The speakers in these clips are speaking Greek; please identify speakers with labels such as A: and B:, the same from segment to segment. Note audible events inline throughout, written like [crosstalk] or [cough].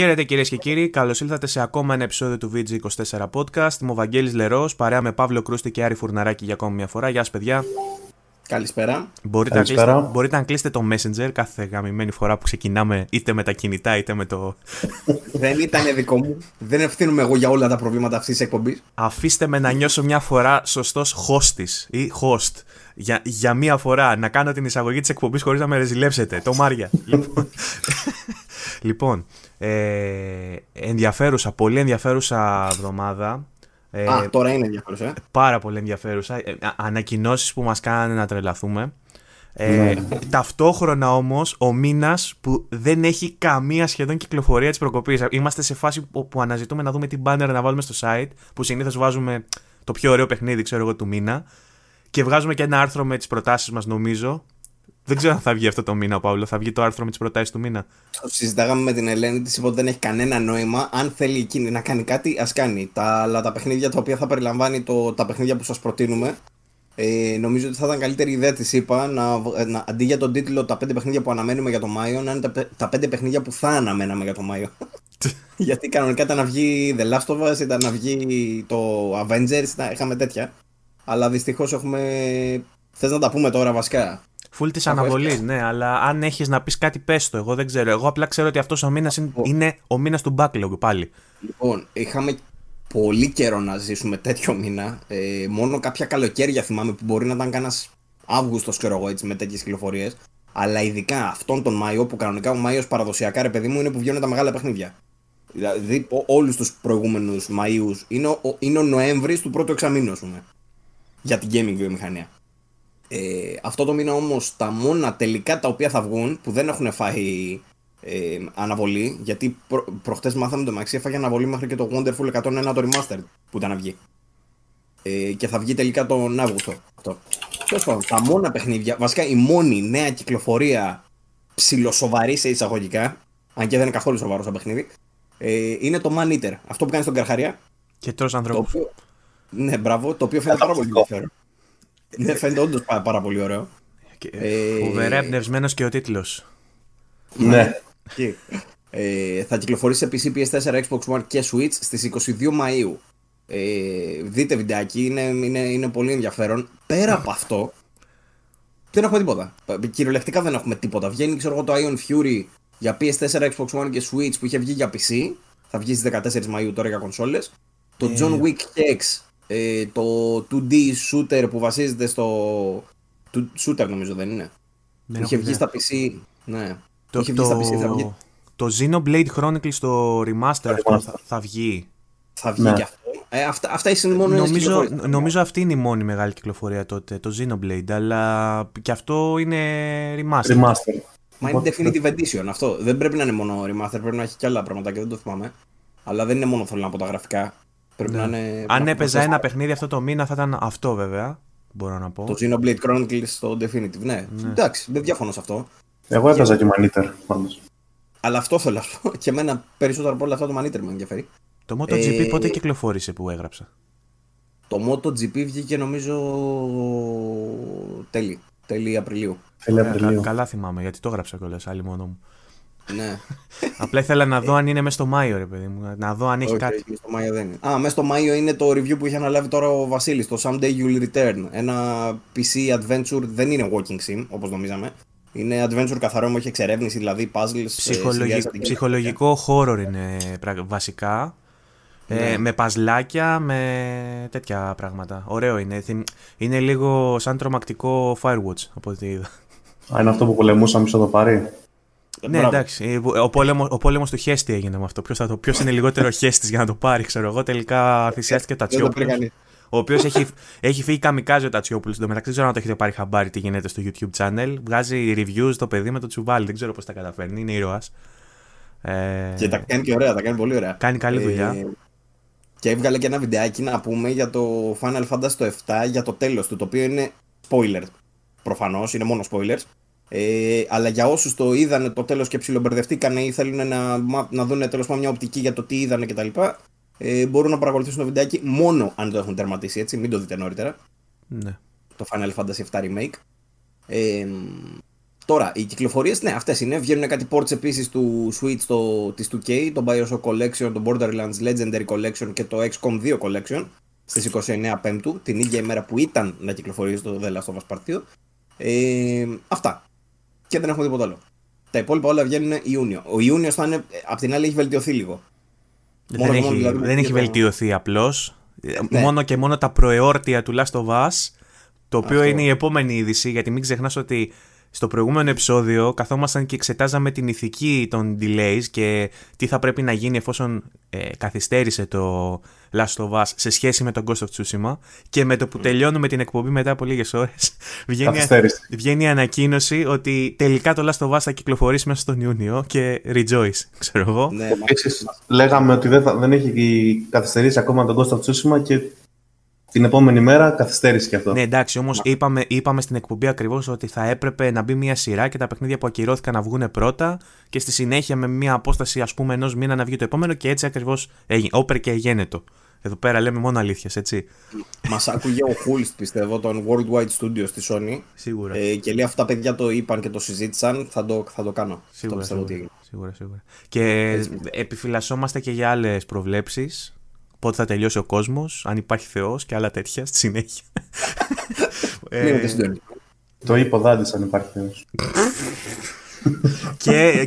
A: Χαίρετε κυρίες και κύριοι, καλώς ήλθατε σε ακόμα ένα επεισόδιο του VG24 Podcast. Είμαι ο Βαγγέλης Λερός, παρέα με Παύλο Κρούστη και Άρη Φουρναράκη για ακόμα μια φορά. Γεια σας, παιδιά. Καλησπέρα. Μπορείτε, Καλησπέρα. Να κλείσετε, μπορείτε να κλείσετε το Messenger κάθε γαμημένη φορά που ξεκινάμε είτε με τα κινητά είτε με το.
B: δεν ήταν δικό μου. Δεν ευθύνομαι εγώ για όλα τα
A: προβλήματα αυτής της εκπομπής. Αφήστε με να νιώσω μια φορά σωστός host ή host. Για, για μία φορά να κάνω την εισαγωγή της εκπομπής χωρίς να με ρεζιλέψετε. Το Μάρια. [laughs] Λοιπόν. λοιπόν, ε, ενδιαφέρουσα, πολύ ενδιαφέρουσα εβδομάδα. Ε, Α, τώρα είναι ε. Πάρα πολύ ενδιαφέρουσα. Ε, Ανακοινώσεις που μας κάνανε να τρελαθούμε. Ε, ναι. ταυτόχρονα όμως ο μήνα που δεν έχει καμία σχεδόν κυκλοφορία της προκοπής. Είμαστε σε φάση που, που αναζητούμε να δούμε τι banner να βάλουμε στο site. Που συνήθως βάζουμε το πιο ωραίο παιχνίδι, ξέρω εγώ, του μήνα. Και βγάζουμε και ένα άρθρο με τις προτάσεις μας, νομίζω. Δεν ξέρω αν θα βγει αυτό το μήνα, ο Παύλο. Θα βγει το άρθρο με τις προτάσεις του μήνα.
B: Το συζητάγαμε με την Ελένη, της είπα ότι δεν έχει κανένα νόημα. Αν θέλει εκείνη να κάνει κάτι, ας κάνει. Τα, αλλά τα παιχνίδια τα οποία θα περιλαμβάνει το, τα παιχνίδια που σας προτείνουμε, ε, νομίζω ότι θα ήταν καλύτερη ιδέα της είπα να, ε, να, αντί για τον τίτλο Τα πέντε παιχνίδια που αναμένουμε για το Μάιο, να είναι τα, τα παιχνίδια που θα αναμέναμε για το Μάιο. [laughs] Γιατί κανονικά ήταν να βγει The Last of Us, ήταν να βγει το Avengers, να είχαμε τέτοια. Αλλά δυστυχώς έχουμε. Θες να τα πούμε τώρα βασικά.
A: Φουλ της αναβολής, ναι, αλλά αν έχεις να πεις κάτι, πες το. Εγώ δεν ξέρω. Εγώ απλά ξέρω ότι αυτός ο μήνας λοιπόν. είναι ο μήνας του backlog πάλι.
B: Λοιπόν, είχαμε πολύ καιρό να ζήσουμε τέτοιο μήνα. Ε, μόνο κάποια καλοκαίρια θυμάμαι που μπορεί να ήταν κανένας Αύγουστος, ξέρω εγώ, έτσι με τέτοιες κυκλοφορίες. Αλλά ειδικά αυτόν τον Μάιο, που κανονικά ο Μάιος παραδοσιακά, ρε παιδί μου, είναι που βγαίνουν τα μεγάλα παιχνίδια. Δηλαδή, όλους τους προηγούμενους Μαΐους είναι ο, είναι ο Νοέμβρης του πρώτου εξαμήνου, ας πούμε. Για την gaming βιομηχανία. Ε, αυτό το μήνα όμως τα μόνα τελικά τα οποία θα βγουν που δεν έχουν φάει ε, αναβολή γιατί προ, προχτές μάθαμε το Μαξί έφαγε αναβολή μέχρι και το Wonderful 101 το Remastered που ήταν να βγει ε, και θα βγει τελικά τον Αύγουστο αυτό. Τέλος πάντων, τα μόνα παιχνίδια, βασικά η μόνη νέα κυκλοφορία ψιλοσοβαρή σε εισαγωγικά αν και δεν είναι καθόλου σοβαρό σαν παιχνίδι ε, είναι το Man Eater, αυτό που κάνει στον Καρχαρία και τρως ανθρώπους το οποίο, Ναι, μπράβο, το οποίο φαίνεται πάρα πολύ ενδιαφέρον ναι, φαίνεται όντως πάρα, πάρα πολύ ωραίο. Ε, Φοβερά
A: και ο τίτλος. Ναι.
B: ε, θα κυκλοφορήσει σε PC, PS4, Xbox One και Switch στις 22 Μαΐου. Ε, δείτε βιντεάκι, είναι, είναι, είναι πολύ ενδιαφέρον. Πέρα από αυτό, δεν έχουμε τίποτα. Κυριολεκτικά δεν έχουμε τίποτα. Βγαίνει, ξέρω εγώ, το Ion Fury για PS4, Xbox One και Switch που είχε βγει για PC. Θα βγει στις 14 Μαου τώρα για κονσόλες. Το ε. John Wick X ε, το 2D shooter που βασίζεται στο. Shooter νομίζω δεν είναι.
A: Δεν είχε βγει στα
B: PC. Ναι.
A: Το, είχε βγει το... στα PC, θα βγει. Το Xenoblade Chronicles το remaster, αυτό Θα, θα, βγει. Θα βγει ναι. και αυτό. Ε, αυτά, αυτά είναι μόνο νομίζω, νομίζω αυτή είναι η μόνη μεγάλη κυκλοφορία τότε, το Xenoblade, αλλά και αυτό είναι remaster. remaster. Μα είναι definitive edition αυτό. Δεν πρέπει να είναι μόνο remaster, πρέπει να έχει και άλλα
B: πράγματα και δεν το θυμάμαι. Αλλά δεν είναι μόνο θέλω να πω τα γραφικά. Ναι. Αν έπαιζα ένα
A: παιχνίδι αυτό το μήνα θα ήταν αυτό βέβαια. Μπορώ να πω. Το Xenoblade Chronicles στο Definitive, ναι. ναι.
B: Εντάξει, δεν διαφωνώ σε αυτό. Εγώ έπαιζα και Manitter πάντως. Αλλά αυτό θέλω να πω. Και εμένα περισσότερο από όλα αυτά το Manitter με ενδιαφέρει. Το MotoGP ε... πότε
A: κυκλοφόρησε που έγραψα.
B: Το MotoGP βγήκε νομίζω τέλη, τέλη Απριλίου. Τέλη ε, Απριλίου. Κα, καλά
A: θυμάμαι γιατί το έγραψα κιόλας άλλη μόνο μου. Ναι. Απλά ήθελα να δω αν είναι μέσα στο Μάιο, ρε παιδί μου. Να δω αν έχει κάτι. Μέσα στο Μάιο δεν είναι.
B: Α, μέσα στο Μάιο είναι το review που είχε αναλάβει τώρα ο Βασίλης. Το Someday You'll Return. Ένα PC adventure. Δεν είναι walking sim, όπως νομίζαμε. Είναι adventure καθαρό μου, έχει εξερεύνηση, δηλαδή puzzles. Ε,
A: ψυχολογικό horror είναι βασικά. Ε, ναι. με παζλάκια, με τέτοια πράγματα. Ωραίο είναι. Είναι λίγο σαν τρομακτικό Firewatch από ό,τι είδα. Α, είναι αυτό που πολεμούσαμε στο το πάρει. Ναι, εντάξει. Ε, ο πόλεμο πόλεμος του Χέστη έγινε με αυτό. Ποιος είναι λιγότερο Χέστης για να το πάρει, ξέρω εγώ. Τελικά θυσιάστηκε ε, ο Τατσιόπουλο. Ο οποίος έχει, έχει φύγει καμικάζι ο Τατσιόπουλος. Εν μεταξύ, δεν ξέρω αν το έχετε πάρει χαμπάρι τι γίνεται στο YouTube channel. Βγάζει reviews το παιδί με το τσουβάλι. Δεν ξέρω πώς τα καταφέρνει. Είναι ήρωας. Ε, και τα κάνει και ωραία, τα κάνει πολύ ωραία. Κάνει καλή δουλειά.
B: Και έβγαλε και ένα βιντεάκι να πούμε για το Final Fantasy 7 για το τέλος του, το οποίο είναι spoiler. Προφανώς, είναι μόνο spoilers. Ε, αλλά για όσους το είδαν το τέλος και ψιλομπερδευτήκανε ή θέλουν να, να δουν τέλος πάντων μια οπτική για το τι είδανε κτλ. Ε, μπορούν να παρακολουθήσουν το βιντεάκι μόνο αν το έχουν τερματίσει έτσι. Μην το δείτε νωρίτερα. Ναι. Το Final Fantasy VII Remake. Ε, τώρα, οι κυκλοφορίες, ναι, αυτές είναι. Βγαίνουν κάτι ports επίσης του Switch τη 2K, το Bioshock Collection, το Borderlands Legendary Collection και το XCOM 2 Collection στι 29 Πέμπτου, την ίδια ημέρα που ήταν να κυκλοφορήσει το The Last of Ε, αυτά και δεν έχουμε τίποτα άλλο. Τα υπόλοιπα όλα βγαίνουν Ιούνιο. Ο Ιούνιος θα είναι, απ' την άλλη, έχει βελτιωθεί λίγο. Δεν, έχει, δηλαδή δεν έχει
A: βελτιωθεί απλώς. Ναι. Μόνο και μόνο τα προεόρτια του Last of το οποίο είναι η επόμενη είδηση, γιατί μην ξεχνάς ότι στο προηγούμενο επεισόδιο καθόμασταν και εξετάζαμε την ηθική των delays και τι θα πρέπει να γίνει εφόσον ε, καθυστέρησε το Last of Us σε σχέση με τον Ghost of Tsushima και με το που τελειώνουμε την εκπομπή μετά από λίγες ώρες [laughs] βγαίνει, η ανακοίνωση ότι τελικά το Last of Us θα κυκλοφορήσει μέσα στον Ιούνιο και rejoice, ξέρω εγώ. Ναι. λέγαμε ότι δεν, θα, δεν έχει καθυστερήσει ακόμα τον Ghost of Tsushima και την επόμενη μέρα καθυστέρησε και αυτό. Ναι, εντάξει, όμως είπαμε, είπαμε στην εκπομπή ακριβώς ότι θα έπρεπε να μπει μια σειρά και τα παιχνίδια που ακυρώθηκαν να βγουν πρώτα και στη συνέχεια με μια απόσταση, ας πούμε, ενός μήνα να βγει το επόμενο και έτσι ακριβώς έγινε. Όπερ και γένετο. Εδώ πέρα λέμε μόνο αλήθειες, έτσι.
B: Μας άκουγε ο Χουλς πιστεύω, των Worldwide Studios στη Sony. Σίγουρα. Ε, και λέει αυτά τα παιδιά το είπαν και το συζήτησαν. Θα το, το κάνω. Σίγουρα, σίγουρα,
A: σίγουρα, Και επιφυλασσόμαστε και για άλλες προβλέψεις πότε θα τελειώσει ο κόσμος, αν υπάρχει Θεός και άλλα τέτοια στη συνέχεια. [laughs] Ναι, ε, το είπε ο Δάντης, αν υπάρχει Θεός.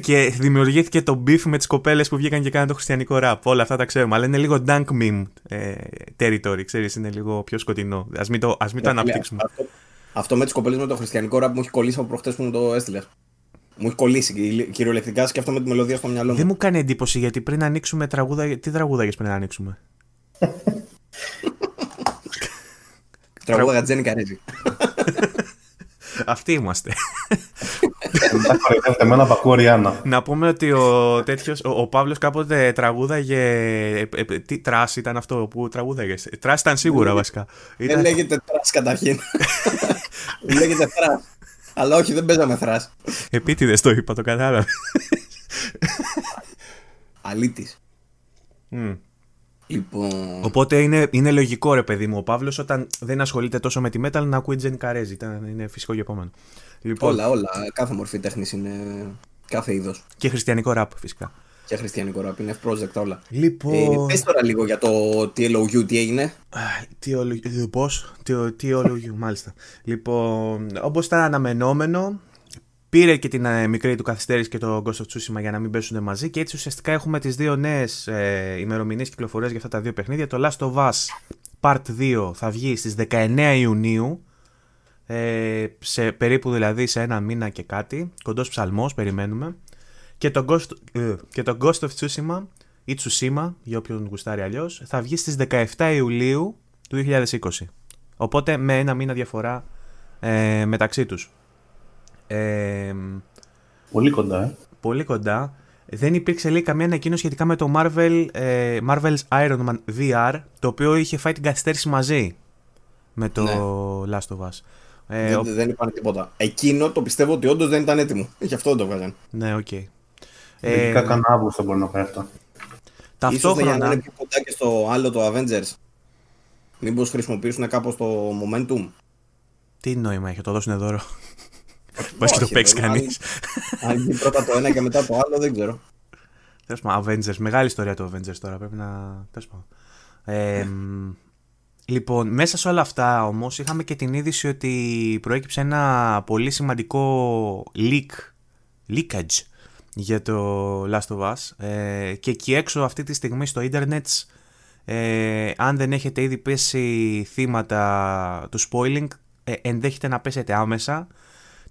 A: και, δημιουργήθηκε το beef με τις κοπέλες που βγήκαν και κάναν το χριστιανικό ραπ. Όλα αυτά τα ξέρουμε. Αλλά είναι λίγο dank meme ε, territory, ξέρεις, είναι λίγο πιο σκοτεινό. Ας μην το, ας μην το ε, ναι, αναπτύξουμε.
B: Αυτό, με τις κοπέλες με το χριστιανικό ραπ μου έχει κολλήσει από προχτές
A: που μου το έστειλε. Μου έχει κολλήσει κυριολεκτικά και αυτό με τη μελωδία στο μυαλό μου. Δεν μου κάνει εντύπωση γιατί πριν ανοίξουμε τραγούδα. Τι τραγούδα πριν να ανοίξουμε. Τραγούδα Τζένι Καρίζη. Αυτοί είμαστε. Να πούμε ότι ο τέτοιος, ο, ο Παύλος κάποτε τραγούδαγε, ε, ε, τι τρας ήταν αυτό που τραγούδαγες. Τρας ήταν σίγουρα ε, βασικά.
B: Δεν λέγεται τρας καταρχήν. [laughs] λέγεται τρας. Αλλά όχι δεν
A: παίζαμε τράς. Επίτηδες το είπα, το κατάλαβα. Αλήτης. Mm. Λοιπόν. Οπότε είναι, είναι λογικό ρε παιδί μου ο Παύλος όταν δεν ασχολείται τόσο με τη metal να ακούει Τζεν Καρέζη. Είναι φυσικό και επόμενο. Λοιπόν. Όλα, όλα.
B: Κάθε μορφή τέχνης είναι. Κάθε είδος. Και χριστιανικό ραπ φυσικά. Και χριστιανικό ραπ είναι ευπρόσδεκτα όλα.
A: Λοιπόν. Ε,
B: τώρα λίγο για το TLOU, τι έγινε.
A: Τι πώ. TLOU, μάλιστα. Λοιπόν, όπως ήταν αναμενόμενο, Πήρε και την ε, μικρή του καθυστέρηση και το Ghost of Tsushima για να μην πέσουν μαζί. Και έτσι ουσιαστικά έχουμε τις δύο νέες ε, ημερομηνίες κυκλοφορίας για αυτά τα δύο παιχνίδια. Το Last of Us Part 2 θα βγει στις 19 Ιουνίου. Ε, περίπου δηλαδή σε ένα μήνα και κάτι. Κοντός ψαλμός, περιμένουμε. Και το Ghost, ε, και το Ghost of Tsushima ή Tsushima, για όποιον γουστάρει αλλιώς, θα βγει στις 17 Ιουλίου του 2020. Οπότε με ένα μήνα διαφορά ε, μεταξύ τους. Ε, πολύ κοντά, ε. Πολύ κοντά. Δεν υπήρξε λέει καμία ανακοίνωση σχετικά με το Marvel, ε, Marvel's Iron Man VR, το οποίο είχε φάει την καθυστέρηση μαζί με το ναι. Last of Us. Ε, δεν, ο...
B: δεν υπάρχει τίποτα. Εκείνο το πιστεύω ότι όντως δεν ήταν έτοιμο. Γι' αυτό δεν το βγάζαν.
A: Ναι, οκ. Okay. Ε, κανένα Αύγουστο μπορεί να πάει αυτό. Ταυτόχρονα. Ίσως για να είναι
B: πιο κοντά και στο άλλο το Avengers. Μήπως χρησιμοποιήσουν κάπως το momentum.
A: Τι νόημα έχει, το δώσουν δώρο. Μπα και το παίξει κανείς. Αν γίνει πρώτα
B: το ένα και μετά το άλλο, δεν ξέρω.
A: Τέλος πάντων, Avengers. Μεγάλη ιστορία το Avengers τώρα. Πρέπει να. Τέλος πάντων. λοιπόν, μέσα σε όλα αυτά όμως είχαμε και την είδηση ότι προέκυψε ένα πολύ σημαντικό leak. Leakage για το Last of Us ε, και εκεί έξω αυτή τη στιγμή στο ίντερνετ ε, αν δεν έχετε ήδη πέσει θύματα του spoiling ε, ενδέχεται να πέσετε άμεσα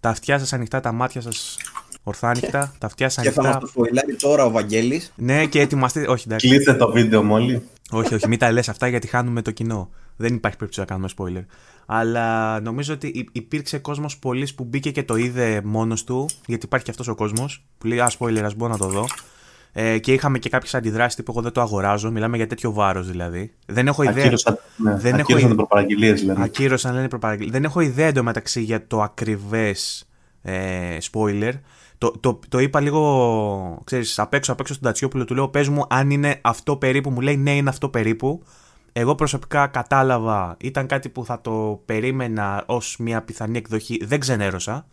A: τα αυτιά σας ανοιχτά, τα μάτια σας ορθάνυχτα. Τα αυτιά σας ανοιχτά. Και θα μας το
B: σποιλάρει τώρα ο Βαγγέλης.
A: Ναι, και έτοιμαστε... Όχι, εντάξει. Κλείστε το βίντεο μόλι. Όχι, όχι, μην τα λες αυτά γιατί χάνουμε το κοινό. Δεν υπάρχει περίπτωση να κάνουμε spoiler. Αλλά νομίζω ότι υπήρξε κόσμος πολύ που μπήκε και το είδε μόνος του. Γιατί υπάρχει και αυτός ο κόσμος που λέει Α, spoiler, ας μπορώ να το δω. Ε, και είχαμε και κάποιες αντιδράσεις τύπου Εγώ δεν το αγοράζω. Μιλάμε για τέτοιο βάρος δηλαδή. Δεν έχω ιδέα. Ακύρωσαν, ναι, δεν ακύρωσαν έχω... οι προπαραγγελίε δηλαδή. Ακύρωσαν, λένε προπαραγγελίε. Δεν έχω ιδέα εντωμεταξύ για το ακριβές ε, spoiler. Το, το, το είπα λίγο, ξέρεις, απ' έξω, απ' έξω στον Τατσιόπουλο, του λέω πες μου αν είναι αυτό περίπου, μου λέει ναι είναι αυτό περίπου. Εγώ προσωπικά κατάλαβα, ήταν κάτι που θα το περίμενα ως μια πιθανή εκδοχή, δεν ξενέρωσα,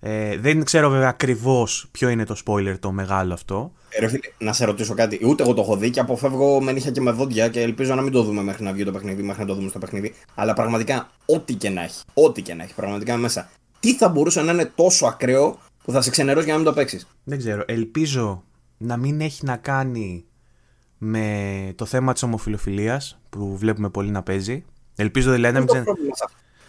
A: ε, δεν ξέρω βέβαια ακριβώς ποιο είναι το spoiler το μεγάλο αυτό. Ε, ρε, να σε ρωτήσω
B: κάτι. Ούτε εγώ το έχω δει και αποφεύγω με νύχια και με δόντια και ελπίζω να μην το δούμε μέχρι να βγει το παιχνίδι, μέχρι να το δούμε στο παιχνίδι. Αλλά πραγματικά, ό,τι και να έχει, ό,τι και να έχει πραγματικά μέσα, τι θα μπορούσε να είναι τόσο ακραίο που θα σε ξενερώσει για να μην το παίξεις.
A: Δεν ξέρω. Ελπίζω να μην έχει να κάνει με το θέμα της ομοφιλοφιλίας που βλέπουμε πολύ να παίζει. Ελπίζω δηλαδή να μην,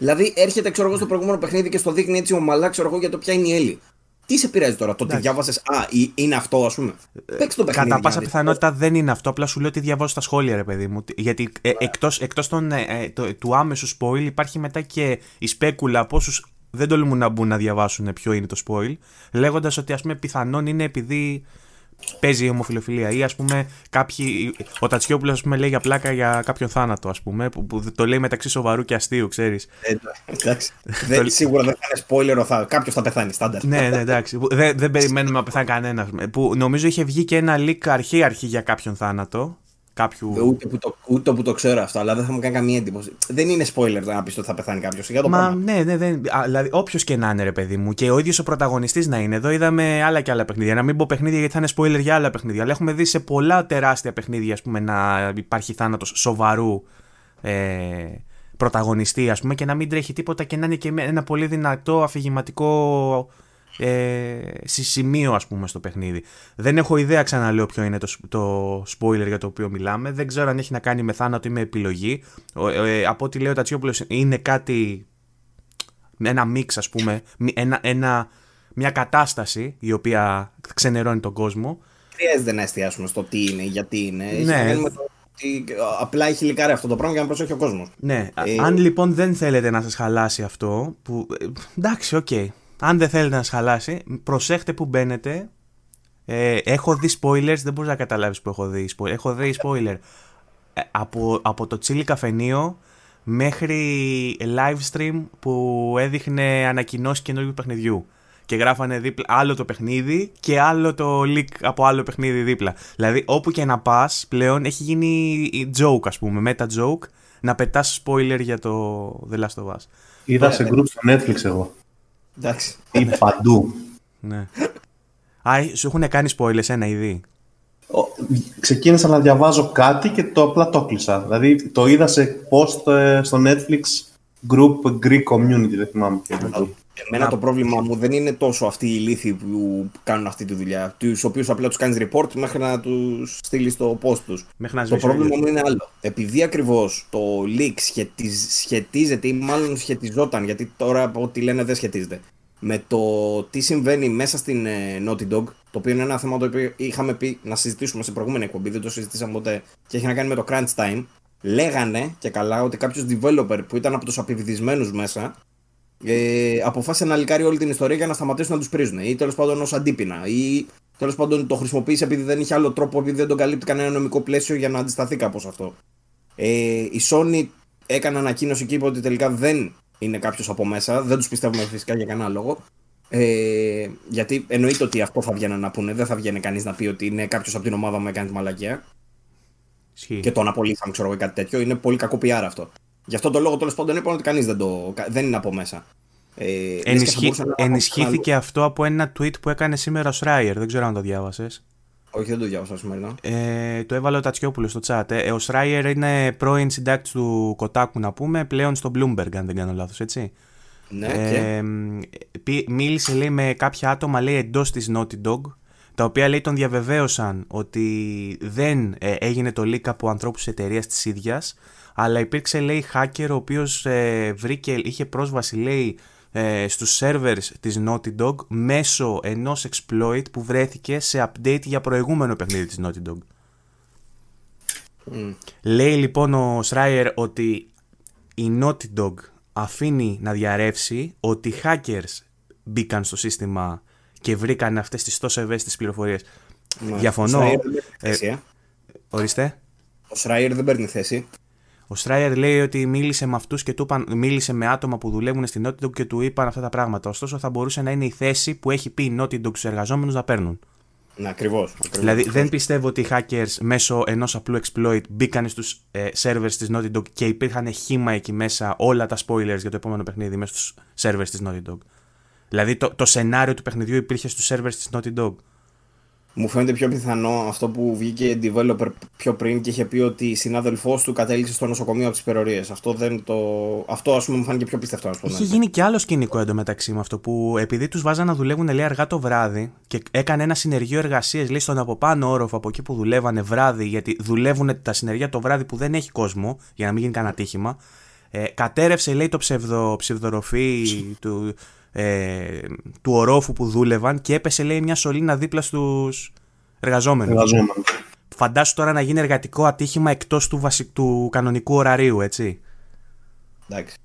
B: Δηλαδή έρχεται ξέρω εγώ στο ναι. προηγούμενο παιχνίδι και στο δείχνει έτσι ομαλά ξέρω εγώ για το ποια είναι η Έλλη. Τι σε πειράζει τώρα, το ότι διάβασες. Α, είναι αυτό, ας πούμε. Ε, Παίξε το παιχνίδι. Κατά πάσα δηλαδή.
A: πιθανότητα δεν είναι αυτό. Απλά σου λέω ότι διαβάζω στα σχόλια, ρε παιδί μου. Γιατί εκτός εκτός, ε, ε, του άμεσου spoil υπάρχει μετά και η σπέκουλα από όσους δεν τολμούν να μπουν να διαβάσουν ποιο είναι το spoil. Λέγοντας ότι ας πούμε πιθανόν είναι επειδή παίζει η ομοφιλοφιλία. Ή ας πούμε, κάποιοι, ο Τατσιόπουλος ας πούμε, λέει για πλάκα για κάποιο θάνατο, ας πούμε, που, το λέει μεταξύ σοβαρού και αστείου, ξέρεις. Ε, [laughs] δεν, σίγουρα δεν θα είναι spoiler, θα, κάποιος θα πεθάνει, standard. ναι, ναι, εντάξει. Δεν, δεν περιμένουμε να πεθάνει κανένας. Που νομίζω είχε βγει και ένα leak αρχή-αρχή για κάποιον θάνατο κάποιου. Ε, ούτε που, το, ούτε που το ξέρω αυτό, αλλά δεν θα μου κάνει καμία εντύπωση.
B: Δεν είναι spoiler να πεις ότι θα πεθάνει κάποιος. Μα
A: ναι, ναι, ναι. Δηλαδή, όποιος και να είναι, ρε παιδί μου, και ο ίδιος ο πρωταγωνιστής να είναι. Εδώ είδαμε άλλα και άλλα παιχνίδια. Να μην πω παιχνίδια γιατί θα είναι spoiler για άλλα παιχνίδια. Αλλά έχουμε δει σε πολλά τεράστια παιχνίδια, ας πούμε, να υπάρχει θάνατος σοβαρού. Ε, πρωταγωνιστή, ας πούμε, και να μην τρέχει τίποτα και να είναι και ένα πολύ δυνατό αφηγηματικό ε, σημείο ας πούμε στο παιχνίδι. Δεν έχω ιδέα ξαναλέω ποιο είναι το, το spoiler για το οποίο μιλάμε, δεν ξέρω αν έχει να κάνει με θάνατο ή με επιλογή. Ε, ε, από ό,τι λέει ο Τατσιόπουλος είναι κάτι, ένα μίξ ας πούμε, ένα, ένα, μια κατάσταση η με επιλογη απο οτι λεει ο τατσιοπουλος ειναι κατι ενα μιξ ας πουμε ενα μια κατασταση η οποια ξενερωνει τον κόσμο.
B: Χρειάζεται να εστιάσουμε στο τι είναι, γιατί είναι. Ναι. Ε, απλά έχει λικάρει αυτό το πράγμα για να προσέχει ο κόσμος.
A: Ναι. Ε... Αν λοιπόν δεν θέλετε να σας χαλάσει αυτό. Που... Ε, εντάξει, οκ αν δεν θέλετε να σχαλάσει, προσέχτε που μπαίνετε. Ε, έχω δει spoilers, δεν μπορείς να καταλάβεις που έχω δει spoiler. Έχω δει spoiler ε, από, από το τσίλι καφενείο μέχρι live stream που έδειχνε ανακοινώσεις καινούργιου παιχνιδιού. Και γράφανε δίπλα άλλο το παιχνίδι και άλλο το leak από άλλο παιχνίδι δίπλα. Δηλαδή, όπου και να πας πλέον έχει γίνει joke, ας πούμε, meta joke, να πετάς spoiler για το The Last of Us. Είδα σε ναι. group στο Netflix εγώ. Εντάξει. Ή παντού. Ναι. Α, σου έχουν κάνει spoilers ένα ήδη. Ξεκίνησα να διαβάζω κάτι και το απλά το κλείσα. Δηλαδή το είδα σε post ε, στο Netflix group Greek community, δεν θυμάμαι Εμένα το πρόβλημά μου δεν είναι
B: τόσο αυτοί οι λύθοι που κάνουν αυτή τη δουλειά. Τους οποίους απλά τους κάνεις report μέχρι να τους στείλεις το post τους. Το πρόβλημα μου είναι άλλο. Επειδή ακριβώς το leak σχετίζεται ή μάλλον σχετιζόταν, γιατί τώρα από ό,τι λένε δεν σχετίζεται, με το τι συμβαίνει μέσα στην ε, Naughty Dog, το οποίο είναι ένα θέμα το οποίο είχαμε πει να συζητήσουμε σε προηγούμενη εκπομπή, δεν το συζητήσαμε ποτέ, και έχει να κάνει με το crunch time. Λέγανε και καλά ότι κάποιος developer που ήταν από τους απειβδισμένου μέσα ε, αποφάσισε να λικάρει όλη την ιστορία για να σταματήσουν να τους πρίζουν. Ή τέλος πάντων ως αντίπεινα. Ή τέλος πάντων το χρησιμοποίησε επειδή δεν είχε άλλο τρόπο, επειδή δεν τον καλύπτει κανένα νομικό πλαίσιο για να αντισταθεί κάπως αυτό. Ε, η Sony έκανε ανακοίνωση και είπε ότι τελικά δεν είναι κάποιος από μέσα. Δεν τους πιστεύουμε φυσικά για κανένα λόγο. Ε, γιατί εννοείται ότι αυτό θα βγαίνει να πούνε. Δεν θα βγαίνει κανείς να πει ότι είναι κάποιος από την ομάδα μου έκανε τη μαλακία. Και τον απολύσαμε, ξέρω εγώ, κάτι τέτοιο. Είναι πολύ κακό PR αυτό. Γι' αυτόν τον λόγο τέλος πάντων είπαν ότι κανείς δεν, το, δεν είναι από μέσα. Ε, ενισχύθηκε
A: αυτό από ένα tweet που έκανε σήμερα ο Σράιερ. Δεν ξέρω αν το διάβασες. Όχι, δεν το διάβασα σήμερα. Ε, το έβαλε ο Τατσιόπουλος στο chat. Ε, ο Σράιερ είναι πρώην συντάκτη του Κοτάκου, να πούμε, πλέον στο Bloomberg, αν δεν κάνω λάθος, έτσι.
B: Ναι, ε,
A: και... Μίλησε, λέει, με κάποια άτομα, λέει, εντός της Naughty Dog, τα οποία, λέει, τον διαβεβαίωσαν ότι δεν ε, έγινε το leak από ανθρώπους της εταιρείας της ίδιας αλλά υπήρξε λέει hacker ο οποίος ε, βρήκε, είχε πρόσβαση λέει ε, στους servers της Naughty Dog μέσω ενός exploit που βρέθηκε σε update για προηγούμενο παιχνίδι της Naughty Dog. Λέει λοιπόν ο Schreier ότι η Naughty Dog αφήνει να διαρρεύσει ότι οι hackers μπήκαν στο σύστημα και βρήκαν αυτές τις τόσο ευαίσθητες πληροφορίες. Διαφωνώ. Ο ε, ορίστε. Ο Σράιερ δεν παίρνει θέση. Ο Στράιερ λέει ότι μίλησε με αυτούς και του είπαν, μίλησε με άτομα που δουλεύουν στην Naughty Dog και του είπαν αυτά τα πράγματα. Ωστόσο, θα μπορούσε να είναι η θέση που έχει πει η Naughty Dog στους εργαζόμενους να παίρνουν.
B: Ναι, Ακριβώς. Δηλαδή, δεν
A: πιστεύω ότι οι hackers μέσω ενός απλού exploit μπήκαν στους ε, servers της Naughty Dog και υπήρχαν χήμα εκεί μέσα όλα τα spoilers για το επόμενο παιχνίδι μέσα στους servers της Naughty Dog. Δηλαδή, το, το σενάριο του παιχνιδιού υπήρχε στους servers της Naughty Dog.
B: Μου φαίνεται πιο πιθανό αυτό που βγήκε developer πιο πριν και είχε πει ότι η συνάδελφός του κατέληξε στο νοσοκομείο από τις υπερορίες. Αυτό, δεν το... αυτό ας πούμε, μου φάνηκε πιο πιστευτό. Ας πούμε. Είχε γίνει
A: και άλλο σκηνικό εντωμεταξύ με αυτό που επειδή τους βάζανε να δουλεύουν λέει, αργά το βράδυ και έκανε ένα συνεργείο εργασίας στον από πάνω όροφο από εκεί που δουλεύανε βράδυ, γιατί δουλεύουν τα συνεργεία το βράδυ που δεν έχει κόσμο, για να μην γίνει κανένα τύχημα. Ε, κατέρευσε λέει το ψευδο, ψευδοροφή του, ε, του ορόφου που δούλευαν και έπεσε λέει μια σωλήνα δίπλα στους εργαζόμενους. Φαντάσου τώρα να γίνει εργατικό ατύχημα εκτός του, βασι... του κανονικού ωραρίου, έτσι. Εντάξει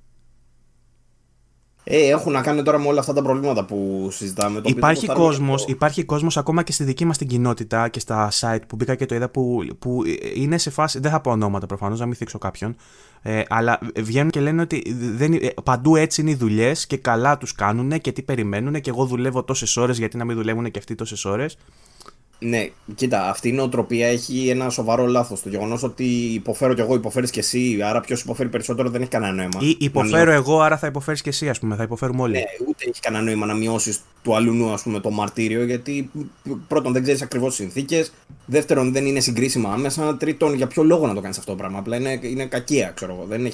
B: ε, έχουν να κάνουν τώρα με όλα αυτά τα προβλήματα που συζητάμε. Το υπάρχει κόσμος
A: το... υπάρχει κόσμος ακόμα και στη δική μας την κοινότητα και στα site που μπήκα και το είδα που, που είναι σε φάση. Δεν θα πω ονόματα προφανώς, να μην θίξω κάποιον. Ε, αλλά βγαίνουν και λένε ότι δεν, ε, παντού έτσι είναι οι δουλειές και καλά τους κάνουν και τι περιμένουν και εγώ δουλεύω τόσες ώρες γιατί να μην δουλεύουν και αυτοί τόσες ώρες. Ναι, κοίτα, αυτή η νοοτροπία
B: έχει ένα σοβαρό λάθος. Το γεγονός ότι υποφέρω κι εγώ, υποφέρεις κι εσύ, άρα ποιος υποφέρει περισσότερο δεν έχει κανένα νόημα. Ή υποφέρω
A: εγώ, άρα θα υποφέρεις κι εσύ, ας πούμε, θα υποφέρουμε όλοι. Ναι, ούτε έχει κανένα νόημα να μειώσεις
B: του αλλού ας πούμε, το μαρτύριο, γιατί πρώτον δεν ξέρεις ακριβώς τις συνθήκες, δεύτερον δεν είναι συγκρίσιμα άμεσα, τρίτον για ποιο λόγο να το κάνεις αυτό το πράγμα. Απλά είναι, είναι κακία, ξέρω εγώ, δεν,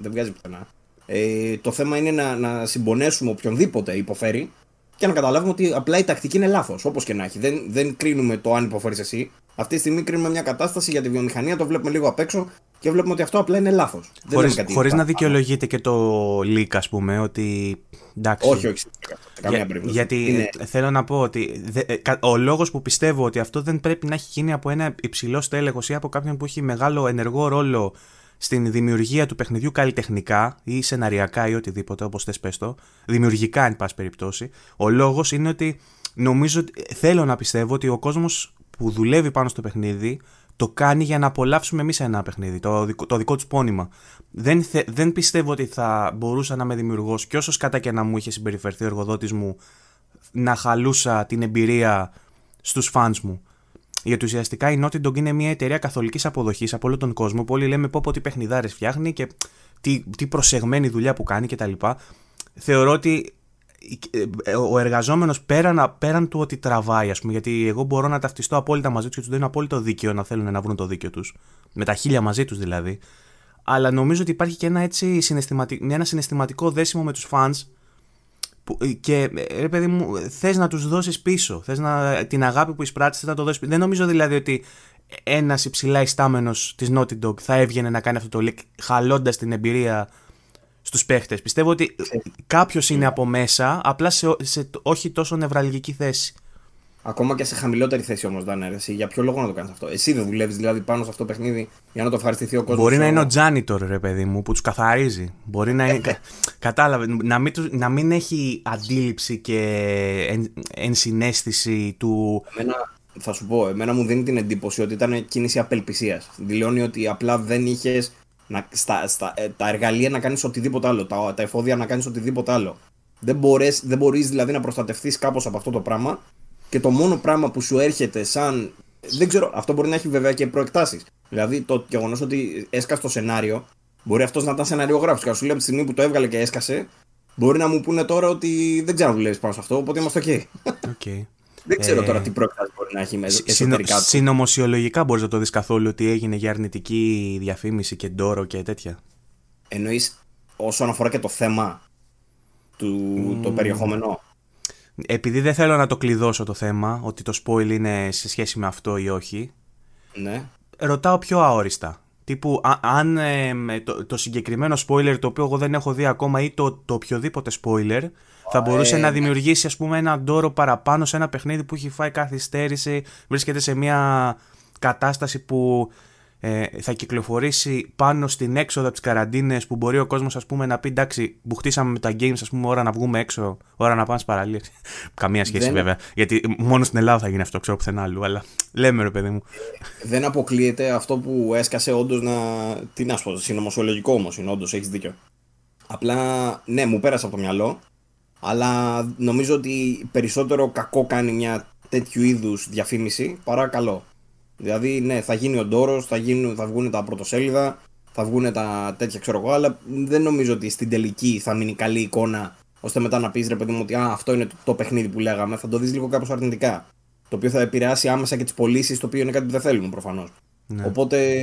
B: δεν βγάζει πουθενά. Ε, το θέμα είναι να, να συμπονέσουμε οποιονδήποτε υποφέρει και να καταλάβουμε ότι απλά η τακτική είναι λάθος. Όπως και να έχει. Δεν, δεν κρίνουμε το αν υποφέρεις εσύ. Αυτή τη στιγμή κρίνουμε μια κατάσταση για τη βιομηχανία, το βλέπουμε λίγο απ' έξω και βλέπουμε ότι αυτό απλά είναι λάθος. Χωρί να
A: δικαιολογείται και το leak, ας πούμε, ότι. Εντάξει, όχι, όχι. Καμία για, περίπτωση. Γιατί ε, θέλω να πω ότι ε, ο λόγος που πιστεύω ότι αυτό δεν πρέπει να έχει γίνει από ένα υψηλό στέλεχος ή από κάποιον που έχει μεγάλο ενεργό ρόλο στην δημιουργία του παιχνιδιού καλλιτεχνικά ή σεναριακά ή οτιδήποτε, όπως θες πες το, δημιουργικά εν πάση περιπτώσει, ο λόγος είναι ότι νομίζω, θέλω να πιστεύω ότι ο κόσμος που δουλεύει πάνω στο παιχνίδι το κάνει για να απολαύσουμε εμείς ένα παιχνίδι, το δικό, το δικό τους πόνημα. Δεν, δεν πιστεύω ότι θα μπορούσα να είμαι δημιουργό και όσος κατά και να μου είχε συμπεριφερθεί ο εργοδότης μου, να χαλούσα την εμπειρία στους φαν μου. Γιατί ουσιαστικά η Naughty Dog είναι μια εταιρεία καθολικής αποδοχής από όλο τον κόσμο που όλοι λέμε πω πω τι παιχνιδάρες φτιάχνει και τι, τι προσεγμένη δουλειά που κάνει κτλ. Θεωρώ ότι ο εργαζόμενος πέραν, πέραν του ότι τραβάει, ας πούμε, γιατί εγώ μπορώ να ταυτιστώ απόλυτα μαζί τους και τους δίνω απόλυτο δίκαιο να θέλουν να βρουν το δίκαιο τους. Με τα χίλια μαζί τους δηλαδή. Αλλά νομίζω ότι υπάρχει και ένα, έτσι συναισθηματικό, ένα συναισθηματικό δέσιμο με τους fans ε, και ε, ρε παιδί μου, θες να τους δώσεις πίσω. Θες να... την αγάπη που εισπράτησε να το δώσεις πίσω. Δεν νομίζω δηλαδή ότι ένας υψηλά ιστάμενος της Naughty Dog θα έβγαινε να κάνει αυτό το leak χαλώντας την εμπειρία στους παίχτες. Πιστεύω ότι κάποιος είναι από μέσα, απλά σε, σε όχι τόσο νευραλγική θέση. Ακόμα και σε χαμηλότερη θέση όμως, Ντάνερ. Εσύ για ποιο λόγο να το κάνεις αυτό. Εσύ δεν
B: δουλεύεις δηλαδή πάνω σε αυτό το παιχνίδι για να το ευχαριστηθεί ο κόσμος. Μπορεί να είναι ο
A: janitor, ρε παιδί μου, που τους καθαρίζει. Μπορεί να είναι. Ε, ε. Κατάλαβε. Να μην, μην έχει αντίληψη και ενσυναίσθηση του. Εμένα, θα σου πω, εμένα μου δίνει την εντύπωση ότι ήταν
B: κίνηση απελπισίας. Δηλώνει ότι απλά δεν είχες ε, τα εργαλεία να κάνεις οτιδήποτε άλλο. Τα, τα εφόδια να κάνεις οτιδήποτε άλλο. Δεν, μπορείς, δεν μπορείς δηλαδή να προστατευτείς κάπως από αυτό το πράγμα και το μόνο πράγμα που σου έρχεται σαν. Δεν ξέρω, αυτό μπορεί να έχει βέβαια και προεκτάσεις. Δηλαδή το γεγονός ότι έσκασε το σενάριο, μπορεί αυτός να ήταν σενάριογράφο. Και σου λέει από τη στιγμή που το έβγαλε και έσκασε, μπορεί να μου πούνε τώρα ότι δεν ξέρω αν δουλεύεις πάνω σε αυτό, οπότε είμαστε
A: δεν ξέρω τώρα ε, τι προεκτάσεις μπορεί να έχει μέσα. Συνο... Συνωμοσιολογικά μπορείς να το δεις καθόλου ότι έγινε για αρνητική διαφήμιση και ντόρο και τέτοια. Εννοείς
B: όσον αφορά και το θέμα του το περιεχόμενο
A: επειδή δεν θέλω να το κλειδώσω το θέμα, ότι το spoil είναι σε σχέση με αυτό ή όχι. Ναι. Ρωτάω πιο αόριστα. Τύπου, αν ε, το, συγκεκριμένο spoiler το οποίο εγώ δεν έχω δει ακόμα ή το, το οποιοδήποτε spoiler θα μπορούσε ε, να ναι. δημιουργήσει ας πούμε ένα ντόρο παραπάνω σε ένα παιχνίδι που έχει φάει καθυστέρηση, βρίσκεται σε μια κατάσταση που ε, θα κυκλοφορήσει πάνω στην έξοδα από τι που μπορεί ο κόσμος να πει εντάξει, μπουχτίσαμε με τα games, ας πούμε, ώρα να βγούμε έξω, ώρα να πάμε στις παραλίες. [laughs] Καμία σχέση βέβαια. Γιατί μόνο στην Ελλάδα θα γίνει αυτό, ξέρω πουθενά αλλού. Αλλά λέμε ρε παιδί μου. Δεν
B: αποκλείεται αυτό που έσκασε όντως να. Τι να σου πω, συνωμοσιολογικό όμως είναι, όντως έχεις δίκιο. Απλά ναι, μου πέρασε από το μυαλό. Αλλά νομίζω ότι περισσότερο κακό κάνει μια τέτοιου είδους διαφήμιση παρά καλό. Δηλαδή, ναι, θα γίνει ο Ντόρος, θα, θα βγουν τα πρωτοσέλιδα, θα βγουν τα τέτοια ξέρω εγώ, αλλά δεν νομίζω ότι στην τελική θα μείνει καλή εικόνα ώστε μετά να πεις ρε παιδί μου ότι α, αυτό είναι το, το παιχνίδι που λέγαμε. Θα το δεις λίγο κάπως αρνητικά. Το οποίο θα επηρεάσει άμεσα και τις πωλήσεις, το οποίο είναι κάτι που δεν θέλουν προφανώς. Ναι. Οπότε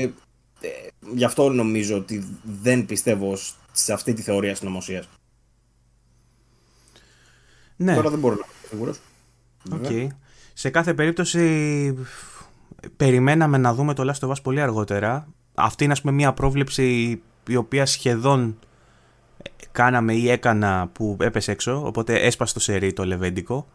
B: ε, γι' αυτό νομίζω ότι δεν πιστεύω σε αυτή τη θεωρία συνωμοσίας. Ναι. Τώρα δεν μπορώ να είμαι
A: σίγουρος. Okay. Σε κάθε περίπτωση περιμέναμε να δούμε το Last of πολύ αργότερα. Αυτή είναι ας πούμε μια πρόβλεψη η οποία σχεδόν ε, κάναμε ή έκανα που έπεσε έξω, οπότε έσπασε το σερί το λεβέντικο.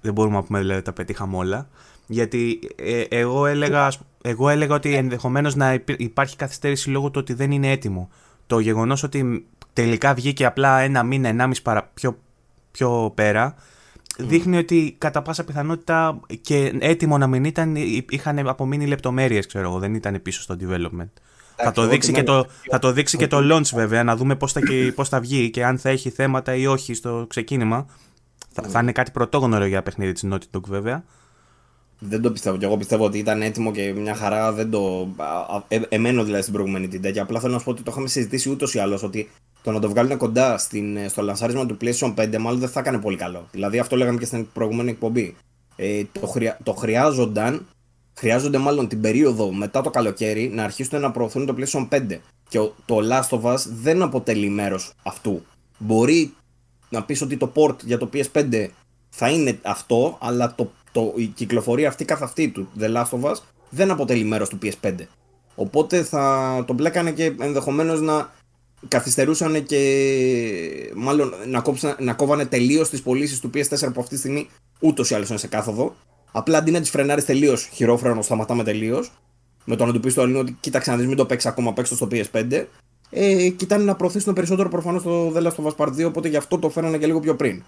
A: Δεν μπορούμε να πούμε δηλαδή τα πετύχαμε όλα. Γιατί ε, εγώ, έλεγα, εγώ έλεγα ότι ενδεχομένως να υπάρχει καθυστέρηση λόγω του ότι δεν είναι έτοιμο. Το γεγονός ότι τελικά βγήκε απλά ένα μήνα, ενάμιση παρα, πιο, πιο πέρα, δείχνει ότι κατά πάσα πιθανότητα και έτοιμο να μην ήταν, είχαν απομείνει λεπτομέρειες, ξέρω εγώ. Δεν ήταν πίσω στο development. Θα το, δείξει και το, θα το δείξει και το launch βέβαια, να δούμε πώς θα, πώς θα βγει και αν θα έχει θέματα ή όχι στο ξεκίνημα. Θα, θα είναι κάτι πρωτόγνωρο για παιχνίδι της Naughty Dog βέβαια.
B: Δεν το πιστεύω. Και εγώ πιστεύω ότι ήταν έτοιμο και μια χαρά. Δεν το... Ε, εμένω δηλαδή στην προηγούμενη την τέτοια. Απλά θέλω να σου πω ότι το είχαμε συζητήσει ούτως ή άλλως ότι το να το βγάλουν κοντά στην, ε, στο λανσάρισμα του PlayStation 5 μάλλον δεν θα έκανε πολύ καλό. Δηλαδή αυτό λέγαμε και στην προηγούμενη εκπομπή. Ε, το, το χρειάζονταν, χρειάζονται μάλλον την περίοδο μετά το καλοκαίρι να αρχίσουν να προωθούν το PlayStation 5. Και το Last of Us δεν αποτελεί μέρος αυτού. Μπορεί να πεις ότι το port για το PS5 θα είναι αυτό, αλλά το το, η κυκλοφορία αυτή καθ' αυτή του The Last of Us δεν αποτελεί μέρος του PS5. Οπότε θα τον μπλέκανε και ενδεχομένως να καθυστερούσαν και μάλλον να, να κόβανε τελείως τις πωλήσεις του PS4 που αυτή τη στιγμή ούτως ή άλλως είναι σε κάθοδο. Απλά αντί να τις φρενάρεις τελείως χειρόφρενο, σταματάμε τελείως. Με το να του πεις στο Έλληνο ότι κοίταξε να δεις, μην το παίξεις ακόμα, παίξω στο PS5. Ε, κοιτάνε να προωθήσουν περισσότερο προφανώς το The Last of Us Part 2, οπότε γι' αυτό το φέρανε και λίγο πιο πριν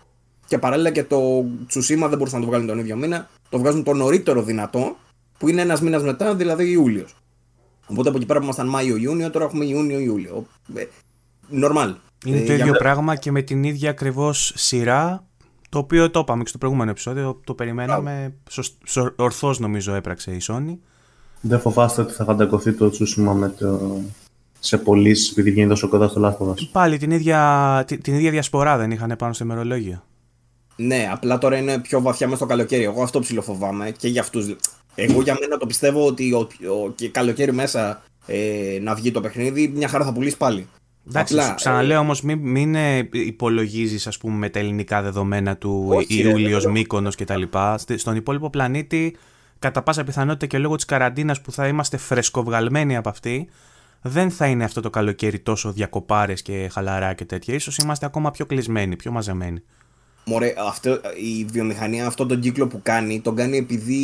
B: και παράλληλα και το Τσουσίμα δεν μπορούσαν να το βγάλουν τον ίδιο μήνα. Το βγάζουν το νωρίτερο δυνατό, που είναι ένας μήνας μετά, δηλαδή Ιούλιος. Οπότε από εκεί πέρα που ήμασταν Μάιο-Ιούνιο, τώρα έχουμε Ιούνιο-Ιούλιο. Νορμάλ.
A: Ε, είναι ε, το ίδιο πράγμα και με την ίδια ακριβώς σειρά. Το οποίο το είπαμε και στο προηγούμενο επεισόδιο, το περιμέναμε. Ορθώς νομίζω έπραξε η Sony. Δεν φοβάστε ότι θα φαντακωθεί το Τσούσιμα με το... σε πωλήσει επειδή γίνεται τόσο κοντά στο λάθο. Πάλι την ίδια, την, την ίδια διασπορά δεν είχαν πάνω στο ημερολόγιο. Ναι, απλά τώρα είναι
B: πιο βαθιά μέσα στο καλοκαίρι. Εγώ αυτό ψηλοφοβάμαι και για αυτούς. Εγώ για μένα το πιστεύω ότι ο, ο, και καλοκαίρι μέσα ε, να βγει το παιχνίδι, μια χαρά θα πουλήσει πάλι. Εντάξει, Απλά, σου
A: ξαναλέω ε, όμως, μην, μην ε, υπολογίζεις, πούμε, με τα ελληνικά δεδομένα του Ιούλιο, Μήκονο κτλ. Στον υπόλοιπο πλανήτη, κατά πάσα πιθανότητα και λόγω της καραντίνας που θα είμαστε φρεσκοβγαλμένοι από αυτή, δεν θα είναι αυτό το καλοκαίρι τόσο διακοπάρες και χαλαρά και τέτοια. σω είμαστε ακόμα πιο κλεισμένοι, πιο μαζεμένοι.
B: Μωρέ, αυτό, η βιομηχανία αυτό τον κύκλο που κάνει, τον κάνει επειδή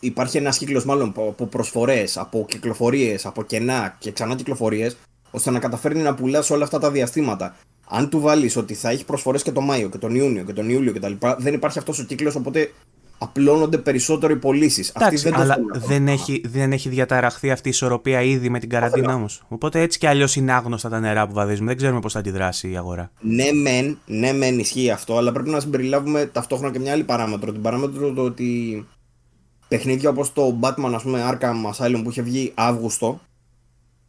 B: υπάρχει ένας κύκλος μάλλον από προσφορές, από κυκλοφορίες, από κενά και ξανά κυκλοφορίες, ώστε να καταφέρνει να πουλά όλα αυτά τα διαστήματα. Αν του βάλεις ότι θα έχει προσφορές και τον Μάιο και τον Ιούνιο και τον Ιούλιο κτλ., δεν υπάρχει αυτός ο κύκλος, οπότε απλώνονται περισσότερο οι πωλήσεις. Αυτή δεν το αλλά δεν
A: έχει, δεν έχει διαταραχθεί αυτή η ισορροπία ήδη με την καραντίνα όμως. Οπότε έτσι κι αλλιώς είναι άγνωστα τα νερά που βαδίζουμε. Δεν ξέρουμε πώς θα αντιδράσει η αγορά.
B: Ναι, μεν, ναι, μεν ισχύει αυτό, αλλά πρέπει να συμπεριλάβουμε ταυτόχρονα και μια άλλη παράμετρο. Την παράμετρο το ότι παιχνίδια όπως το Batman, ας πούμε, Arkham Asylum που είχε βγει Αύγουστο.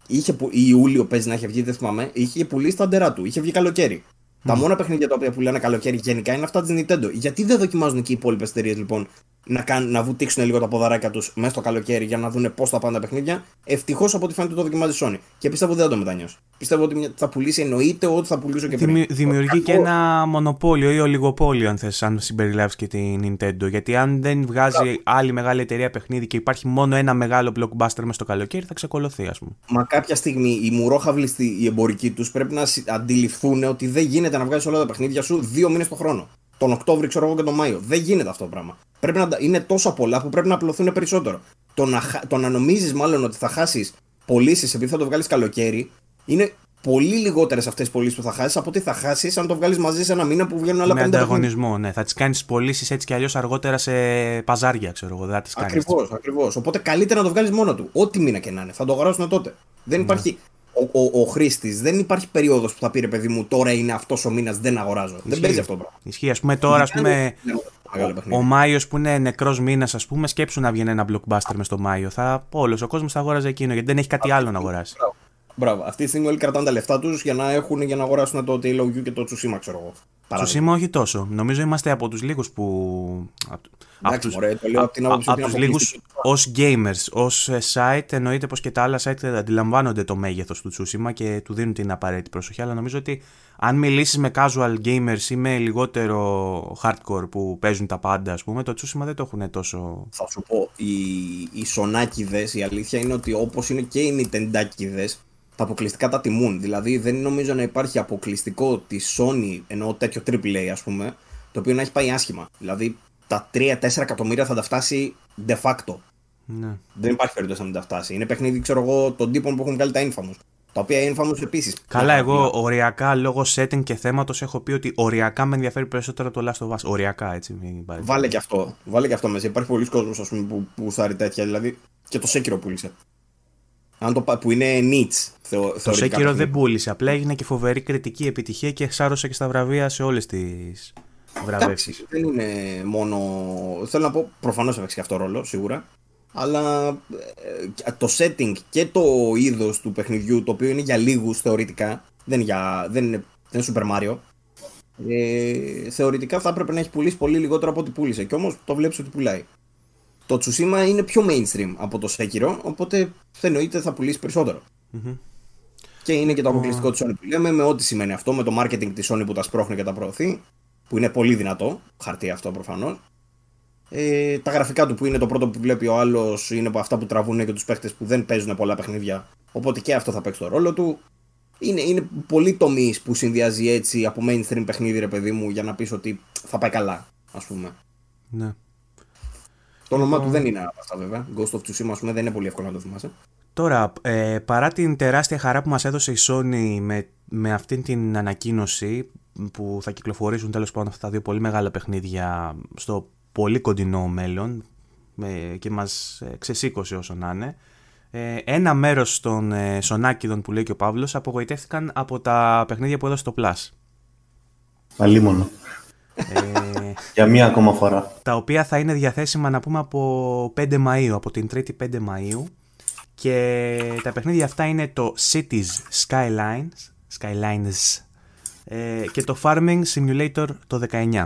B: Είχε, Ιούλιο παίζει να είχε βγει, δεν θυμάμαι. Είχε πουλήσει τα ντερά του. Είχε βγει καλοκαίρι. Τα μόνα παιχνίδια τα οποία λένε καλοκαίρι γενικά είναι αυτά της Nintendo. Γιατί δεν δοκιμάζουν και οι υπόλοιπες εταιρείες λοιπόν να, κάν, να βουτήξουν λίγο τα ποδαράκια τους μέσα στο καλοκαίρι για να δουν πώς θα πάνε τα παιχνίδια. Ευτυχώς από ό,τι φαίνεται το δοκιμάζει η Sony. Και πιστεύω ότι δεν θα το μετανιώσει. Πιστεύω ότι θα πουλήσει, εννοείται ότι θα πουλήσω και πριν. Δημιουργεί και ένα
A: μονοπόλιο ή ολιγοπόλιο, αν θες, αν συμπεριλάβεις και την Nintendo. Γιατί αν δεν βγάζει άλλη μεγάλη εταιρεία παιχνίδι και υπάρχει μόνο ένα μεγάλο blockbuster μέσα στο καλοκαίρι, θα ξεκολωθεί, ας πούμε.
B: Μα κάποια στιγμή οι μουρόχαυλοι οι εμπορικοί τους πρέπει να αντιληφθούν ότι δεν γίνεται να βγάζεις όλα τα παιχνίδια σου δύο μήνες το χρόνο τον Οκτώβριο, ξέρω εγώ και τον Μάιο. Δεν γίνεται αυτό το πράγμα. Πρέπει να, είναι τόσο πολλά που πρέπει να απλωθούν περισσότερο. Το να, το νομίζεις μάλλον ότι θα χάσεις πωλήσεις επειδή θα το βγάλεις καλοκαίρι, είναι πολύ λιγότερες αυτές τις πωλήσεις που θα χάσεις από ότι θα χάσεις αν το βγάλεις μαζί σε ένα μήνα που βγαίνουν άλλα πέντε. Με ανταγωνισμό,
A: ναι. Θα τις κάνεις πωλήσεις έτσι κι αλλιώς αργότερα σε παζάρια, ξέρω εγώ. Ακριβώς, ακριβώς. Οπότε καλύτερα να το βγάλεις μόνο του.
B: Ό,τι μήνα και να είναι. Θα το αγοράσουν τότε. Δεν ναι. υπάρχει ο, ο, χρήστης. Δεν υπάρχει περίοδος που θα πει ρε παιδί μου, τώρα είναι αυτός ο μήνας, δεν αγοράζω. Δεν παίζει αυτό το πράγμα.
A: Ισχύει. Ας πούμε τώρα, ας πούμε, ο, ο Μάιος που είναι νεκρός μήνας, ας πούμε, σκέψου να βγει ένα blockbuster μες στο Μάιο. Θα, όλος, ο κόσμος θα αγοράζει εκείνο γιατί δεν έχει κάτι άλλο να αγοράσει.
B: Μπράβο. Αυτή τη στιγμή όλοι κρατάνε τα λεφτά τους για να έχουν για να αγοράσουν το Taylor U και το Tsushima, ξέρω εγώ.
A: Τσουσίμα όχι τόσο. Νομίζω είμαστε από τους λίγους που.
B: Εντάξει, από την του λίγου
A: ως gamers, ως ε, site, εννοείται πως και τα άλλα site αντιλαμβάνονται το μέγεθος του Tsushima και του δίνουν την απαραίτητη προσοχή. Αλλά νομίζω ότι αν μιλήσεις με casual gamers ή με λιγότερο hardcore που παίζουν τα πάντα, ας πούμε, το Tsushima δεν το έχουν τόσο. Θα σου πω, οι, οι σονάκιδε, η αλήθεια
B: είναι ότι όπως είναι και οι νιτεντάκιδε, τα αποκλειστικά τα τιμούν. Δηλαδή δεν νομίζω να υπάρχει αποκλειστικό τη Sony ενώ τέτοιο AAA ας πούμε το οποίο να έχει πάει άσχημα. Δηλαδή τα 3-4 εκατομμύρια θα τα φτάσει de facto.
A: Ναι. Δεν υπάρχει
B: περίπτωση να μην τα φτάσει. Είναι παιχνίδι, ξέρω εγώ, των τύπων που έχουν βγάλει τα Infamous. Τα οποία Infamous επίσης. Καλά,
A: εγώ οριακά λόγω setting και θέματος έχω πει ότι οριακά με ενδιαφέρει περισσότερο το Last of Us. Οριακά έτσι. Βάλε
B: και αυτό. Βάλε και αυτό μέσα. Υπάρχει πολλοί κόσμος που, που σάρει τέτοια. Δηλαδή και το Σέκυρο πούλησε. Αν το, που είναι niche. Θεω, το Σέκυρο δεν
A: πούλησε. Απλά έγινε και φοβερή κριτική επιτυχία και σάρωσε και στα βραβεία σε όλες τις βραβεύσεις. Δεν είναι
B: μόνο. Θέλω να πω, προφανώς έπαιξε και αυτό ρόλο σίγουρα. Αλλά ε, το setting και το είδος του παιχνιδιού, το οποίο είναι για λίγους θεωρητικά, δεν, για, δεν, είναι, δεν είναι Super Mario. Ε, θεωρητικά θα έπρεπε να έχει πουλήσει πολύ λιγότερο από ό,τι πούλησε. Και όμως το βλέπεις ότι πουλάει το Τσουσίμα είναι πιο mainstream από το Sekiro, οπότε εννοείται θα πουλήσει περισσότερο. Mm-hmm. Και είναι και το αποκλειστικό mm-hmm. της Sony που λέμε, με ό,τι σημαίνει αυτό, με το marketing της Sony που τα σπρώχνει και τα προωθεί, που είναι πολύ δυνατό, χαρτί αυτό προφανώς. Ε, τα γραφικά του που είναι το πρώτο που βλέπει ο άλλος είναι από αυτά που τραβούν και τους παίχτες που δεν παίζουν πολλά παιχνίδια. Οπότε και αυτό θα παίξει τον ρόλο του. Είναι, είναι πολλοί τομείς που συνδυάζει έτσι από mainstream παιχνίδι, ρε παιδί μου, για να πεις ότι θα πάει καλά, ας πούμε. Ναι. Το όνομά του λοιπόν. δεν είναι από αυτά βέβαια. Ghost of Tsushima, ας πούμε, δεν είναι πολύ εύκολο να το θυμάσαι.
A: Τώρα, ε, παρά την τεράστια χαρά που μας έδωσε η Sony με, με αυτήν την ανακοίνωση που θα κυκλοφορήσουν τέλος πάντων αυτά τα δύο πολύ μεγάλα παιχνίδια στο πολύ κοντινό μέλλον ε, και μας ε, ξεσήκωσε όσο να είναι, ε, ένα μέρος των ε, σονάκιδων που λέει και ο Παύλος απογοητεύτηκαν από τα παιχνίδια που έδωσε το Plus. Αλίμονο. Ε, για μία ακόμα φορά. Τα οποία θα είναι διαθέσιμα να πούμε από 5 Μαΐου, από την 3η 5 Μαΐου. Και τα παιχνίδια αυτά είναι το Cities Skylines, Skylines ε, και το Farming Simulator το 19.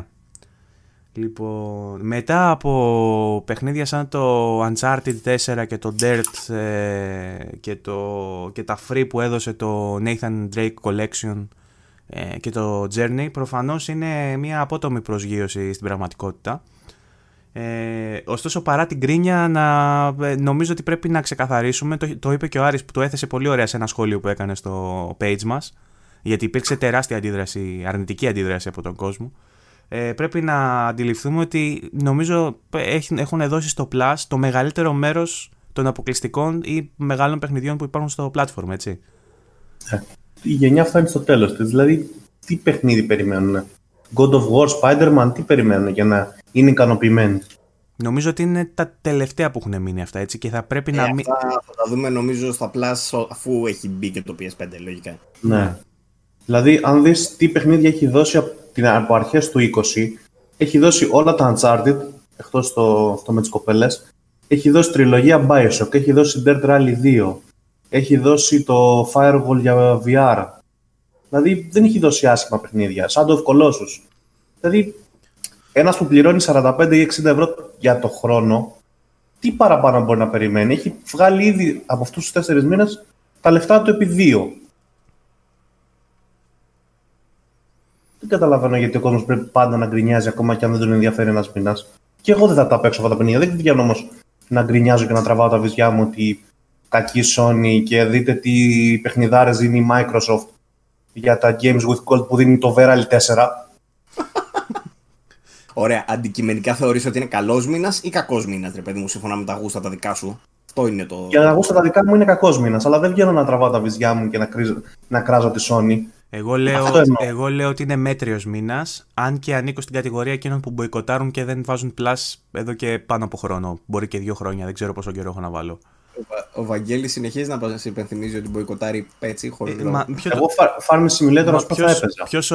A: Λοιπόν, μετά από παιχνίδια σαν το Uncharted 4 και το Dirt ε, και, το, και τα Free που έδωσε το Nathan Drake Collection ε, και το Journey προφανώς είναι μια απότομη προσγείωση στην πραγματικότητα. Ε, ωστόσο παρά την κρίνια να, ε, νομίζω ότι πρέπει να ξεκαθαρίσουμε το, το είπε και ο Άρης που το έθεσε πολύ ωραία σε ένα σχόλιο που έκανε στο page μας γιατί υπήρξε τεράστια αντίδραση, αρνητική αντίδραση από τον κόσμο ε, πρέπει να αντιληφθούμε ότι νομίζω έχουν δώσει στο Plus το μεγαλύτερο μέρος των αποκλειστικών ή μεγάλων παιχνιδιών που υπάρχουν στο platform, έτσι. Ναι η γενιά φτάνει στο τέλος της. Δηλαδή, τι παιχνίδι περιμένουν. God of War, Spider-Man, τι περιμένουν για να είναι ικανοποιημένοι. Νομίζω ότι είναι τα τελευταία που έχουν μείνει αυτά έτσι και θα πρέπει ε, να μην.
B: Θα τα δούμε νομίζω στα Plus αφού έχει μπει και το PS5 λογικά.
A: Ναι. Δηλαδή, αν δεις τι παιχνίδια έχει δώσει από αρχές του 20, έχει δώσει όλα τα Uncharted, εκτός το, αυτό με τις κοπέλες. Έχει δώσει τριλογία Bioshock, έχει δώσει Dirt Rally 2, έχει δώσει το Firewall για VR. Δηλαδή δεν έχει δώσει άσχημα παιχνίδια, σαν το ευκολόσους. Δηλαδή ένας που πληρώνει 45 ή 60 ευρώ για το χρόνο, τι παραπάνω μπορεί να περιμένει. Έχει βγάλει ήδη από αυτούς τους τέσσερις μήνες τα λεφτά του επί δύο. Δεν καταλαβαίνω γιατί ο κόσμος πρέπει πάντα να γκρινιάζει ακόμα και αν δεν τον ενδιαφέρει ένας μήνας. Και εγώ δεν θα τα παίξω αυτά τα παιχνίδια. Δεν βγαίνω όμως να γκρινιάζω και να τραβάω τα βυζιά μου ότι κακή Sony και δείτε τι παιχνιδάρες δίνει η Microsoft για τα Games with Gold που δίνει το Veral [laughs] 4. Ωραία, αντικειμενικά
B: θεωρείς ότι είναι καλός μήνας ή κακός μήνας, ρε παιδί μου, σύμφωνα με τα γούστα τα δικά σου. Αυτό είναι το... Για τα γούστα
A: τα δικά μου είναι κακός μήνας, αλλά δεν βγαίνω να τραβάω τα βυζιά μου και να, κρίζω, να κράζω τη Sony. Εγώ λέω, εγώ λέω ότι είναι μέτριος μήνας, αν και ανήκω στην κατηγορία εκείνων που μποϊκοτάρουν και δεν βάζουν πλάσ εδώ και πάνω από χρόνο. Μπορεί και δύο χρόνια, δεν ξέρω πόσο καιρό έχω να βάλω. Ο
B: Βαγγέλης συνεχίζει να σε υπενθυμίζει ότι μποϊκοτάρει πέτσι χωρίς ε, λόγο. Εγώ Farming Simulator ας ποιος, θα έπαιζα. Ποιος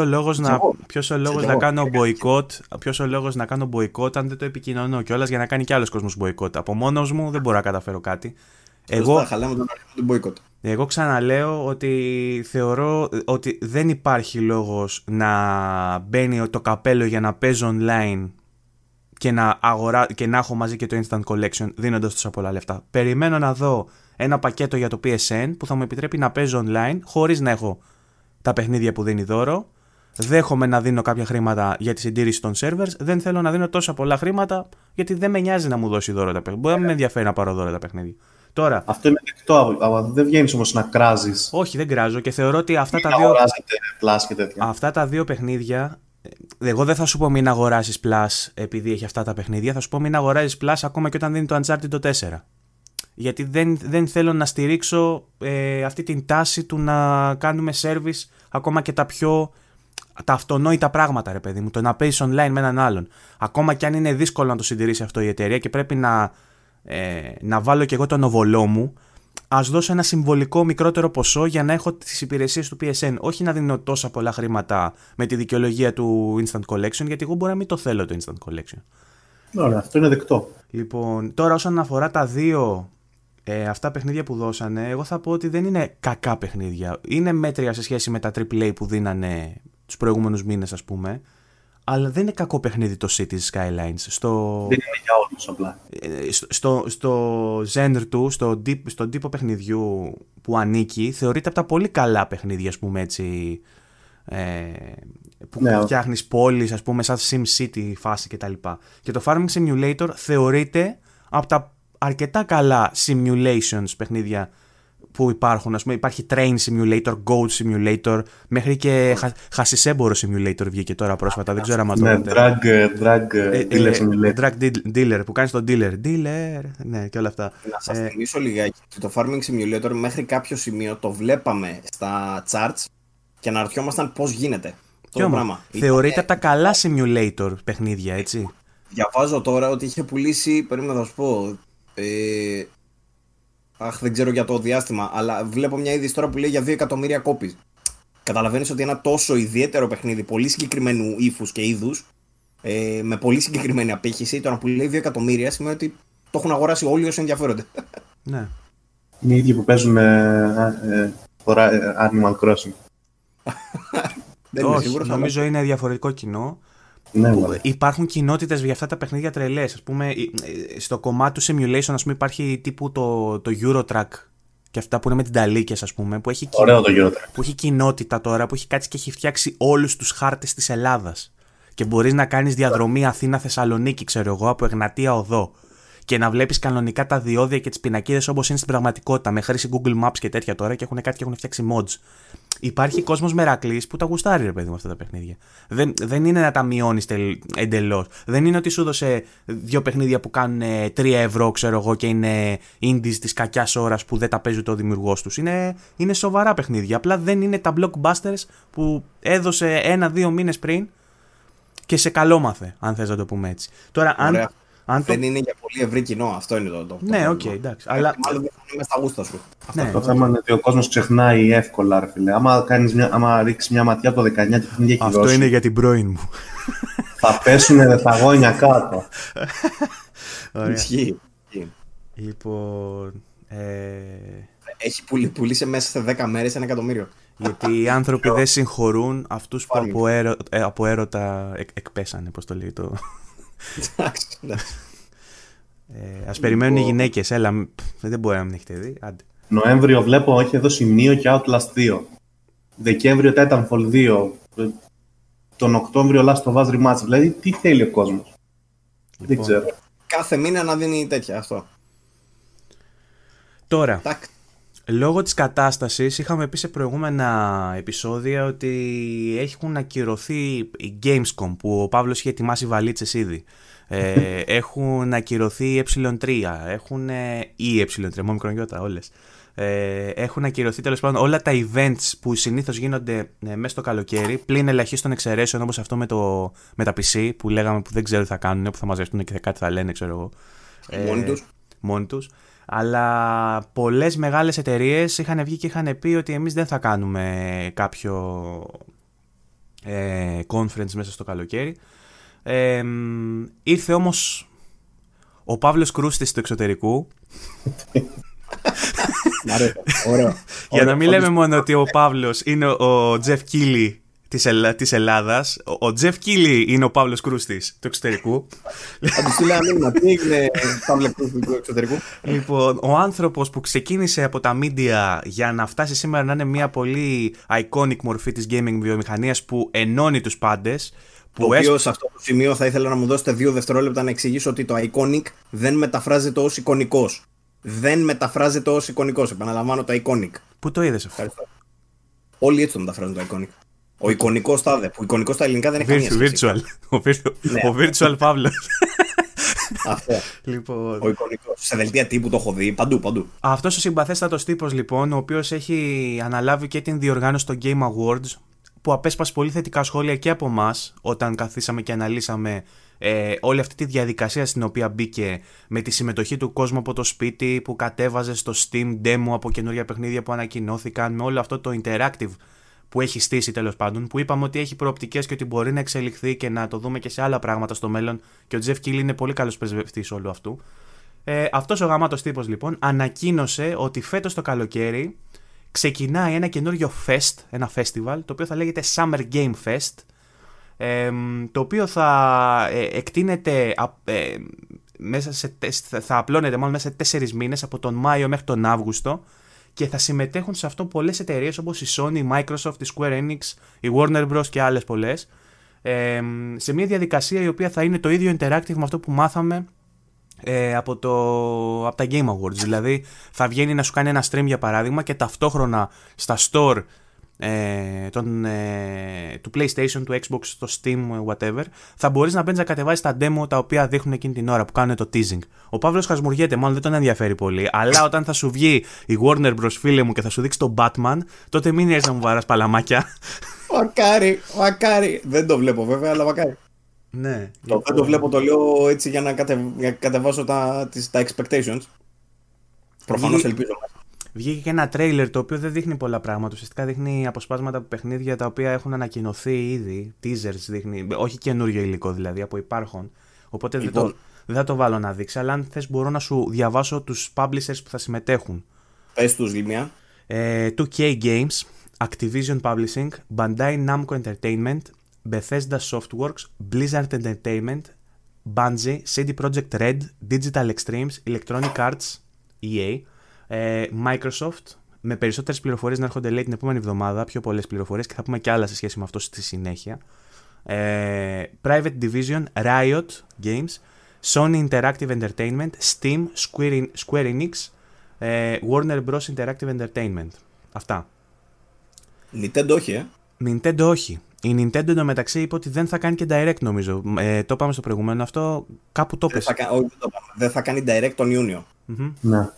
B: ο λόγος, να, να κάνω
A: μποϊκότ, ποιος ο λόγος να κάνω μποϊκότ αν δεν το επικοινωνώ κιόλας για να κάνει κι άλλος κόσμος μποϊκότ. Από μόνος μου δεν μπορώ να καταφέρω κάτι. Εγώ, εγώ ξαναλέω ότι θεωρώ ότι δεν υπάρχει λόγος να μπαίνει το καπέλο για να παίζει online και να, αγορά, και να έχω μαζί και το Instant Collection δίνοντα τόσα πολλά λεφτά. Περιμένω να δω ένα πακέτο για το PSN που θα μου επιτρέπει να παίζω online χωρίς να έχω τα παιχνίδια που δίνει δώρο. Δέχομαι να δίνω κάποια χρήματα για τη συντήρηση των servers. Δεν θέλω να δίνω τόσα πολλά χρήματα γιατί δεν με νοιάζει να μου δώσει δώρο τα παιχνίδια. Μπορεί να με ενδιαφέρει να πάρω δώρο τα παιχνίδια. Τώρα, αυτό είναι δεκτό, αλλά δεν βγαίνεις όμως να κράζεις. Όχι, δεν κράζω και θεωρώ ότι αυτά τα δύο. Αυτά τα δύο παιχνίδια ε, εγώ δεν θα σου πω μην αγοράσεις Plus επειδή έχει αυτά τα παιχνίδια. Θα σου πω μην αγοράζεις Plus ακόμα και όταν δίνει το Uncharted το 4. Γιατί δεν, δεν θέλω να στηρίξω ε, αυτή την τάση του να κάνουμε service ακόμα και τα πιο τα αυτονόητα πράγματα, ρε παιδί μου. Το να παίζεις online με έναν άλλον. Ακόμα και αν είναι δύσκολο να το συντηρήσει αυτό η εταιρεία και πρέπει να, ε, να βάλω και εγώ τον οβολό μου ας δώσω ένα συμβολικό μικρότερο ποσό για να έχω τις υπηρεσίες του PSN. Όχι να δίνω τόσα πολλά χρήματα με τη δικαιολογία του Instant Collection, γιατί εγώ μπορεί να μην το θέλω το Instant Collection. Ωραία, αυτό είναι δεκτό. Λοιπόν, τώρα όσον αφορά τα δύο ε, αυτά παιχνίδια που δώσανε, εγώ θα πω ότι δεν είναι κακά παιχνίδια. Είναι μέτρια σε σχέση με τα AAA που δίνανε τους προηγούμενους μήνες, ας πούμε αλλά δεν είναι κακό παιχνίδι το Cities Skylines. Στο... Δεν είναι για όλους απλά. Ε, στο, στο, στο genre του, στο, στον τύπο παιχνιδιού που ανήκει, θεωρείται από τα πολύ καλά παιχνίδια, ας πούμε έτσι, ε, που ναι. φτιάχνεις πόλεις, ας πούμε, σαν Sim City φάση κτλ. Και, και το Farming Simulator θεωρείται από τα αρκετά καλά simulations παιχνίδια που υπάρχουν. Ας πούμε, υπάρχει Train Simulator, Goat Simulator, μέχρι και ναι. χασισέμπορο Simulator βγήκε τώρα πρόσφατα. Δεν ξέρω αν το Ναι, Drag ε, ε, dealer ε, dealer, που κάνεις τον dealer. Dealer, ναι, και όλα αυτά. Να σας θυμίσω λιγάκι το
B: Farming Simulator μέχρι κάποιο σημείο το βλέπαμε στα charts και αναρωτιόμασταν πώς γίνεται. Το πράγμα. Θεωρείται τα
A: καλά simulator παιχνίδια, έτσι.
B: Διαβάζω τώρα ότι είχε πουλήσει, περίμενα να σα πω, αχ δεν ξέρω για το διάστημα, αλλά βλέπω μια είδηση τώρα που λέει για 2 εκατομμύρια κόπη. Καταλαβαίνεις ότι ένα τόσο ιδιαίτερο παιχνίδι πολύ συγκεκριμένου ύφους και είδους, ε, με πολύ συγκεκριμένη απήχηση, τώρα που λέει 2 εκατομμύρια σημαίνει ότι το έχουν αγοράσει όλοι όσοι ενδιαφέρονται. [laughs]
A: Ναι. Είναι οι ίδιοι που παίζουν ε, ε, Animal Crossing. [laughs] δεν είμαι σίγουρος. νομίζω είναι διαφορετικό κοινό. Ναι, ναι. Ε, υπάρχουν κοινότητες για αυτά τα παιχνίδια τρελές. Ας πούμε, ε, ε, στο κομμάτι του simulation, ας πούμε, υπάρχει τύπου το, το Eurotrack και αυτά που είναι με την Ταλίκες, ας πούμε. Που έχει, Ωραίο το Που έχει κοινότητα τώρα, που έχει κάτσει και έχει φτιάξει όλους τους χάρτες της Ελλάδας. Και μπορείς να κάνεις διαδρομή Αθήνα-Θεσσαλονίκη, ξέρω εγώ, από Εγνατία Οδό και να βλέπεις κανονικά τα διόδια και τις πινακίδες όπως είναι στην πραγματικότητα με χρήση Google Maps και τέτοια τώρα και έχουν κάτι και έχουν φτιάξει mods. Υπάρχει κόσμος μερακλή που τα γουστάρει, ρε παιδί μου, αυτά τα παιχνίδια. Δεν, δεν είναι να τα μειώνεις εντελώς. Δεν είναι ότι σου δώσε δύο παιχνίδια που κάνουν 3 ε, ευρώ, ξέρω εγώ, και είναι indies της κακιάς ώρας που δεν τα παίζει ο δημιουργός τους. Είναι, είναι σοβαρά παιχνίδια. Απλά δεν είναι τα blockbusters που έδωσε ένα-δύο μήνες πριν και σε καλό αν θες να το πούμε έτσι. Τώρα, αν αν δεν το... είναι για πολύ ευρύ κοινό, αυτό είναι το. τόπο. ναι, οκ, okay, εντάξει. Αλλά... Ε, μάλλον δεν είναι στα γούστα σου. Ναι. Αυτό το θέμα είναι ότι ο κόσμος ξεχνάει εύκολα, ρε φίλε. Άμα, κάνεις μια, άμα ρίξεις μια ματιά από το 19 και την Αυτό είναι για την πρώην μου. θα πέσουν τα γόνια κάτω. Ωραία. Ισχύει. Λοιπόν. Ε...
B: Έχει πουλήσει μέσα σε 10 μέρες ένα εκατομμύριο. Γιατί οι
A: άνθρωποι δεν συγχωρούν αυτούς που από, έρω... Ε, από έρωτα εκ... εκπέσανε, πώς το λέει το. Εντάξει. Α ναι. ε, περιμένουν οι λοιπόν. γυναίκες. Έλα, δεν μπορεί να μην έχετε δει. Άντε. Νοέμβριο βλέπω, έχει εδώ σημείο και Outlast 2. Δεκέμβριο Titanfall 2. Τον Οκτώβριο Last of Us Rematch. Δηλαδή, τι θέλει ο κόσμος. Λοιπόν. Δεν ξέρω.
B: Κάθε μήνα να δίνει τέτοια αυτό.
A: Τώρα. Τάκ. Λόγω της κατάστασης είχαμε πει σε προηγούμενα επεισόδια ότι έχουν ακυρωθεί η Gamescom που ο Παύλος είχε ετοιμάσει βαλίτσες ήδη. Ε, [laughs] έχουν ακυρωθεί η ε ε3, έχουν ε, ή ε, ε3, μόνο μικρονιώτα όλες. Ε, 3 μονο ακυρωθεί τέλος πάντων όλα τα events που συνήθως γίνονται μέσα στο καλοκαίρι, πλην ελαχίστων εξαιρέσεων όπως αυτό με, το, με τα PC που λέγαμε που δεν ξέρω τι θα κάνουν, που θα μαζευτούν και κάτι θα λένε, ξέρω εγώ. μόνοι τους. Μόνοι αλλά πολλές μεγάλες εταιρείες είχαν βγει και είχαν πει ότι εμείς δεν θα κάνουμε κάποιο ε, conference μέσα στο καλοκαίρι. Ε, ήρθε όμως ο Παύλος κρούστης του εξωτερικού. Για να μην λέμε μόνο ότι ο Παύλος είναι ο Τζεφ Κίλι της, Ελλά, της Ελλάδας. Ο, Τζεφ Κίλι είναι ο Παύλος Κρούστης του εξωτερικού.
B: Θα του μήνυμα. Τι έγινε Παύλο Κρούστης του εξωτερικού.
A: Λοιπόν, ο άνθρωπος που ξεκίνησε από τα μίντια για να φτάσει σήμερα να είναι μια πολύ iconic μορφή της gaming βιομηχανίας που ενώνει τους πάντες. Που το οποίο σε
B: αυτό το σημείο θα ήθελα να μου δώσετε δύο δευτερόλεπτα να εξηγήσω ότι το iconic δεν μεταφράζεται ως εικονικός. Δεν μεταφράζεται ως εικονικός, επαναλαμβάνω το iconic. Πού το είδες αυτό. Ευχαριστώ. Όλοι έτσι το μεταφράζουν το iconic. Ο εικονικός τάδε. Ο εικονικός στα ελληνικά δεν έχει κανένα. Virtual.
A: Ο, ναι. virtual, λοιπόν. ο Παύλο.
B: Αυτό. Ο εικονικός. Σε δελτία τύπου το έχω δει. Παντού, παντού.
A: Αυτός ο συμπαθέστατος τύπος, λοιπόν, ο οποίος έχει αναλάβει και την διοργάνωση των Game Awards, που απέσπασε πολύ θετικά σχόλια και από εμάς όταν καθίσαμε και αναλύσαμε ε, όλη αυτή τη διαδικασία στην οποία μπήκε με τη συμμετοχή του κόσμου από το σπίτι που κατέβαζε στο Steam demo από καινούργια παιχνίδια που ανακοινώθηκαν με όλο αυτό το interactive που έχει στήσει τέλος πάντων, που είπαμε ότι έχει προοπτικές και ότι μπορεί να εξελιχθεί και να το δούμε και σε άλλα πράγματα στο μέλλον. Και ο Τζεφ Κίλι είναι πολύ καλός πρεσβευτής όλου αυτού. Ε, Αυτός ο γαμάτος τύπος λοιπόν ανακοίνωσε ότι φέτος το καλοκαίρι ξεκινάει ένα καινούριο fest, ένα festival, το οποίο θα λέγεται Summer Game Fest, ε, το οποίο θα ε, εκτείνεται, ε, μέσα σε, θα απλώνεται μάλλον μέσα σε τέσσερις μήνες, από τον Μάιο μέχρι τον Αύγουστο, και θα συμμετέχουν σε αυτό πολλές εταιρείες όπως η Sony, η Microsoft, η Square Enix, η Warner Bros. και άλλες πολλές. σε μια διαδικασία η οποία θα είναι το ίδιο interactive με αυτό που μάθαμε ε, από, το, από τα Game Awards. Δηλαδή θα βγαίνει να σου κάνει ένα stream για παράδειγμα και ταυτόχρονα στα store ε, τον, ε, του PlayStation, του Xbox, το Steam, ε, whatever, θα μπορείς να μπαίνεις να κατεβάσεις τα demo τα οποία δείχνουν εκείνη την ώρα που κάνουν το teasing. Ο Παύλος χασμουριέται, μάλλον δεν τον ενδιαφέρει πολύ, αλλά όταν θα σου βγει η Warner Bros. φίλε μου και θα σου δείξει τον Batman, τότε μην έρθεις να μου βαράς παλαμάκια. [laughs] Μακάρι,
B: μακάρι. Δεν το βλέπω βέβαια, αλλά μακάρι. Ναι. Το, δεν το βλέπω, το λέω έτσι για να, κατε, κατεβάσω τα, τις, τα expectations.
A: Προφανώς ελπίζω βγήκε και ένα τρέιλερ το οποίο δεν δείχνει πολλά πράγματα. Ουσιαστικά δείχνει αποσπάσματα από παιχνίδια τα οποία έχουν ανακοινωθεί ήδη. Teasers δείχνει, όχι καινούριο υλικό δηλαδή, από υπάρχον. Οπότε δεν, το, λοιπόν. δεν θα το βάλω να δείξει, αλλά αν θες μπορώ να σου διαβάσω τους publishers που θα συμμετέχουν. Πες τους λίμια. 2K ε, Games, Activision Publishing, Bandai Namco Entertainment, Bethesda Softworks, Blizzard Entertainment, Bungie, CD Projekt Red, Digital Extremes, Electronic Arts, EA, ε, Microsoft με περισσότερες πληροφορίες να έρχονται λέει την επόμενη εβδομάδα, πιο πολλές πληροφορίες, και θα πούμε και άλλα σε σχέση με αυτό στη συνέχεια. Ε, Private Division, Riot Games, Sony Interactive Entertainment, Steam, Square, Enix, ε, Warner Bros. Interactive Entertainment. Αυτά. Nintendo όχι, ε. Nintendo όχι. Η Nintendo εντωμεταξύ είπε ότι δεν θα κάνει και direct νομίζω. Ε, το πάμε στο προηγούμενο αυτό, κάπου το πες.
B: Όχι, δεν θα κάνει direct τον ιουνιο Ναι.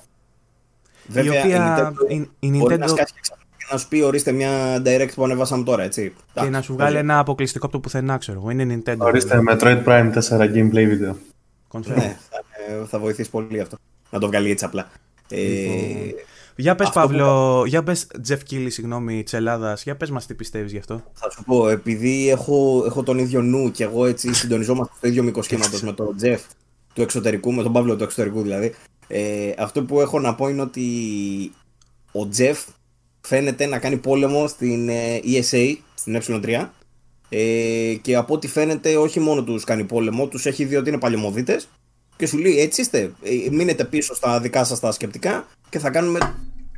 B: Βέβαια, η, οποία... η Nintendo, Μπορεί να σκάσει και να σου πει ορίστε μια direct που ανεβάσαμε τώρα, έτσι. Και να σου βγάλει
A: ένα αποκλειστικό από το πουθενά, ξέρω εγώ. Είναι Nintendo. Ορίστε, Metroid Prime 4 gameplay video.
B: Ναι, ε, θα βοηθήσει πολύ αυτό. Να το βγάλει έτσι απλά. Ε, λοιπόν. Για πες Παύλο,
A: που... για πες Τζεφ Κίλι, συγγνώμη, της Ελλάδας, για πες μας τι πιστεύεις γι' αυτό. Θα σου
B: πω, επειδή έχω, έχω τον ίδιο νου και εγώ έτσι συντονιζόμαστε στο ίδιο μικρό με τον Τζεφ του εξωτερικού, με τον Παύλο του εξωτερικού δηλαδή, ε, αυτό που έχω να πω είναι ότι ο Τζεφ φαίνεται να κάνει πόλεμο στην ε, ESA, στην ε3. Ε, και από ό,τι φαίνεται όχι μόνο τους κάνει πόλεμο, τους έχει δει ότι είναι παλαιομοδίτε. και σου λέει έτσι είστε, ε, μείνετε πίσω στα δικά σας τα σκεπτικά και θα κάνουμε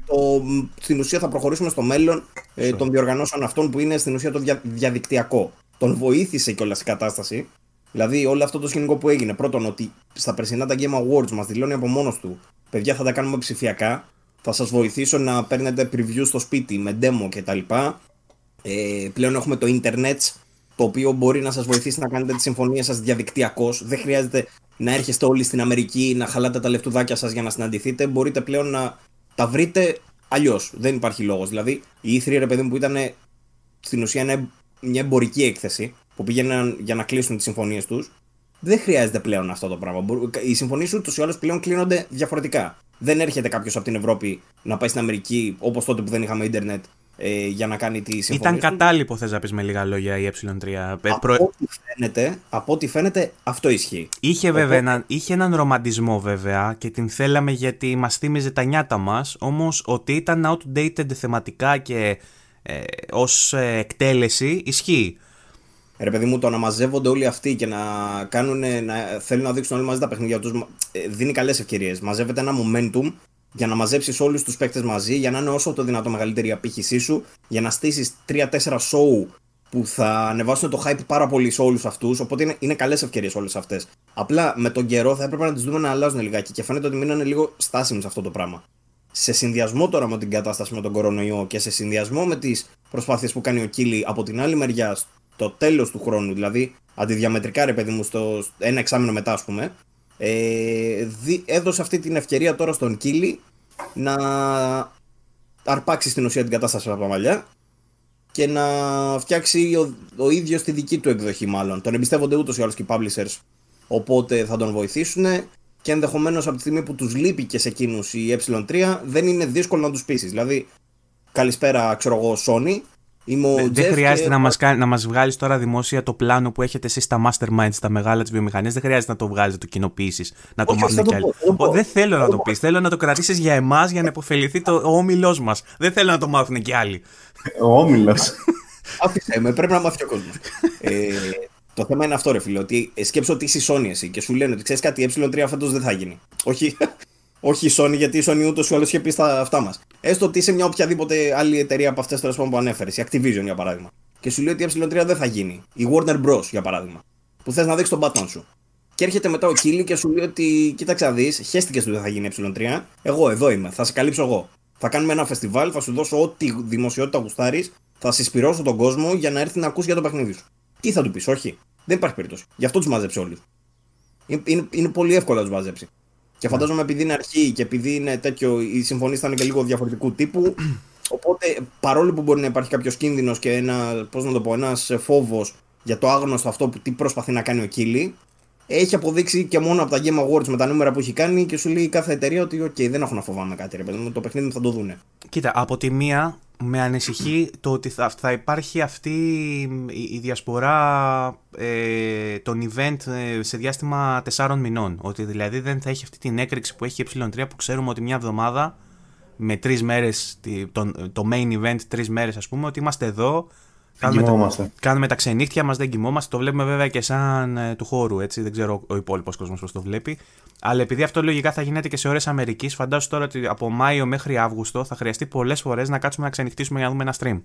B: το, στην ουσία θα προχωρήσουμε στο μέλλον ε, των διοργανώσεων αυτών που είναι στην ουσία το διαδικτυακό. Τον βοήθησε κιόλας η κατάσταση Δηλαδή, όλο αυτό το σκηνικό που έγινε, πρώτον, ότι στα περσινά τα Game Awards μας δηλώνει από μόνος του, παιδιά, θα τα κάνουμε ψηφιακά. Θα σας βοηθήσω να παίρνετε preview στο σπίτι με demo κτλ. Ε, πλέον έχουμε το Internet, το οποίο μπορεί να σας βοηθήσει να κάνετε τη συμφωνία σας διαδικτυακώς. Δεν χρειάζεται να έρχεστε όλοι στην Αμερική, να χαλάτε τα λεφτουδάκια σας για να συναντηθείτε. Μπορείτε πλέον να τα βρείτε αλλιώς. Δεν υπάρχει λόγος. Δηλαδή, η E3, ρε παιδί μου, που ήταν στην ουσία μια εμπορική έκθεση, που πήγαιναν για να κλείσουν τις συμφωνίες τους, δεν χρειάζεται πλέον αυτό το πράγμα. Οι συμφωνίες ούτως ή άλλως πλέον κλείνονται διαφορετικά. Δεν έρχεται κάποιος από την Ευρώπη να πάει στην Αμερική όπως τότε που δεν είχαμε ίντερνετ ε, για να κάνει τη συμφωνία. Ήταν
A: κατάλληλο, θες να πεις με λίγα λόγια, η ε3. Ε, από, ό,τι φαίνεται, φαίνεται, αυτό ισχύει. Είχε, βέβαια, είχε έναν ρομαντισμό βέβαια και την θέλαμε γιατί μας θύμιζε τα νιάτα μας. Όμως ότι ήταν outdated θεματικά και ε, ως ε, εκτέλεση
B: ισχύει ρε παιδί μου, το να μαζεύονται όλοι αυτοί και να, κάνουν, να θέλουν να δείξουν όλοι μαζί τα παιχνίδια τους, ε, δίνει καλές ευκαιρίες. Μαζεύεται ένα momentum για να μαζέψεις όλους τους παίκτες μαζί, για να είναι όσο το δυνατό μεγαλύτερη η απήχησή σου, για να στήσεις 3-4 show που θα ανεβάσουν το hype πάρα πολύ σε όλους αυτούς. Οπότε είναι, είναι καλές ευκαιρίες όλες αυτές. Απλά με τον καιρό θα έπρεπε να τις δούμε να αλλάζουν λιγάκι και φαίνεται ότι μείνανε λίγο στάσιμοι σε αυτό το πράγμα. Σε συνδυασμό τώρα με την κατάσταση με τον κορονοϊό και σε συνδυασμό με τις προσπάθειες που κάνει ο Κίλι από την άλλη μεριά το τέλος του χρόνου, δηλαδή αντιδιαμετρικά ρε παιδί μου, στο, ένα εξάμεινο μετά, ας πούμε, ε, δι, έδωσε αυτή την ευκαιρία τώρα στον Κίλι να αρπάξει στην ουσία την κατάσταση από τα μαλλιά και να φτιάξει ο, ο ίδιος τη δική του εκδοχή, μάλλον. Τον εμπιστεύονται ούτως ή άλλως και οι publishers, οπότε θα τον βοηθήσουν και ενδεχομένως από τη στιγμή που τους λείπει και σε εκείνους η ε3, δεν είναι δύσκολο να τους πείσει. Δηλαδή, καλησπέρα, ξέρω εγώ, Sony, δεν, χρειάζεται να, μας
A: κάνει, να μας βγάλεις τώρα δημόσια το πλάνο που έχετε εσείς στα masterminds, στα μεγάλα της Δεν χρειάζεται να το βγάλεις, το κοινοποιήσει, να το μάθουν κι άλλοι. Δεν θέλω να το πεις, θέλω να το κρατήσεις για εμάς για να υποφεληθεί το, ο όμιλός μας. Δεν θέλω να το μάθουν κι άλλοι. Ε, ο όμιλος. [laughs] Άφησε πρέπει
B: να μάθει ο κόσμος. Ε, το θέμα είναι αυτό, ρε φίλε. Ότι ε, σκέψω ότι είσαι η εσύ και σου λένε ότι ξέρεις κάτι, ε3 φέτος δεν θα γίνει. Όχι, [laughs] όχι η Sony, γιατί η Sony ούτως ή άλλως είχε πει στα αυτά μας έστω ότι είσαι μια οποιαδήποτε άλλη εταιρεία από αυτές που ανέφερες, η Activision για παράδειγμα. Και σου λέει ότι η ε3 δεν θα γίνει. Η Warner Bros. για παράδειγμα. Που θες να δείξει τον Batman σου. Και έρχεται μετά ο Κίλι και σου λέει ότι κοίταξε να δεις, χέστηκες του δεν θα γίνει η ε3. Εγώ εδώ είμαι, θα σε καλύψω εγώ. Θα κάνουμε ένα φεστιβάλ, θα σου δώσω ό,τι δημοσιότητα γουστάρεις, θα συσπυρώσω τον κόσμο για να έρθει να ακούσει για το παιχνίδι σου. Τι θα του πεις, Όχι. Δεν υπάρχει περίπτωση. Γι' αυτό τους μάζεψε όλοι. Είναι, είναι, είναι πολύ εύκολο να τους μαζέψει. Και ναι. φαντάζομαι επειδή είναι αρχή και επειδή είναι τέτοιο, οι συμφωνίες θα είναι και λίγο διαφορετικού τύπου. [clears throat] Οπότε παρόλο που μπορεί να υπάρχει κάποιος κίνδυνος και ένα πώς να ένας φόβος για το άγνωστο αυτό που τι προσπαθεί να κάνει ο Κίλι, έχει αποδείξει και μόνο από τα Game Awards με τα νούμερα που έχει κάνει και σου λέει κάθε εταιρεία ότι δεν έχω να φοβάμαι κάτι ρε παιδί μου, το παιχνίδι θα το
A: δούνε. Κοίτα, από τη μία με ανησυχεί το ότι θα, υπάρχει αυτή η διασπορά ε, των event ε, σε διάστημα τεσσάρων μηνών. Ότι δηλαδή δεν θα έχει αυτή την έκρηξη που έχει η ε3 που ξέρουμε ότι μια εβδομάδα με τρεις μέρες, το, το main event τρεις μέρες ας πούμε, ότι είμαστε εδώ,
B: Κάνουμε τα,
A: κάνουμε τα ξενύχτια μας, δεν κοιμόμαστε. Το βλέπουμε βέβαια και σαν ε, του χώρου, έτσι. Δεν ξέρω ο υπόλοιπος κόσμος πώς το βλέπει. Αλλά επειδή αυτό λογικά θα γίνεται και σε ώρες Αμερικής, φαντάζομαι τώρα ότι από Μάιο μέχρι Αύγουστο θα χρειαστεί πολλές φορές να κάτσουμε να ξενυχτήσουμε για να δούμε ένα stream.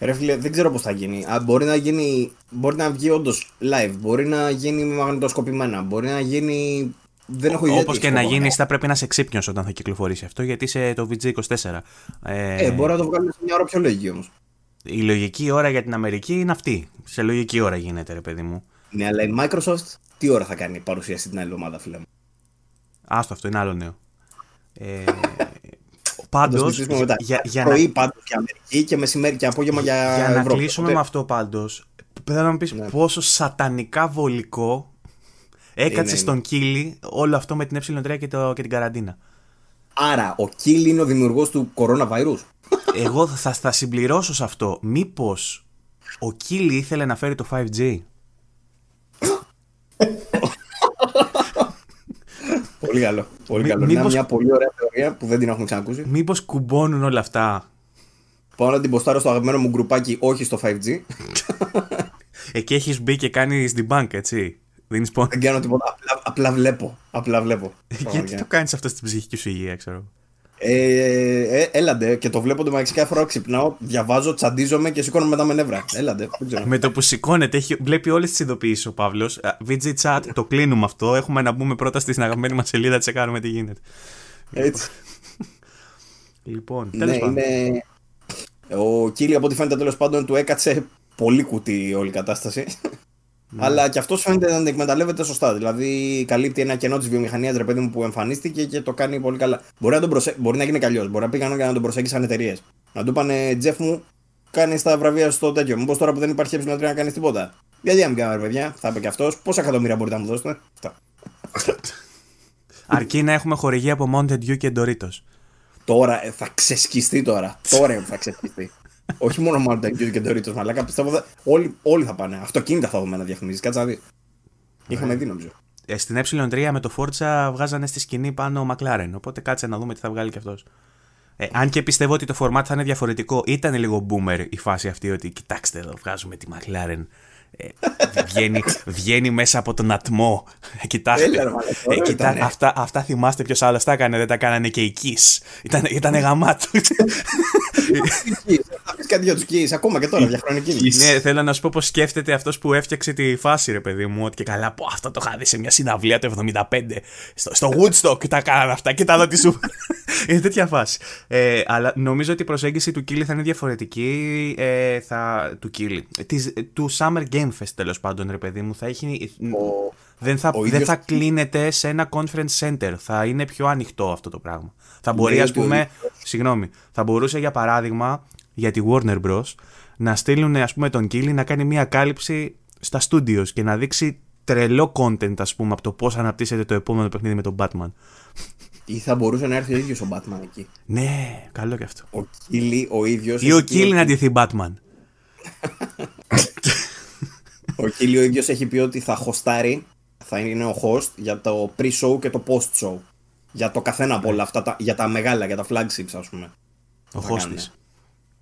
A: Ρε
B: φίλε, δεν ξέρω πώς θα γίνει. Α, μπορεί να γίνει. Μπορεί να βγει όντως live. Μπορεί να γίνει μαγνητοσκοπημένα. Μπορεί να γίνει. Δεν έχω Όπω και να γίνεις,
A: θα πρέπει να σε ξύπνιος όταν θα κυκλοφορήσει αυτό, γιατί είσαι το VG24. Ε, ε, να το βγάλουμε σε μια ώρα πιο λογική όμως η λογική ώρα για την Αμερική είναι αυτή. Σε λογική ώρα γίνεται, ρε παιδί μου. Ναι, αλλά η Microsoft τι ώρα θα κάνει παρουσίαση την άλλη εβδομάδα, φίλε μου. Άστο αυτό, είναι άλλο νέο. Ε,
B: Πάντως. Για, για, για πρωί να... πάντως για Αμερική και μεσημέρι και απόγευμα για. Για να Ευρώπη. κλείσουμε με
A: αυτό πάντως. Πρέπει να μου πεις ναι. πόσο σατανικά βολικό
B: έκατσε στον
A: Κίλι όλο αυτό με την ε3 και, και την καραντίνα.
B: Άρα, ο Κίλι είναι ο δημιουργός
A: του κοροναβαϊρού. Εγώ θα, θα συμπληρώσω σε αυτό. Μήπως ο Κίλι ήθελε να φέρει το 5G. πολύ καλό. Πολύ καλό. Μήπως... Είναι μια πολύ ωραία θεωρία που δεν την έχουμε ξανακούσει. Μήπως
B: κουμπώνουν όλα αυτά. Πάω να την ποστάρω στο αγαπημένο μου γκρουπάκι, όχι στο 5G.
A: Εκεί έχεις μπει και κάνει την bank, έτσι. Δεν κάνω τίποτα. Απλά, απλά βλέπω. Απλά βλέπω. Ε, γιατί το κάνεις αυτό στην ψυχική σου υγεία, ξέρω. Ε,
B: ε, έλαντε και το βλέπω το μεταξύ κάθε φορά ξυπνάω, διαβάζω, τσαντίζομαι και σηκώνω μετά με νεύρα. Έλαντε.
A: με το που σηκώνεται, έχει, βλέπει όλες τις ειδοποιήσεις ο Παύλος. VG Chat, το κλείνουμε αυτό. Έχουμε να μπούμε πρώτα στην αγαπημένη μας σελίδα, τσεκάρουμε τι γίνεται. Έτσι. λοιπόν, τέλο ναι, πάντων.
B: Είναι... Ο Κίλι, από ό,τι φαίνεται, τέλος πάντων του έκατσε πολύ κουτί όλη η κατάσταση. Ναι. Αλλά και αυτός φαίνεται να την εκμεταλλεύεται σωστά. Δηλαδή, καλύπτει ένα κενό της βιομηχανίας ρε μου που εμφανίστηκε και το κάνει πολύ καλά. Μπορεί να, τον προσε... μπορεί να γίνει καλλιώ. Μπορεί να πήγαν για να τον προσέγγει εταιρείες. Να του πάνε Τζεφ μου, κάνεις τα βραβεία στο τέτοιο. Μήπως τώρα που δεν υπάρχει έψιλον να κάνεις τίποτα. Γιατί αν ρε παιδιά, θα είπε και αυτός. Πόσα εκατομμύρια μπορείτε να μου δώσετε. Αυτά.
A: Αρκεί να έχουμε χορηγία από Mountain Dew και Doritos. Τώρα ε, θα ξεσκιστεί τώρα. Τώρα θα ξεσκιστεί. Όχι μόνο Mountain Dew και Doritos, μαλάκα. Πιστεύω ότι
B: όλοι, όλοι θα πάνε. Αυτοκίνητα θα δούμε να διαφημίζεις. Κάτσα δει. Είχαμε δει νομίζω.
A: Ε, στην ε3 με το Φόρτσα βγάζανε στη σκηνή πάνω ο McLaren. Οπότε κάτσε να δούμε τι θα βγάλει κι αυτός. Ε, αν και πιστεύω ότι το format θα είναι διαφορετικό, ήταν λίγο boomer η φάση αυτή ότι κοιτάξτε εδώ, βγάζουμε τη McLaren βγαίνει, βγαίνει μέσα από τον ατμό. Κοιτάξτε. ε, κοιτά, αυτά, αυτά θυμάστε ποιος άλλος τα έκανε. Δεν τα κάνανε και οι Κι. Ήταν, ήτανε γαμάτο. [laughs]
B: κάτι για τους Κι. Ακόμα και τώρα
A: διαχρονική. Ναι, θέλω να σου πω πώ σκέφτεται αυτός που έφτιαξε τη φάση, ρε παιδί μου. Ότι και καλά, πω αυτό το είχα δει σε μια συναυλία το 75. Στο, Woodstock τα έκαναν αυτά. Κοίτα εδώ τι σου. [laughs] Είναι τέτοια φάση. Ε, αλλά νομίζω ότι η προσέγγιση του Κίλι θα είναι διαφορετική. Ε, θα, του Κίλι. Ε, του Summer Game Fest τέλος πάντων, ρε παιδί μου. Θα έχει... Δεν, θα, κλείνεται σε ένα conference center. Θα είναι πιο ανοιχτό αυτό το πράγμα. Θα ναι, μπορεί, ας πούμε. Συγγνώμη. Θα μπορούσε για παράδειγμα για τη Warner Bros. να στείλουν ας πούμε τον Κίλι να κάνει μια κάλυψη στα studios και να δείξει τρελό content ας πούμε από το πώς αναπτύσσεται το επόμενο παιχνίδι με τον Batman.
B: Ή θα μπορούσε να έρθει ο ίδιος ο Batman εκεί.
A: Ναι, καλό και αυτό.
B: Ο Κίλι ο ίδιος. Ή ο Κίλι να
A: αντιθεί Batman. [laughs]
B: Ο Κίλιο ίδιος έχει πει ότι θα χωστάρει, θα είναι ο host για το pre-show και το post-show. Για το καθένα από ναι. όλα αυτά, για τα μεγάλα, για τα flagships, ας πούμε. Ο host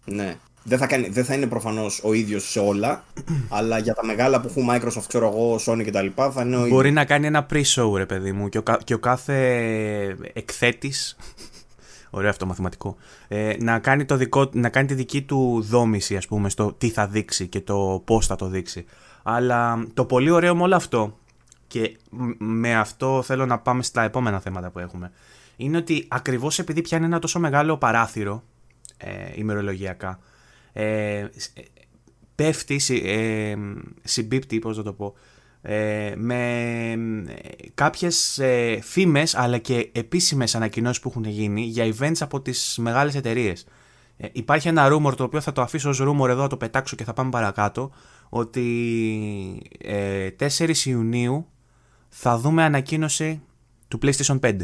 B: Ναι. Δεν θα, κάνει, δεν θα είναι προφανώς ο ίδιος σε όλα, [clears throat] αλλά για τα μεγάλα που έχουν Microsoft, ξέρω εγώ, Sony κτλ. Θα είναι ο ίδιο. Μπορεί
A: να κάνει ένα pre-show, ρε παιδί μου, και ο, και ο κάθε εκθέτης. [laughs] Ωραίο αυτό μαθηματικό. Ε, να, κάνει το δικό, να κάνει τη δική του δόμηση, ας πούμε, στο τι θα δείξει και το πώς θα το δείξει. Αλλά το πολύ ωραίο με όλο αυτό, και με αυτό θέλω να πάμε στα επόμενα θέματα που έχουμε, είναι ότι ακριβώς επειδή πιάνει ένα τόσο μεγάλο παράθυρο ε, ημερολογιακά, ε, ε πέφτει, ε, συμπίπτει, πώς να το πω, ε, με ε, κάποιες ε, αλλά και επίσημες ανακοινώσεις που έχουν γίνει για events από τις μεγάλες εταιρείες. Ε, υπάρχει ένα ρούμορ το οποίο θα το αφήσω ως ρούμορ εδώ, θα το πετάξω και θα πάμε παρακάτω, ότι ε, 4 Ιουνίου θα δούμε ανακοίνωση του PlayStation 5.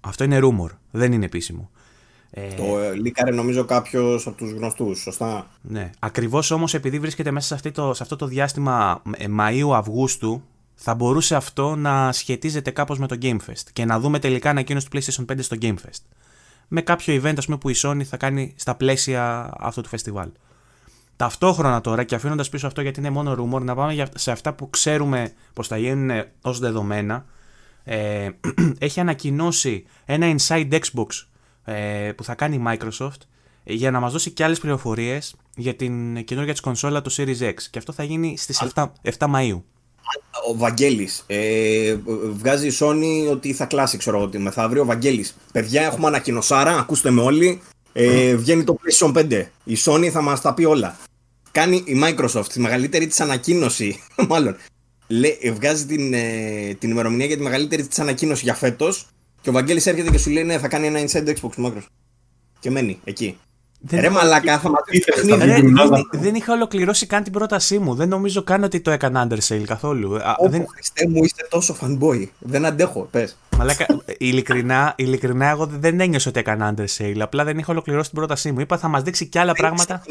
A: Αυτό είναι ρούμορ δεν είναι επίσημο.
B: Ε... Το ε, λίκαρε νομίζω κάποιος από τους γνωστούς, σωστά.
A: Ναι. Ακριβώς όμως επειδή βρίσκεται μέσα σε, αυτή το, αυτό το διάστημα ε, Μαΐου-Αυγούστου, θα μπορούσε αυτό να σχετίζεται κάπως με το Game Fest και να δούμε τελικά ανακοίνωση του PlayStation 5 στο Game Fest με κάποιο event πούμε, που η Sony θα κάνει στα πλαίσια αυτού του φεστιβάλ. Ταυτόχρονα τώρα και αφήνοντας πίσω αυτό γιατί είναι μόνο rumor, να πάμε σε αυτά που ξέρουμε πως θα γίνουν ως δεδομένα. Ε, [clears throat] έχει ανακοινώσει ένα inside Xbox ε, που θα κάνει η Microsoft για να μας δώσει και άλλες πληροφορίες για την καινούργια της κονσόλα του Series X και αυτό θα γίνει στις 7, 7 Μαΐου.
B: Ο Βαγγέλης. Ε, βγάζει η Sony ότι θα κλάσει, ξέρω εγώ, μεθαύριο. Ο Βαγγέλης, Παιδιά, έχουμε ανακοινωσάρα, ακούστε με όλοι. Ε, βγαίνει το PlayStation 5. Η Sony θα μας τα πει όλα. Κάνει η Microsoft τη μεγαλύτερη της ανακοίνωση, [laughs] μάλλον. Λέ, ε, βγάζει την, ε, την ημερομηνία για τη μεγαλύτερη της ανακοίνωση για φέτος. Και ο Βαγγέλης έρχεται και σου λέει: Ναι, θα κάνει ένα inside Xbox
A: Microsoft. Και μένει εκεί. Δεν ρε μαλακά, θα Δεν είχα ολοκληρώσει καν την πρότασή μου. Δεν νομίζω καν ότι το έκανα sale καθόλου. Όπου, δεν... Χριστέ μου, είστε τόσο fanboy. Δεν αντέχω, πες. Μαλάκα, ειλικρινά, ειλικρινά, εγώ δεν ένιωσα ότι έκανα sale Απλά δεν είχα ολοκληρώσει την πρότασή μου. Είπα θα μας δείξει κι άλλα πράγματα.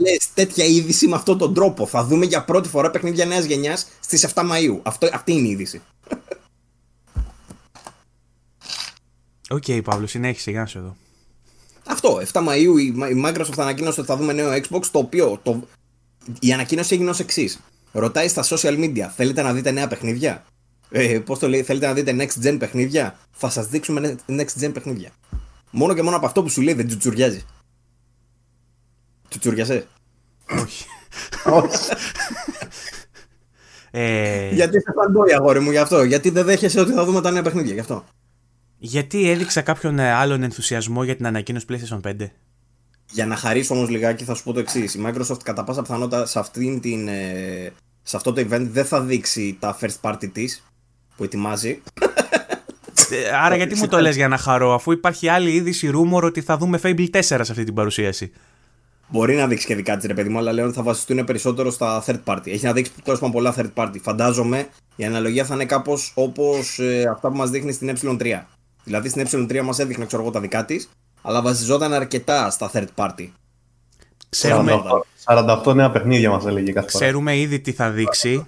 B: Λες τέτοια είδηση με αυτόν τον τρόπο. Θα δούμε για πρώτη φορά παιχνίδια νέας γενιάς στις 7 Μαου. Αυτή είναι η είδηση.
A: Οκ, okay, Παύλο, συνέχισε, για σου εδώ.
B: Αυτό, 7 Μαΐου η Microsoft ανακοίνωσε ότι θα δούμε νέο Xbox, το οποίο το... η ανακοίνωση έγινε ως εξής. Ρωτάει στα social media, θέλετε να δείτε νέα παιχνίδια. Ε, Πώς το λέει, θέλετε να δείτε next gen παιχνίδια. Θα σας δείξουμε next gen παιχνίδια. Μόνο και μόνο από αυτό που σου λέει δεν τσουτσουριάζει. Τσουτσουριασέ. Όχι. Όχι.
A: ε... Γιατί
B: είσαι φαντόι, αγόρι μου, γι' αυτό. Γιατί δεν δέχεσαι ότι θα δούμε τα νέα παιχνίδια, γι' αυτό.
A: Γιατί έδειξα κάποιον ε, άλλον ενθουσιασμό για την ανακοίνωση PlayStation 5. Για να χαρίσω όμως λιγάκι, θα σου πω το εξής. Η Microsoft κατά πάσα
B: πιθανότητα σε, αυτήν την, ε, σε αυτό το event δεν θα δείξει τα first party της
A: που ετοιμάζει. Ε, άρα γιατί μου το λες για να χαρώ, αφού υπάρχει άλλη είδηση ρούμορ ότι θα δούμε Fable 4 σε αυτή την παρουσίαση. Μπορεί να δείξει και δικά της ρε παιδί μου, αλλά λέω ότι θα
B: βασιστούν περισσότερο στα third party. Έχει να δείξει τέλο πολλά third party. Φαντάζομαι η αναλογία θα είναι κάπως όπως αυτά που μας δείχνει στην ε3. Δηλαδή στην ε3 μας έδειχνε ξέρω εγώ τα δικά της, αλλά βασιζόταν αρκετά στα third party.
A: Ξέρουμε... 48 νέα παιχνίδια μας έλεγε κάθε Ξέρουμε ήδη τι θα δείξει.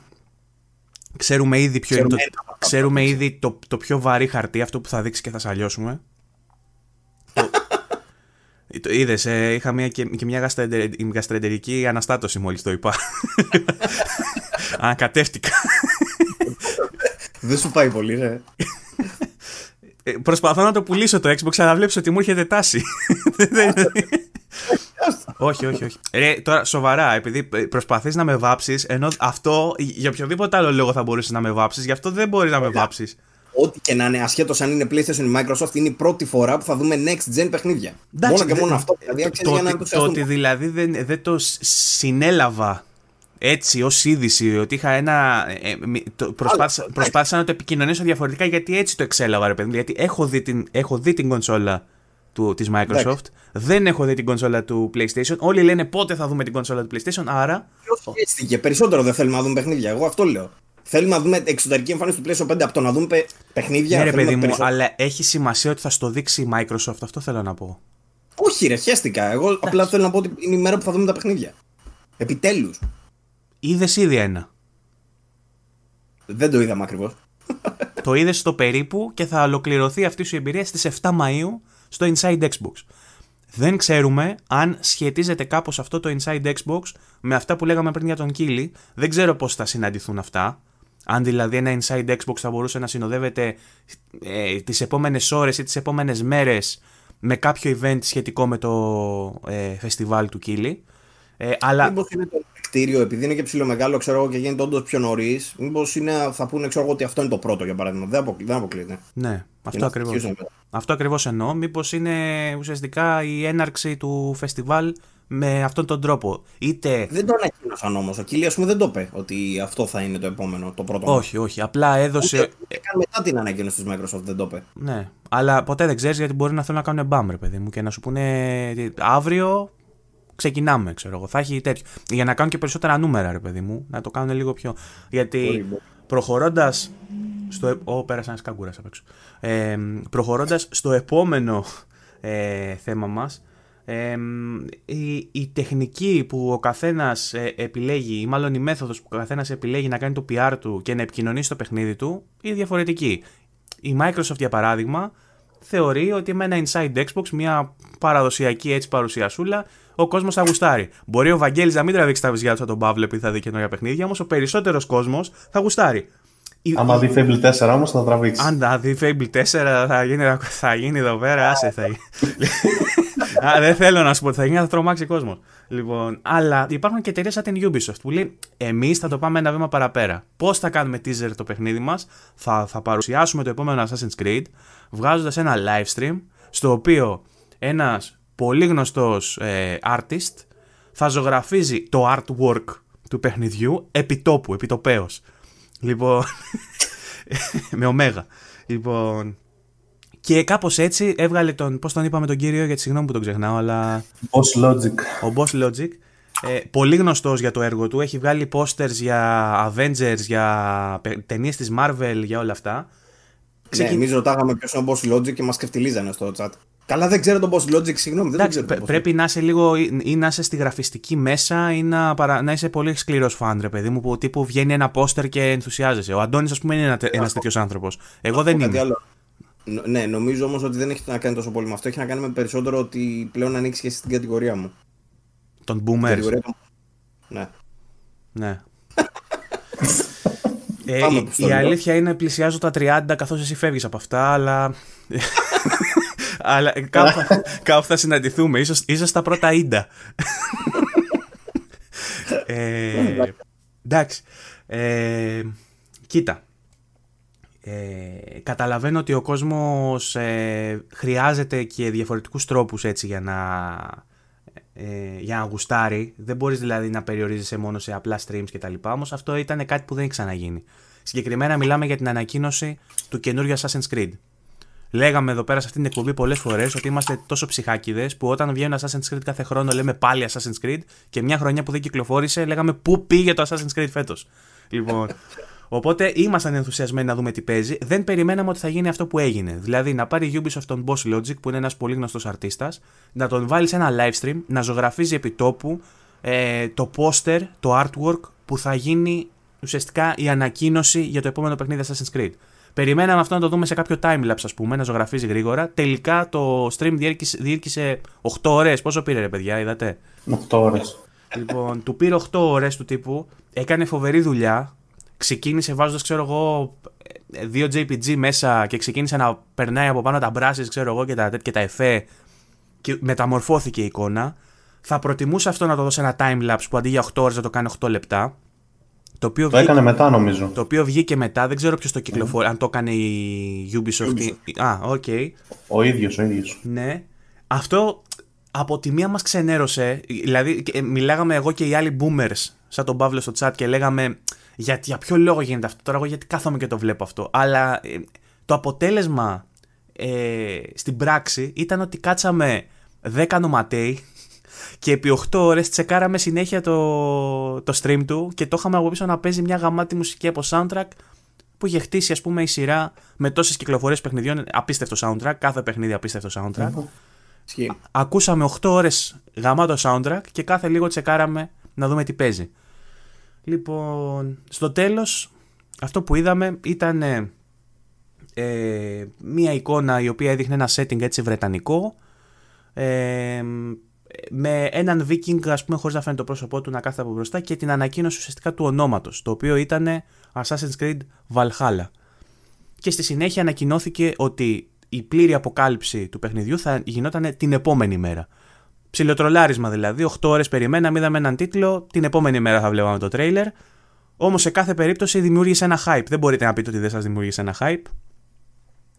A: Ξέρουμε ήδη ποιο Ξέρουμε είναι το, Ξέρουμε ήδη το, το πιο βαρύ χαρτί, αυτό που θα δείξει και θα σαλιώσουμε. Το [laughs] είδες, ε, είχα μια, και, και μια γαστρεντερική αναστάτωση μόλις το είπα. [laughs] Ανακατεύτηκα. Δεν σου πάει πολύ, ναι. [laughs] Ε, προσπαθώ να το πουλήσω το Xbox, αλλά βλέπεις ότι μου έρχεται τάση. [laughs] όχι, όχι, όχι. Ρε, τώρα σοβαρά, επειδή ε, προσπαθείς να με βάψεις, ενώ αυτό για οποιοδήποτε άλλο λόγο θα μπορούσες να με βάψεις, γι' αυτό δεν μπορείς να με βάψεις. Ό,τι και να είναι, ασχέτως αν είναι PlayStation ή Microsoft, είναι η πρώτη
B: φορά που θα δούμε next gen παιχνίδια. μόνο και μόνο αυτό.
A: Δηλαδή, το, ότι δηλαδή δεν, δεν το συνέλαβα έτσι ως είδηση ότι είχα ένα. Ε, ε, προσπάθησα, προσπάθησα, να το επικοινωνήσω διαφορετικά γιατί έτσι το εξέλαβα, ρε παιδί. Γιατί έχω δει την, έχω δει την κονσόλα τη της Microsoft. Δεν έχω δει την κονσόλα του PlayStation. Όλοι λένε πότε θα δούμε την κονσόλα του PlayStation, άρα. και περισσότερο δεν θέλουμε να δούμε
B: παιχνίδια. Εγώ αυτό λέω. Θέλουμε να δούμε εξωτερική εμφάνιση του PlayStation 5 από το να δούμε παιχνίδια. Ναι, ρε παιδί μου,
A: αλλά έχει σημασία ότι θα στο δείξει η Microsoft. Αυτό θέλω να πω.
B: Όχι, ρε, χαίστηκα. Εγώ απλά θέλω να πω ότι είναι η μέρα που θα δούμε τα παιχνίδια. Επιτέλους.
A: Είδες ήδη ένα. Δεν το είδαμε ακριβώς. [laughs] Το είδες στο περίπου και θα ολοκληρωθεί αυτή σου η εμπειρία στις 7 Μαου στο Inside Xbox. Δεν ξέρουμε αν σχετίζεται κάπως αυτό το Inside Xbox με αυτά που λέγαμε πριν για τον Κίλι. Δεν ξέρω πώς θα συναντηθούν αυτά. Αν δηλαδή ένα Inside Xbox θα μπορούσε να συνοδεύεται τι ε, τις επόμενες ώρες ή τις επόμενες μέρες με κάποιο event σχετικό με το ε, φεστιβάλ του Κίλι. Ε, αλλά
B: κτίριο, επειδή είναι και ψηλό μεγάλο, ξέρω εγώ και γίνεται όντως πιο νωρίς, μήπως θα πούνε ξέρω εγώ, ότι αυτό είναι το πρώτο για παράδειγμα. Δεν, αποκλεί, δεν αποκλείεται.
A: Ναι, αυτό ακριβώ. Αυτό ακριβώς εννοώ. Μήπως είναι ουσιαστικά η έναρξη του φεστιβάλ με αυτόν τον τρόπο. Είτε... Δεν το
B: ανακοίνωσαν όμω. Ο Κιλίας μου δεν το είπε ότι αυτό θα είναι το επόμενο, το πρώτο. Όχι,
A: όχι. Απλά έδωσε. Ούτε,
B: μετά την ανακοίνωση της Microsoft δεν το είπε.
A: Ναι. Αλλά ποτέ δεν ξέρεις γιατί μπορεί να θέλουν να κάνουν μπαμ, παιδί μου, και να σου πούνε αύριο ξεκινάμε, ξέρω εγώ. Θα έχει τέτοιο. Για να κάνουν και περισσότερα νούμερα, ρε παιδί μου. Να το κάνουν λίγο πιο. Γιατί προχωρώντας. Στο... Ω, πέρασε ένας καγκούρας απ' έξω. προχωρώντας στο επόμενο ε, θέμα μας. η, η, τεχνική που ο καθένας ε, επιλέγει ή μάλλον η μέθοδος που ο καθένας επιλέγει να κάνει το PR του και να επικοινωνήσει το παιχνίδι του είναι διαφορετική. Η Microsoft για παράδειγμα θεωρεί ότι με ένα inside Xbox, μια παραδοσιακή έτσι παρουσιασούλα, ο κόσμος θα γουστάρει. Μπορεί ο Βαγγέλης να μην τραβήξει τα βυζιά του από τον Παύλο επειδή θα δει καινούργια παιχνίδια, όμως ο περισσότερος κόσμος θα γουστάρει. Αν δει Fable 4 όμως θα τραβήξει. Αν δει Fable 4 θα γίνει, θα γίνει εδώ πέρα, άσε θα γίνει. [laughs] δεν θέλω να σου πω, θα γίνει, θα τρομάξει κόσμος. Λοιπόν, αλλά υπάρχουν και εταιρείες σαν την Ubisoft που λέει: Εμείς θα το πάμε ένα βήμα παραπέρα. Πώς θα κάνουμε teaser το παιχνίδι μας, θα, θα παρουσιάσουμε το επόμενο Assassin's Creed, βγάζοντας ένα live stream στο οποίο ένας πολύ γνωστός ε, artist θα ζωγραφίζει το artwork του παιχνιδιού επιτόπου, τοπέως. Λοιπόν. [laughs] με ωμέγα. Λοιπόν. Και κάπως έτσι έβγαλε τον. Πώς τον είπαμε τον κύριο, γιατί συγγνώμη που τον ξεχνάω, αλλά. Boss Logic. Ο Boss Logic. Ε, πολύ γνωστός για το έργο του. Έχει βγάλει posters για Avengers, για ταινίες της Marvel, για όλα αυτά. Ναι, Ξεκι... Ναι, εμείς
B: ρωτάγαμε ποιος είναι ο Boss Logic και μας κρυφτιλίζανε στο chat. Καλά, δεν ξέρω τον Boss Logic, συγγνώμη. Δεν ξέρω πρέπει
A: να είσαι λίγο ή να είσαι στη γραφιστική μέσα ή να, να είσαι πολύ σκληρός φαν, παιδί μου, που τύπου βγαίνει ένα πόστερ και ενθουσιάζεσαι. Ο Αντώνης, ας πούμε, είναι ένα τέτοιος άνθρωπος. Εγώ δεν είμαι.
B: Ναι, νομίζω όμως ότι δεν έχει να κάνει τόσο πολύ με αυτό. Έχει να κάνει με περισσότερο ότι πλέον ανοίξει και στην κατηγορία μου.
A: Τον boomers. Κατηγορία... Ναι. Ναι. [laughs] ε, η, αλήθεια είναι πλησιάζω τα 30 καθώς εσύ φεύγεις από αυτά, αλλά... [laughs] αλλά κάπου, κάπου, θα συναντηθούμε, ίσως, ίσως στα πρώτα ίντα. [laughs] ε, εντάξει. Ε, κοίτα, ε, καταλαβαίνω ότι ο κόσμος ε, χρειάζεται και διαφορετικούς τρόπους έτσι για να, ε, για να γουστάρει. Δεν μπορείς δηλαδή να περιορίζεσαι μόνο σε απλά streams λοιπά. Όμως αυτό ήταν κάτι που δεν έχει ξαναγίνει. Συγκεκριμένα μιλάμε για την ανακοίνωση του καινούριου Assassin's Creed. Λέγαμε εδώ πέρα σε αυτήν την εκπομπή πολλές φορές ότι είμαστε τόσο ψυχάκιδε που όταν ένα Assassin's Creed κάθε χρόνο λέμε πάλι Assassin's Creed και μια χρονιά που δεν κυκλοφόρησε λέγαμε πού πήγε το Assassin's Creed φέτος. Λοιπόν, Οπότε ήμασταν ενθουσιασμένοι να δούμε τι παίζει. Δεν περιμέναμε ότι θα γίνει αυτό που έγινε. Δηλαδή να πάρει Ubisoft τον Boss Logic, που είναι ένας πολύ γνωστός αρτίστας, να τον βάλει σε ένα live stream, να ζωγραφίζει επί τόπου ε, το poster, το artwork που θα γίνει ουσιαστικά η ανακοίνωση για το επόμενο παιχνίδι Assassin's Creed. Περιμέναμε αυτό να το δούμε σε κάποιο timelapse, ας πούμε, να ζωγραφίζει γρήγορα. Τελικά το stream διήρκησε, 8 ώρες. Πόσο πήρε, ρε παιδιά, είδατε. 8 ώρες. Λοιπόν, του πήρε 8 ώρες του τύπου. Έκανε φοβερή δουλειά ξεκίνησε βάζοντας ξέρω εγώ δύο JPG μέσα και ξεκίνησε να περνάει από πάνω τα μπράσει, ξέρω εγώ και τα, και τα εφέ και μεταμορφώθηκε η εικόνα θα προτιμούσα αυτό να το δω σε ένα timelapse που αντί για 8 ώρε να το κάνει 8 λεπτά το, οποίο βγήκε, έκανε μετά νομίζω. Το οποίο βγήκε μετά, δεν ξέρω ποιος το κυκλοφόρησε. Αν το έκανε η Ubisoft. Α, οκ. Okay. Ο ίδιος, ο ίδιος. Ναι. Αυτό από τη μία μας ξενέρωσε. Δηλαδή, μιλάγαμε εγώ και οι άλλοι boomers, σαν τον Παύλο στο chat, και λέγαμε γιατί, για ποιο λόγο γίνεται αυτό. Τώρα εγώ γιατί κάθομαι και το βλέπω αυτό. Αλλά ε, το αποτέλεσμα ε, στην πράξη ήταν ότι κάτσαμε 10 νοματέοι [laughs] και επί 8 ώρες τσεκάραμε συνέχεια το, το stream του και το είχαμε από πίσω να παίζει μια γαμάτη μουσική από soundtrack που είχε χτίσει ας πούμε η σειρά με τόσες κυκλοφορίες παιχνιδιών, απίστευτο soundtrack, κάθε παιχνίδι απίστευτο soundtrack. mm Ακούσαμε 8 ώρες γαμάτο soundtrack και κάθε λίγο τσεκάραμε να δούμε τι παίζει. Λοιπόν, στο τέλος αυτό που είδαμε ήταν ε, ε, μία εικόνα η οποία έδειχνε ένα setting έτσι βρετανικό ε, με έναν Viking ας πούμε χωρίς να φαίνεται το πρόσωπό του να κάθεται από μπροστά και την ανακοίνωση ουσιαστικά του ονόματος το οποίο ήταν Assassin's Creed Valhalla και στη συνέχεια ανακοινώθηκε ότι η πλήρη αποκάλυψη του παιχνιδιού θα γινόταν την επόμενη μέρα Ψιλοτρολάρισμα δηλαδή. 8 ώρε περιμέναμε, είδαμε έναν τίτλο, την επόμενη μέρα θα βλέπαμε το τρέιλερ. Όμως σε κάθε περίπτωση δημιούργησε ένα hype. Δεν μπορείτε να πείτε ότι δεν σας δημιούργησε ένα hype.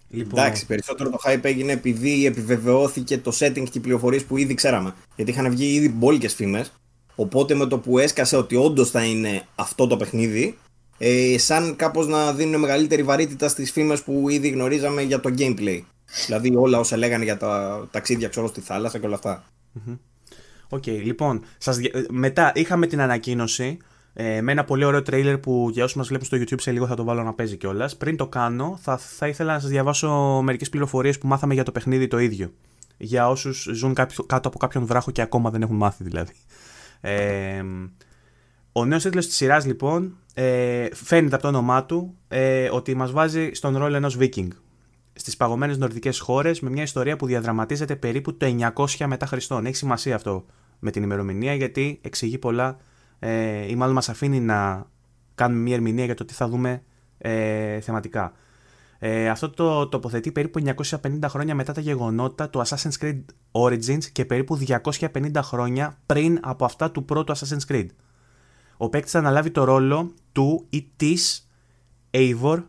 A: Λοιπόν... Εντάξει, περισσότερο
B: το hype έγινε επειδή επιβεβαιώθηκε το setting και οι πληροφορίες που ήδη ξέραμε. Γιατί είχαν βγει ήδη μπόλικες φήμες. Οπότε με το που έσκασε ότι όντως θα είναι αυτό το παιχνίδι, ε, σαν κάπως να δίνουν μεγαλύτερη βαρύτητα στις φήμες που ήδη γνωρίζαμε για το gameplay. Δηλαδή όλα όσα λέγανε για τα ταξίδια ξέρω
A: στη θάλασσα και όλα αυτά. Οκ, okay, λοιπόν, σας... Ε, μετά είχαμε την ανακοίνωση ε, με ένα πολύ ωραίο τρέιλερ που για όσους μας βλέπουν στο YouTube σε λίγο θα το βάλω να παίζει κιόλας. Πριν το κάνω, θα, θα ήθελα να σας διαβάσω μερικές πληροφορίες που μάθαμε για το παιχνίδι το ίδιο. Για όσους ζουν κάτω από κάποιον βράχο και ακόμα δεν έχουν μάθει δηλαδή. ο νέος τίτλος της σειράς λοιπόν ε, φαίνεται από το όνομά του ότι μας βάζει στον ρόλο ενός Viking στις παγωμένες νορδικές χώρες με μια ιστορία που διαδραματίζεται περίπου το 900 μετά Χριστόν. Έχει σημασία αυτό με την ημερομηνία γιατί εξηγεί πολλά ε, ή μάλλον μας αφήνει να κάνουμε μια ερμηνεία για το τι θα δούμε ε, θεματικά. Ε, αυτό το τοποθετεί περίπου 950 χρόνια μετά τα γεγονότα του Assassin's Creed Origins και περίπου 250 χρόνια πριν από αυτά του πρώτου Assassin's Creed. Ο παίκτης θα αναλάβει το ρόλο του ή της Eivor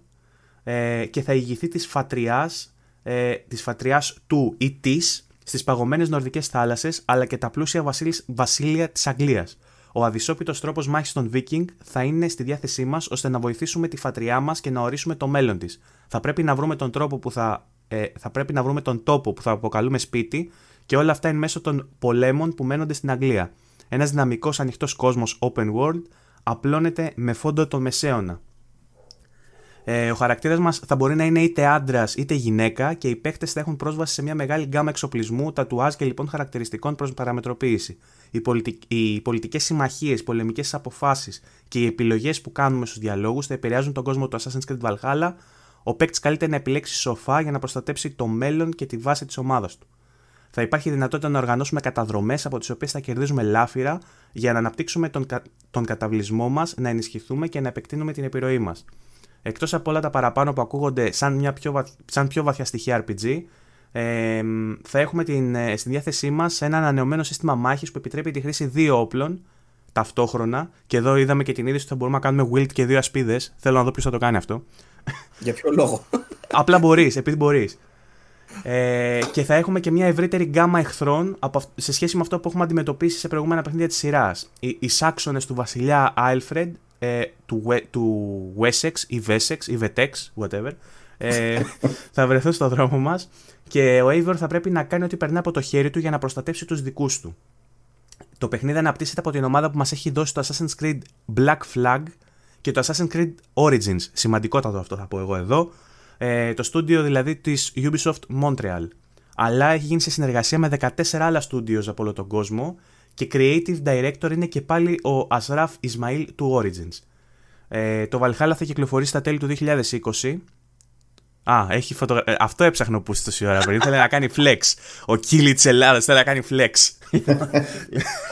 A: ε, και θα ηγηθεί της φατριάς, ε, της φατριάς του ή της στις παγωμένες νορδικές θάλασσες αλλά και τα πλούσια βασίλεια της Αγγλίας. Ο αδυσόπιτος τρόπος μάχης των Βίκινγκ θα είναι στη διάθεσή μας ώστε να βοηθήσουμε τη φατριά μας και να ορίσουμε το μέλλον της. Θα πρέπει να βρούμε τον τρόπο που θα, ε, θα πρέπει να βρούμε τον τόπο που θα αποκαλούμε σπίτι και όλα αυτά εν μέσω των πολέμων που μένονται στην Αγγλία. Ένας δυναμικός ανοιχτός κόσμος open world απλώνεται με φόντο το μεσαίωνα. Ε, ο χαρακτήρας μας θα μπορεί να είναι είτε άντρας είτε γυναίκα και οι παίκτες θα έχουν πρόσβαση σε μια μεγάλη γκάμα εξοπλισμού, τατουάζ και λοιπόν χαρακτηριστικών προς παραμετροποίηση. Οι, πολιτικ... οι πολιτικές συμμαχίες, οι πολεμικές αποφάσεις και οι επιλογές που κάνουμε στους διαλόγους θα επηρεάζουν τον κόσμο του Assassin's Creed Valhalla. Ο παίκτης καλείται να επιλέξει σοφά για να προστατέψει το μέλλον και τη βάση της ομάδας του. Θα υπάρχει δυνατότητα να οργανώσουμε καταδρομές από τις οποίες θα κερδίζουμε λάφυρα για να αναπτύξουμε τον, τον καταβλισμό μας, να ενισχυθούμε και να επεκτείνουμε την επιρροή μας. Εκτός από όλα τα παραπάνω που ακούγονται σαν, μια πιο, σαν πιο βαθιά στοιχεία RPG, ε, θα έχουμε την, ε, στη διάθεσή μας ένα ανανεωμένο σύστημα μάχης που επιτρέπει τη χρήση δύο όπλων ταυτόχρονα. Και εδώ είδαμε και την είδηση ότι θα μπορούμε να κάνουμε wild και δύο ασπίδες. Θέλω να δω ποιος θα το κάνει αυτό. Για ποιο λόγο. [laughs] Απλά μπορείς, επειδή μπορείς. Ε, και θα έχουμε και μια ευρύτερη γκάμα εχθρών από, σε σχέση με αυτό που έχουμε αντιμετωπίσει σε προηγούμενα παιχνίδια της σειράς. Οι, οι σάξονες του βασιλιά Alfred ε, του, του Wessex ή Vessex ή Vetex, whatever, ε, [laughs] θα βρεθούν στο δρόμο μας και ο Eivor θα πρέπει να κάνει ό,τι περνά από το χέρι του για να προστατεύσει τους δικούς του. Το παιχνίδι αναπτύσσεται από την ομάδα που μας έχει δώσει το Assassin's Creed Black Flag και το Assassin's Creed Origins, σημαντικότατο αυτό θα πω εγώ εδώ, ε, το στούντιο δηλαδή της Ubisoft Montreal. Αλλά έχει γίνει σε συνεργασία με 14 άλλα στούντιος από όλο τον κόσμο και creative director είναι και πάλι ο Ασράφ Ισμαήλ του Origins. Ε, το Valhalla θα κυκλοφορήσει στα τέλη του 2020. Α, έχει φωτογραφία. Ε, αυτό έψαχνα που είστε τόση ώρα πριν. να κάνει flex. Ο Κίλι της Ελλάδας θέλει να κάνει flex.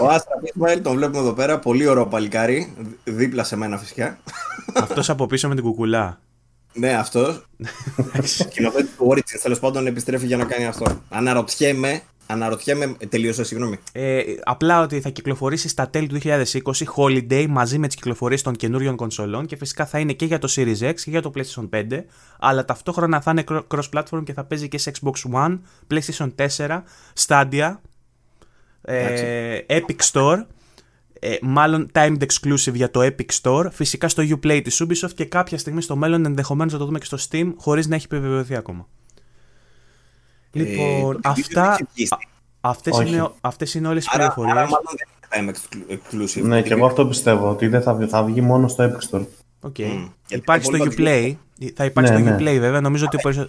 B: ο Ασραφ Ισμαήλ τον βλέπουμε εδώ πέρα. Πολύ ωραίο παλικάρι. Δίπλα σε μένα φυσικά. αυτός από πίσω με την κουκουλά. ναι, αυτός. Σκηνοθέτης του Origins τέλος πάντων επιστρέφει για να κάνει αυτό. Αναρωτιέμαι Αναρωτιέμαι, τελείωσα, συγγνώμη.
A: Ε, απλά ότι θα κυκλοφορήσει στα τέλη του 2020 Holiday μαζί με τις κυκλοφορίες των καινούριων κονσολών και φυσικά θα είναι και για το Series X και για το PlayStation 5, αλλά ταυτόχρονα θα είναι cross-platform και θα παίζει και σε Xbox One, PlayStation 4, Stadia, ε, Epic Store. Ε, μάλλον timed exclusive για το Epic Store, φυσικά στο Uplay της Ubisoft και κάποια στιγμή στο μέλλον ενδεχομένως να το δούμε και στο Steam χωρίς να έχει επιβεβαιωθεί ακόμα. Ε, λοιπόν, ε, αυτά, αυτές, είναι, αυτές είναι όλες οι πληροφορίες. Άρα, μάλλον δεν θα είμαι exclusive. Ναι, και εγώ αυτό πιστεύω, ότι δεν θα, βγει, θα βγει μόνο στο Epic Store. Okay. Υπάρχει στο Uplay, ε, θα υπάρχει ναι, στο ναι. Uplay βέβαια, νομίζω ότι... Ναι, ναι.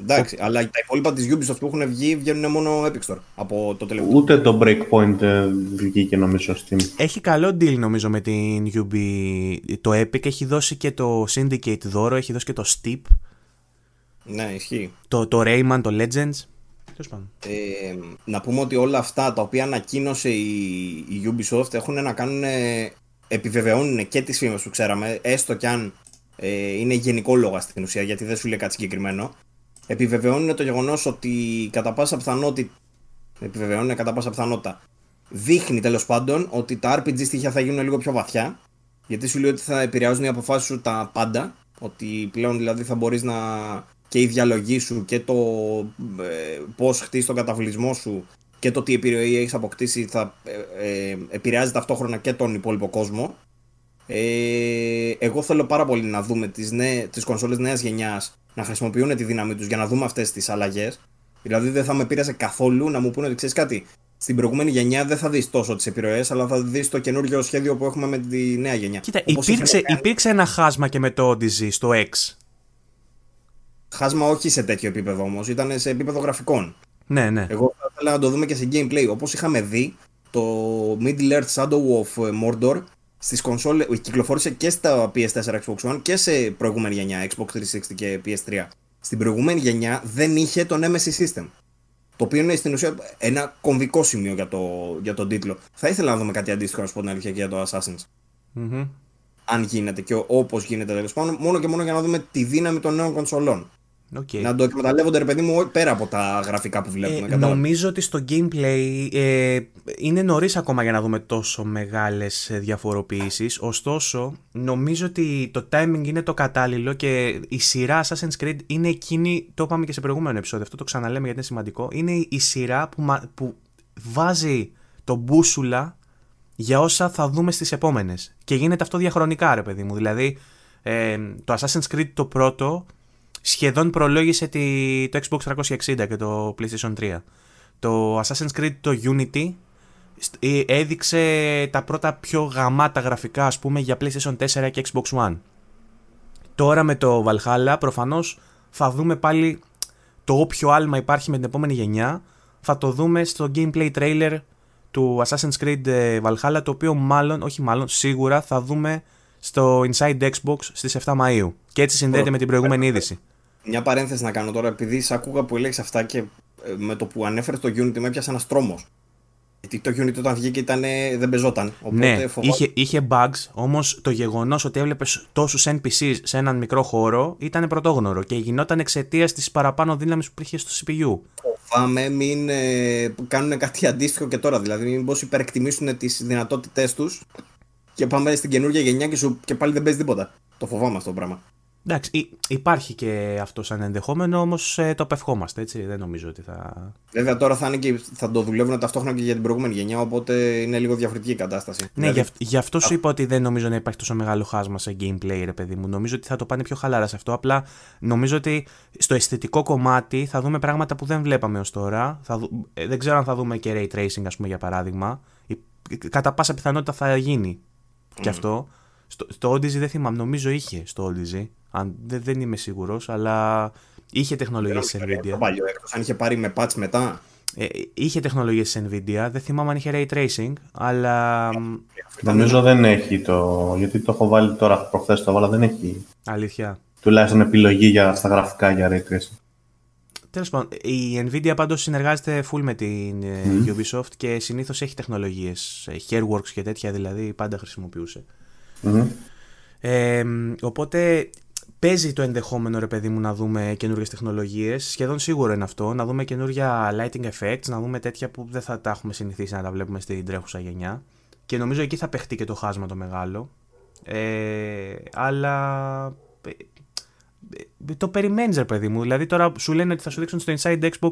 B: Εντάξει, αλλά τα υπόλοιπα της Ubisoft που έχουν βγει βγαίνουν μόνο Epic Store
A: από το τελευταίο. Ούτε το Breakpoint ε, βγήκε νομίζω στην. Έχει καλό deal νομίζω με την Ubisoft Το Epic έχει δώσει και το Syndicate δώρο, έχει δώσει και το Steep.
B: Ναι, ισχύει.
A: Το, το Rayman, το Legends.
B: Ε, να πούμε ότι όλα αυτά τα οποία ανακοίνωσε η, η Ubisoft έχουν να κάνουν, επιβεβαιώνουν και τις φήμες που ξέραμε, έστω κι αν ε, είναι γενικό στην ουσία, γιατί δεν σου λέει κάτι συγκεκριμένο. Επιβεβαιώνουν το γεγονός ότι κατά πάσα πιθανότητα, επιβεβαιώνουν κατά πάσα πιθανότητα, δείχνει τέλος πάντων ότι τα RPG στοιχεία θα γίνουν λίγο πιο βαθιά, γιατί σου λέει ότι θα επηρεάζουν οι αποφάσεις σου τα πάντα, ότι πλέον δηλαδή θα μπορείς να και η διαλογή σου και το ε, πώς χτίσεις τον καταβλισμό σου και το τι επιρροή έχεις αποκτήσει θα ε, ε, επηρεάζει ταυτόχρονα και τον υπόλοιπο κόσμο. Ε, εγώ θέλω πάρα πολύ να δούμε τις, νέ, τις κονσόλες νέας γενιάς να χρησιμοποιούν τη δύναμή τους για να δούμε αυτές τις αλλαγές. Δηλαδή δεν θα με πείρασε καθόλου να μου πούνε ότι ξέρεις κάτι, στην προηγούμενη γενιά δεν θα δεις τόσο τις επιρροές, αλλά θα δεις το καινούργιο σχέδιο που έχουμε με τη νέα γενιά. Κοίτα,
A: υπήρξε, υπήρξε ένα χάσμα και με το Odyssey στο X.
B: Χάσμα όχι σε τέτοιο επίπεδο όμως, ήταν σε επίπεδο γραφικών.
A: Ναι, ναι. Εγώ
B: θα ήθελα να το δούμε και σε gameplay. Όπως είχαμε δει το Middle Earth Shadow of ε, Mordor στις κονσόλες, ε, κυκλοφόρησε και στα PS4 Xbox One και σε προηγούμενη γενιά Xbox 360 και PS3. Στην προηγούμενη γενιά δεν είχε τον Nemesis System. Το οποίο είναι στην ουσία ένα κομβικό σημείο για, το, για τον τίτλο. Θα ήθελα να δούμε κάτι αντίστοιχο, να σου πω την αλήθεια, και για το Assassin's. Mm-hmm. Αν γίνεται και όπως γίνεται τέλος πάντων, μόνο και μόνο για να δούμε τη δύναμη των νέων κονσολών. Okay. Να το εκμεταλλεύονται, ρε παιδί μου, πέρα από τα γραφικά που βλέπουμε. Ε, νομίζω
A: ότι στο gameplay ε, είναι νωρίς ακόμα για να δούμε τόσο μεγάλες διαφοροποιήσεις. Ωστόσο, νομίζω ότι το timing είναι το κατάλληλο και η σειρά Assassin's Creed είναι εκείνη. Το είπαμε και σε προηγούμενο επεισόδιο, αυτό το ξαναλέμε γιατί είναι σημαντικό. Είναι η σειρά που, που βάζει Το μπούσουλα για όσα θα δούμε στις επόμενες. Και γίνεται αυτό διαχρονικά, ρε παιδί μου. Δηλαδή, ε, το Assassin's Creed το πρώτο σχεδόν προλόγησε το Xbox 360 και το PlayStation 3. Το Assassin's Creed, το Unity, ε, έδειξε τα πρώτα πιο γαμάτα γραφικά, ας πούμε, για PlayStation 4 και Xbox One. Τώρα με το Valhalla, προφανώς, θα δούμε πάλι το όποιο άλμα υπάρχει με την επόμενη γενιά. Θα το δούμε στο gameplay trailer του Assassin's Creed ε, Valhalla, το οποίο μάλλον, όχι μάλλον, σίγουρα θα δούμε στο Inside Xbox στις 7 Μαΐου. Και έτσι συνδέεται με την προηγούμενη είδηση.
B: Μια παρένθεση να κάνω τώρα, επειδή σ' ακούγα που έλεγες αυτά και ε, με το που ανέφερες το Unity με έπιασε ένας τρόμος. Γιατί το Unity όταν βγήκε ήταν, ε, δεν πεζόταν. ναι, είχε,
A: είχε bugs, όμως το γεγονός ότι έβλεπες τόσους NPCs σε έναν μικρό χώρο ήταν πρωτόγνωρο και γινόταν εξαιτίας της παραπάνω δύναμης που υπήρχε στο CPU.
B: Φοβάμαι μην ε, κάνουν κάτι αντίστοιχο και τώρα. Δηλαδή, μήπω υπερεκτιμήσουν τις δυνατότητές τους και πάμε στην καινούργια γενιά και, σου, και πάλι δεν παίζει τίποτα. Το φοβάμαι αυτό το πράγμα.
A: Εντάξει, υπάρχει και αυτό σαν ενδεχόμενο, όμως ε, το απευχόμαστε έτσι. Δεν νομίζω ότι θα. Βέβαια τώρα θα, είναι και,
B: το δουλεύουν ταυτόχρονα και για την προηγούμενη γενιά, οπότε είναι λίγο διαφορετική η κατάσταση.
A: Ναι, δηλαδή- γι, αυτό σου είπα ότι δεν νομίζω να υπάρχει τόσο μεγάλο χάσμα σε gameplay, ρε παιδί μου. Νομίζω ότι θα το πάνε πιο χαλάρα σε αυτό. Απλά νομίζω ότι στο αισθητικό κομμάτι θα δούμε πράγματα που δεν βλέπαμε ως τώρα. Θα ε, Δεν ξέρω αν θα δούμε και ray tracing, ας πούμε, για παράδειγμα. Κατά πάσα πιθανότητα θα γίνει mm. και αυτό. Στο, στο Odyssey δεν θυμάμαι, νομίζω είχε στο Odyssey. δεν, είμαι σίγουρος, αλλά είχε τεχνολογίες τη Nvidia. Παλιό, αν είχε πάρει με patch μετά. Ε, είχε τεχνολογίες τη Nvidia, δεν θυμάμαι αν είχε ray tracing, αλλά. Νομίζω δεν έχει το. Γιατί το έχω βάλει τώρα προχθές το βάλα, δεν έχει. Αλήθεια. Τουλάχιστον επιλογή για, στα γραφικά για ray tracing. Τέλος πάντων, η Nvidia πάντως συνεργάζεται full με την ε, mm-hmm. Ubisoft και συνήθως έχει τεχνολογίες. Ε, Hairworks και τέτοια δηλαδή πάντα χρησιμοποιούσε οπότε παίζει το ενδεχόμενο ρε παιδί μου να δούμε καινούργιες τεχνολογίες. Σχεδόν σίγουρο είναι αυτό. Να δούμε καινούργια lighting effects, να δούμε τέτοια που δεν θα τα έχουμε συνηθίσει να τα βλέπουμε στην τρέχουσα γενιά. Και νομίζω εκεί θα παιχτεί και το χάσμα το μεγάλο. Ε, αλλά ε, ε, το περιμένεις, ρε παιδί μου. Δηλαδή τώρα σου λένε ότι θα σου δείξουν στο Inside Xbox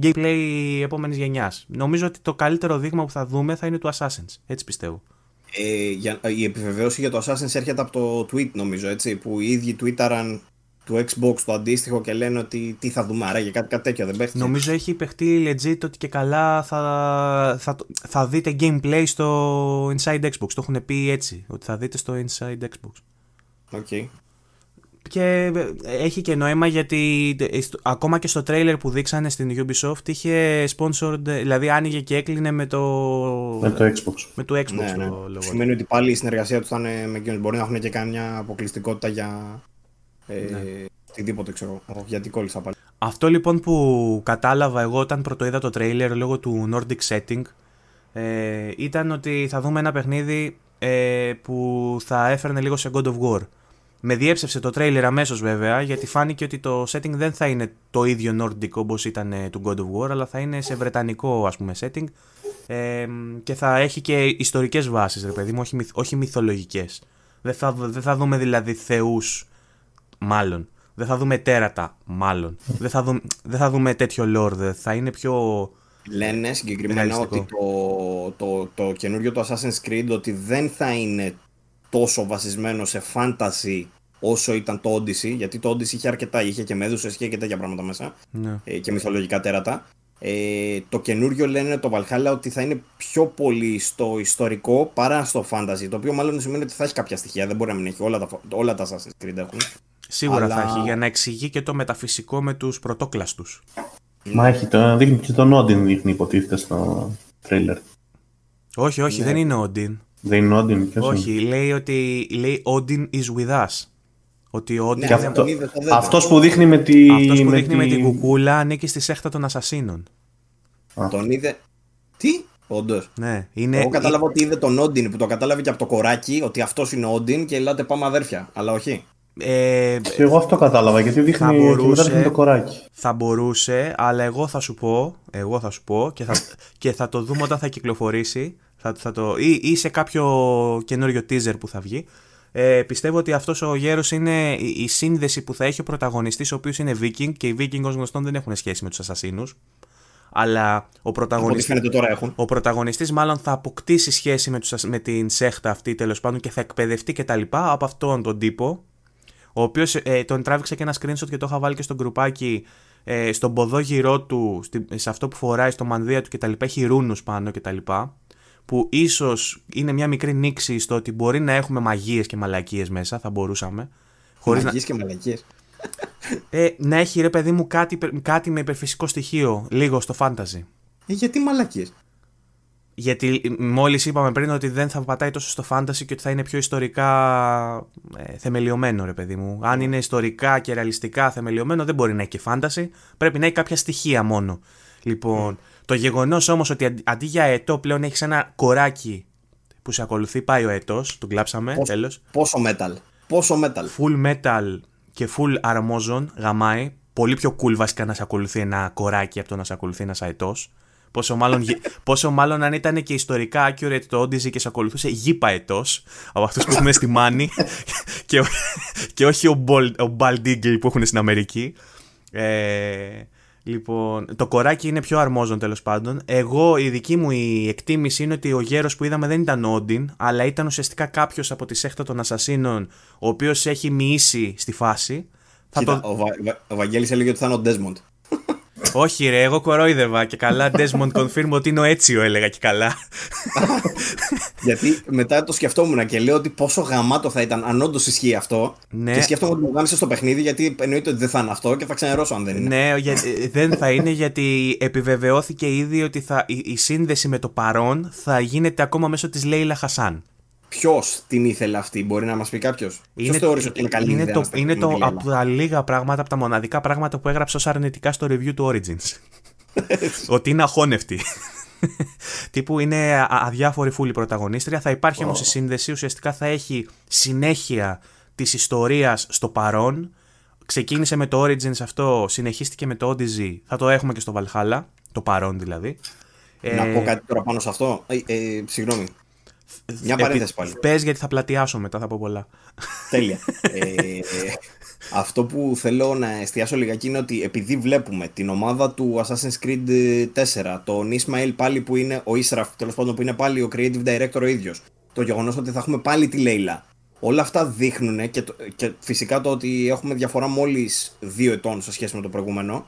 A: gameplay επόμενης γενιάς. Νομίζω ότι το καλύτερο δείγμα που θα δούμε θα είναι του Assassin's. Έτσι πιστεύω. Ε, για, ε,
B: η επιβεβαίωση για το Assassin's έρχεται από το tweet νομίζω έτσι που οι ίδιοι tweetaran του Xbox το αντίστοιχο και λένε ότι τι θα δούμε για κάτι, κάτι τέτοιο δεν παίχτηκε. Νομίζω
A: έχει παιχτεί legit ότι και καλά θα, θα, θα δείτε gameplay στο Inside Xbox το έχουν πει έτσι ότι θα δείτε στο Inside Xbox. Okay. Και ε, έχει και νόημα γιατί ε, ε, ακόμα και στο τρέιλερ που δείξανε στην Ubisoft είχε sponsored, δηλαδή άνοιγε και έκλεινε με το, με το Xbox. Με το Xbox ναι, το ναι. Λογό. Σημαίνει
B: ότι πάλι η συνεργασία τους θα είναι με εκείνους. Μπορεί να έχουν και μια αποκλειστικότητα για ε,
A: ναι. ξέρω. Γιατί κόλλησα πάλι. Αυτό λοιπόν που κατάλαβα εγώ όταν πρώτο το τρέιλερ λόγω του Nordic Setting ε, ήταν ότι θα δούμε ένα παιχνίδι που θα έφερνε λίγο σε God of War. Με διέψευσε το τρέιλερ αμέσως βέβαια, γιατί φάνηκε ότι το setting δεν θα είναι το ίδιο Nordic όπως ήταν ε, του God of War, αλλά θα είναι σε βρετανικό ας πούμε setting ε, και θα έχει και ιστορικές βάσεις, ρε παιδί μου, όχι, μυθ, όχι μυθολογικές. Δεν θα, θα δούμε δηλαδή θεούς, μάλλον. Δεν θα δούμε τέρατα, μάλλον. δεν, θα δούμε, δεν θα δούμε τέτοιο λόρδε. Θα είναι πιο. Λένε συγκεκριμένα ότι
B: το, το, το του Assassin's Creed ότι δεν θα είναι τόσο βασισμένο σε φάνταση όσο ήταν το Odyssey, γιατί το Odyssey είχε αρκετά, είχε και μέδουσες, και, και τέτοια πράγματα μέσα ναι. ε, και μυθολογικά τέρατα. Ε, το καινούριο λένε το Valhalla ότι θα είναι πιο πολύ στο ιστορικό παρά στο fantasy, το οποίο μάλλον σημαίνει ότι θα έχει κάποια στοιχεία, δεν μπορεί να μην έχει, όλα τα, όλα τα έχουν. Σίγουρα θα έχει, για
A: να εξηγεί και το μεταφυσικό με τους πρωτόκλαστους. Μα έχει, το, δείχνει και τον Όντιν δείχνει υποτίθεται στο τρέλερ. Όχι, όχι, ναι. δεν είναι Όντιν. Δεν είναι Όντιν, Όχι, λέει ότι λέει Odin is with us. Ότι ο Όντιν... αυτό, ναι, ναι, ναι, αυτός που δείχνει με, που την κουκούλα ανήκει στη σέχτα των ασασίνων. Τον
B: είδε... Τι? Όντως. Ναι, είναι... Εγώ κατάλαβα ότι είδε τον Όντιν που το κατάλαβε και από το κοράκι ότι αυτός είναι ο Όντιν και λέτε πάμε αδέρφια. Αλλά όχι. Ε,
A: εγώ αυτό κατάλαβα γιατί δείχνει θα μπορούσε, το κοράκι. Θα μπορούσε, αλλά εγώ θα σου πω, εγώ θα σου πω και, θα, και θα το δούμε όταν θα κυκλοφορήσει θα, ή, ή σε κάποιο καινούριο teaser που θα βγει. Ε, πιστεύω ότι αυτός ο γέρος είναι η σύνδεση που θα έχει ο πρωταγωνιστής ο οποίος είναι Viking και οι Viking ως γνωστόν δεν έχουν σχέση με τους ασασίνους αλλά ο πρωταγωνιστής, τώρα έχουν. ο πρωταγωνιστής μάλλον θα αποκτήσει σχέση με, τους, με την σέχτα αυτή τέλος πάντων και θα εκπαιδευτεί και από αυτόν τον τύπο ο οποίος ε, τον τράβηξε και ένα screenshot και το είχα βάλει και στο γκρουπάκι ε, Στον στον γυρό του, σε αυτό που φοράει, στο μανδύα του κτλ. Έχει ρούνους πάνω κτλ που ίσως είναι μια μικρή νήξη στο ότι μπορεί να έχουμε μαγίε και μαλακίες μέσα, θα μπορούσαμε. Χωρίς να... και μαλακίες. Ε, να έχει ρε παιδί μου κάτι, κάτι με υπερφυσικό στοιχείο, λίγο στο φάνταζι. Ε, γιατί μαλακίες. Γιατί μόλις είπαμε πριν ότι δεν θα πατάει τόσο στο φάνταση και ότι θα είναι πιο ιστορικά ε, θεμελιωμένο, ρε παιδί μου. Αν είναι ιστορικά και ρεαλιστικά θεμελιωμένο, δεν μπορεί να έχει και φάνταση. Πρέπει να έχει κάποια στοιχεία μόνο. Λοιπόν, mm. Το γεγονός όμως ότι αντί για ετό πλέον έχεις ένα κοράκι που σε ακολουθεί, πάει ο ετό, τον κλάψαμε, τέλος. Πόσο metal. Πόσο metal. Full metal και full αρμόζον γαμάει. Πολύ πιο cool βασικά να σε ακολουθεί ένα κοράκι από το να σε ακολουθεί ένας αετός. Πόσο μάλλον, [laughs] πόσο μάλλον αν ήταν και ιστορικά accurate το Odyssey και σε ακολουθούσε γήπα ετό από αυτούς που έχουμε στη Μάνη [laughs] και, και όχι ο, Bald ο που έχουν στην Αμερική. Ε, Λοιπόν, το κοράκι είναι πιο αρμόζον τέλος πάντων. Εγώ, η δική μου η εκτίμηση είναι ότι ο γέρος που είδαμε δεν ήταν Όντιν, αλλά ήταν ουσιαστικά κάποιος από τη σέχτα των Ασασίνων, ο οποίος έχει μοιήσει στη φάση. ο, Βα... ο Βαγγέλης έλεγε ότι θα είναι ο Ντέσμοντ. Όχι, ρε, εγώ κορόιδευα και καλά. Desmond confirm ότι είναι ο Έτσιο, έλεγα και καλά. Γιατί μετά το σκεφτόμουν και λέω
B: ότι πόσο γαμάτο θα ήταν αν όντως ισχύει αυτό. Ναι. Και σκέφτομαι ότι μου γάμισε στο παιχνίδι, γιατί εννοείται ότι δεν θα είναι αυτό και θα ξενερώσω αν δεν είναι.
A: Ναι, ε, δεν θα είναι, γιατί επιβεβαιώθηκε ήδη ότι θα, η, η σύνδεση με το παρόν θα γίνεται ακόμα μέσω της Λέιλα Χασάν. Ποιος την ήθελε αυτή, μπορεί να μας πει κάποιος. Ποιος το, ότι είναι καλή είναι Το, είναι το από τα λίγα πράγματα, από τα μοναδικά πράγματα που έγραψε ως αρνητικά στο review του Origins. ότι είναι αχώνευτη. Τύπου είναι αδιάφορη φούλη πρωταγωνίστρια. Θα υπάρχει oh. όμως η σύνδεση, ουσιαστικά θα έχει συνέχεια της ιστορίας στο παρόν. Ξεκίνησε με το Origins αυτό, συνεχίστηκε με το Odyssey. Θα το έχουμε και στο Valhalla, το παρόν δηλαδή. Να ε... πω κάτι
B: τώρα πάνω σε αυτό. Ε, ε, συγγνώμη. Μια ε, παρένθεση πάλι. Πες
A: γιατί θα πλατιάσω μετά, θα πω πολλά.
B: Τέλεια. [laughs] ε, αυτό που θέλω να εστιάσω λιγάκι είναι ότι επειδή βλέπουμε την ομάδα του Assassin's Creed 4, ε, τον Ισμαήλ πάλι που είναι ο Ισραφ, τέλος πάντων που είναι πάλι ο Creative Director ο ίδιος, το γεγονός ότι θα έχουμε πάλι τη Λέιλα. Όλα αυτά δείχνουν και, το, και φυσικά το ότι έχουμε διαφορά μόλις δύο ετών σε σχέση με το προηγούμενο.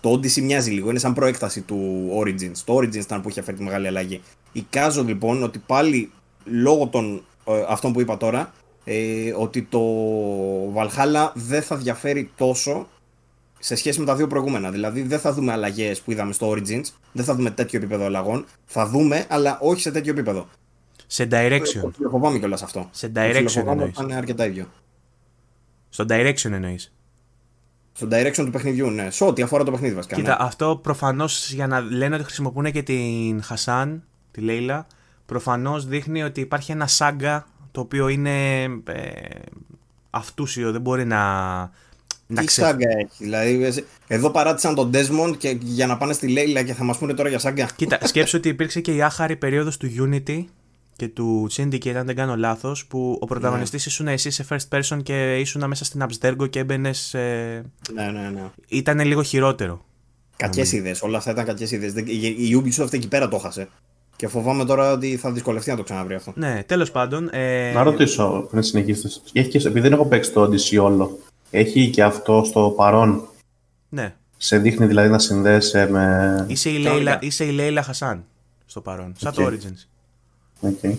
B: Το Odyssey μοιάζει λίγο, είναι σαν προέκταση του Origins. Το Origins ήταν που είχε φέρει τη μεγάλη αλλαγή. Εικάζω λοιπόν ότι πάλι λόγω των ε, αυτών που είπα τώρα ε, ότι το Valhalla δεν θα διαφέρει τόσο σε σχέση με τα δύο προηγούμενα. Δηλαδή δεν θα δούμε αλλαγές που είδαμε στο Origins, δεν θα δούμε τέτοιο επίπεδο αλλαγών. Θα δούμε, αλλά όχι σε τέτοιο επίπεδο. Σε direction. Το φοβάμαι κιόλας αυτό. Σε direction εννοείς. είναι αρκετά ίδιο.
A: Στο direction εννοείς.
B: Στο direction του παιχνιδιού, ναι. Σε ό,τι αφορά το παιχνίδι βασικά. Κοίτα, ναι.
A: αυτό προφανώς για να λένε ότι χρησιμοποιούν και την Χασάν τη Λέιλα, προφανώς δείχνει ότι υπάρχει ένα σάγκα το οποίο είναι ε, αυτούσιο, δεν μπορεί να... να Τι σάγκα
B: έχει, δηλαδή εδώ παράτησαν τον Desmond και, για να πάνε στη Λέιλα και θα μας πούνε τώρα για σάγκα.
A: Κοίτα, [laughs] σκέψου ότι υπήρξε και η άχαρη περίοδος του Unity και του Syndicate, αν δεν κάνω λάθος, που ο πρωταγωνιστής ναι. ήσουν εσύ σε first person και ήσουν μέσα στην Abstergo και έμπαινε. Ναι, ναι, ναι. Ήταν λίγο χειρότερο. Κακές ιδέες. Όλα αυτά ήταν κακές ιδέες. Η Ubisoft
B: εκεί πέρα το χάσε. Και φοβάμαι τώρα ότι θα δυσκολευτεί να το ξαναβρει αυτό.
A: Ναι, τέλος πάντων. Ε... Να ρωτήσω πριν συνεχίσετε. Έχει επειδή δεν έχω παίξει το Odyssey όλο, έχει και αυτό στο παρόν. Ναι. Σε δείχνει δηλαδή να συνδέεσαι με. Είσαι η Λέιλα, είσαι η Λέιλα Χασάν στο παρόν. Okay. Σαν το Origins. Okay.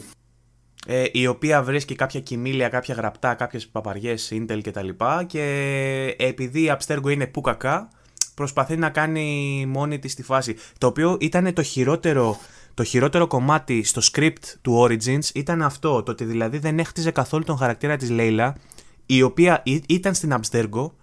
A: Ε, η οποία βρίσκει κάποια κοιμήλια, κάποια γραπτά, κάποιες παπαριές, Intel κτλ. Και, και επειδή η Abstergo είναι που κακά, προσπαθεί να κάνει μόνη της τη φάση. Το οποίο ήταν το χειρότερο το χειρότερο κομμάτι στο script του Origins ήταν αυτό, το ότι δηλαδή δεν έχτιζε καθόλου τον χαρακτήρα της Λέιλα, η οποία ήταν στην Αμστέργο,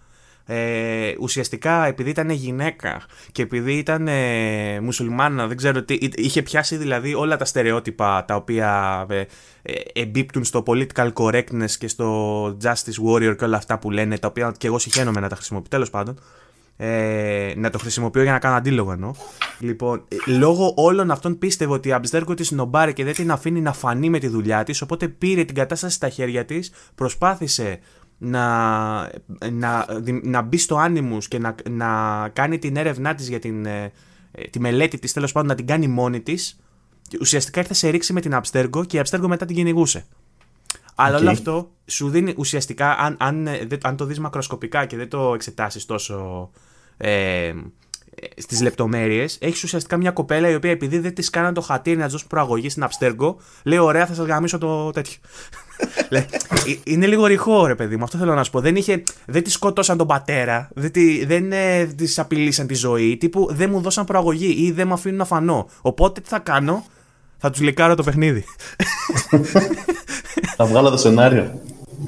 A: ε, ουσιαστικά επειδή ήταν γυναίκα και επειδή ήταν ε, μουσουλμάνα, δεν ξέρω τι, είχε πιάσει δηλαδή όλα τα στερεότυπα τα οποία ε, ε, εμπίπτουν στο political correctness και στο justice warrior και όλα αυτά που λένε, τα οποία και εγώ συχαίνομαι να τα χρησιμοποιώ, τέλος πάντων ε, να το χρησιμοποιώ για να κάνω αντίλογο εννοώ. Λοιπόν, ε, λόγω όλων αυτών πίστευε ότι η Αμπστέρκο τη νομπάρει και δεν την αφήνει να φανεί με τη δουλειά της, οπότε πήρε την κατάσταση στα χέρια της, προσπάθησε να, να, να μπει στο άνιμους και να, να κάνει την έρευνά της για την, ε, τη μελέτη της τέλος πάντων να την κάνει μόνη της. ουσιαστικά ήρθε σε ρήξη με την Αμπστέρκο και η Αμπστέρκο μετά την κυνηγούσε. Αλλά όλο αυτό σου δίνει ουσιαστικά, αν, αν, ε, αν το δεις μακροσκοπικά και δεν το εξετάσεις τόσο ε, στις λεπτομέρειες, έχεις ουσιαστικά μια κοπέλα η οποία επειδή δεν της κάνανε το χατήρι να της προαγωγή στην Αψτέργο, λέει: Ωραία, θα σας γαμίσω το τέτοιο. [laughs] «Ε, είναι λίγο ρηχό, ρε παιδί μου, αυτό θέλω να σου πω. Δεν, είχε, δεν της σκότωσαν τον πατέρα, δεν, τη, δεν ε, της απειλήσαν τη ζωή. Τύπου δεν μου δώσαν προαγωγή ή δεν με αφήνουν να φανώ. Οπότε τι θα κάνω, θα τους λικάρω το παιχνίδι. θα βγάλω το σενάριο.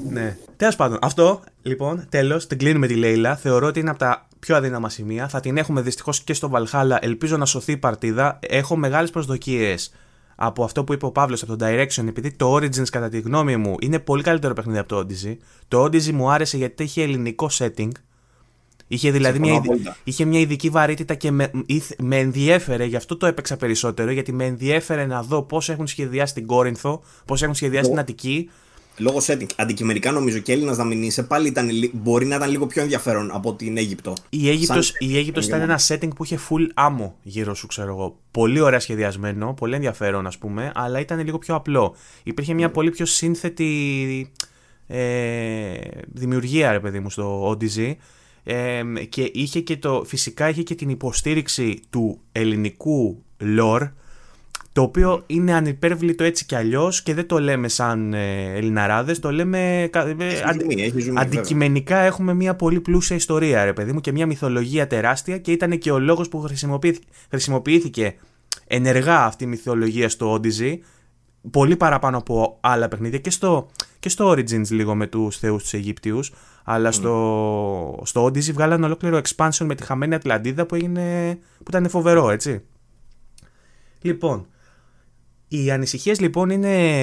A: Ναι. Τέλος πάντων, αυτό λοιπόν, τέλος, την κλείνουμε τη Λέιλα. Θεωρώ ότι είναι από τα πιο αδύναμα σημεία. Θα την έχουμε δυστυχώς και στο Βαλχάλα. Ελπίζω να σωθεί η παρτίδα. Έχω μεγάλες προσδοκίες από αυτό που είπε ο Παύλος από το Direction, επειδή το Origins, κατά τη γνώμη μου, είναι πολύ καλύτερο παιχνίδι από το Odyssey. Το Odyssey μου άρεσε γιατί είχε ελληνικό setting. Είχε δηλαδή μια, είχε μια ειδική βαρύτητα και με, με ενδιέφερε, γι' αυτό το έπαιξα περισσότερο, γιατί με ενδιέφερε να δω πώς έχουν σχεδιάσει την Κόρινθο, πώς έχουν σχεδιάσει την Αττική,
B: λόγω setting, αντικειμενικά νομίζω και Έλληνας να μην είσαι, πάλι ήταν, μπορεί να ήταν λίγο πιο ενδιαφέρον από την Αίγυπτο. Η Αίγυπτος, η Αίγυπτος ήταν ένα
A: setting που είχε full άμμο γύρω σου, ξέρω εγώ. Πολύ ωραία σχεδιασμένο, πολύ ενδιαφέρον, ας πούμε, αλλά ήταν λίγο πιο απλό. Υπήρχε μια ναι. πολύ πιο σύνθετη ε, δημιουργία, ρε παιδί μου, στο ODZ. Ε, και είχε και το, φυσικά είχε και την υποστήριξη του ελληνικού lore το οποίο είναι ανυπέρβλητο έτσι κι αλλιώς και δεν το λέμε σαν ε, Ελληναράδες, το λέμε. Ε, αντικειμενικά έχουμε μια πολύ πλούσια ιστορία, ρε παιδί μου, και μια μυθολογία τεράστια και ήταν και ο λόγος που χρησιμοποιήθηκε, χρησιμοποιήθηκε ενεργά αυτή η μυθολογία στο Odyssey, πολύ παραπάνω από άλλα παιχνίδια και στο, και στο Origins λίγο με τους θεούς του Αιγύπτιους. Αλλά mm. στο, στο Odyssey βγάλανε ολόκληρο expansion με τη χαμένη Ατλαντίδα που, έγινε, που ήταν φοβερό, έτσι. Λοιπόν, οι ανησυχίες λοιπόν είναι.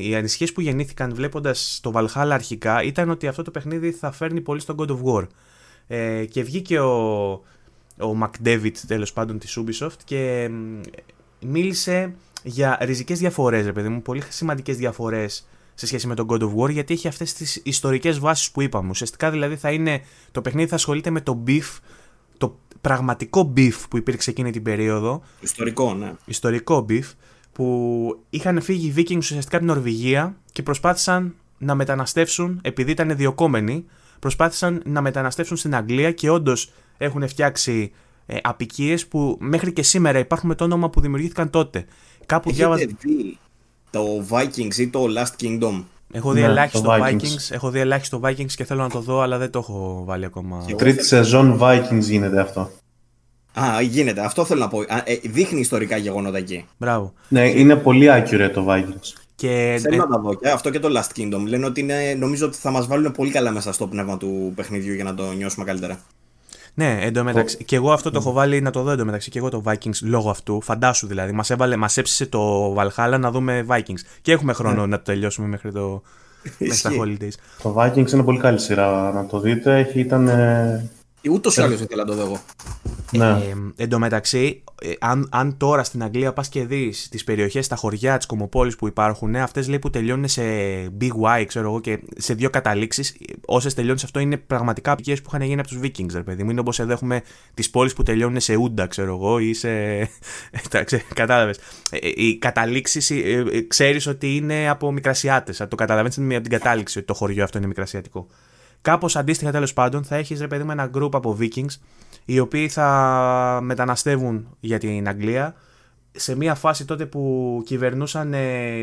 A: Οι ανησυχίες που γεννήθηκαν βλέποντας το Valhalla αρχικά ήταν ότι αυτό το παιχνίδι θα φέρνει πολύ στον God of War. Ε, και βγήκε ο, ο McDavid τέλος πάντων της Ubisoft και μίλησε για ριζικές διαφορές, ρε παιδί μου, πολύ σημαντικές διαφορές σε σχέση με τον God of War, γιατί έχει αυτές τις ιστορικές βάσεις που είπαμε. Ουσιαστικά δηλαδή θα είναι. Το παιχνίδι θα ασχολείται με το beef, το πραγματικό beef που υπήρξε εκείνη την περίοδο. Ιστορικό, ναι. Ιστορικό beef που είχαν φύγει οι Βίκινγκ ουσιαστικά από την Νορβηγία και προσπάθησαν να μεταναστεύσουν, επειδή ήταν διοκόμενοι, προσπάθησαν να μεταναστεύσουν στην Αγγλία και όντως έχουν φτιάξει ε, απικίες που μέχρι και σήμερα υπάρχουν με το όνομα που δημιουργήθηκαν τότε. Κάπου Έχετε δει το Vikings ή το Last Kingdom. Έχω δει ναι, ελάχιστο Vikings. Έχω δει ελάχιστο Vikings και θέλω να το δω, αλλά δεν το έχω βάλει ακόμα. Η τρίτη σεζόν Vikings γίνεται αυτό. Α, γίνεται. Αυτό θέλω να πω. Ε, δείχνει ιστορικά γεγονότα εκεί. Μπράβο. Ναι, είναι πολύ accurate το Vikings.
B: Και... Θέλω ε, να τα δω και αυτό και το Last Kingdom. Λένε ότι είναι, νομίζω ότι θα μας βάλουν πολύ καλά μέσα στο πνεύμα του παιχνιδιού για να το νιώσουμε καλύτερα.
A: Ναι, εντωμεταξύ. Oh. Και εγώ αυτό το έχω βάλει να το δω εντωμεταξύ. Και εγώ το Vikings λόγω αυτού. Φαντάσου δηλαδή. Μας έβαλε, μας έψησε το Valhalla να δούμε Vikings. Και έχουμε χρόνο yeah. Ναι. να το τελειώσουμε μέχρι το. μέχρι τα holidays. Το Vikings είναι πολύ καλή σειρά να το δείτε. Έχει, ήταν ε, Ούτως ή άλλω ήθελα να το δω εγώ. Ε, εν τω μεταξύ, αν, αν τώρα στην Αγγλία πας και δεις τις περιοχές, τα χωριά, τι κομοπόλει που υπάρχουν, ε, αυτές λέει που τελειώνουν σε Big Y, ξέρω εγώ, και σε δύο καταλήξεις, ε, όσες τελειώνουν σε αυτό είναι πραγματικά πηγέ που είχαν γίνει από τους Vikings, ρε παιδί μου. Είναι όπως εδώ έχουμε τις πόλεις που τελειώνουν σε Ούντα, ξέρω εγώ, ή σε. [laughs] Κατάλαβε. Οι καταλήξεις, ξέρεις ότι είναι από Μικρασιάτες. Το καταλαβαίνεις από την κατάληξη ότι το χωριό αυτό είναι Μικρασιατικό. Κάπως αντίστοιχα τέλος πάντων θα έχεις ρε παιδί με ένα group από Vikings οι οποίοι θα μεταναστεύουν για την Αγγλία σε μια φάση τότε που κυβερνούσαν ε,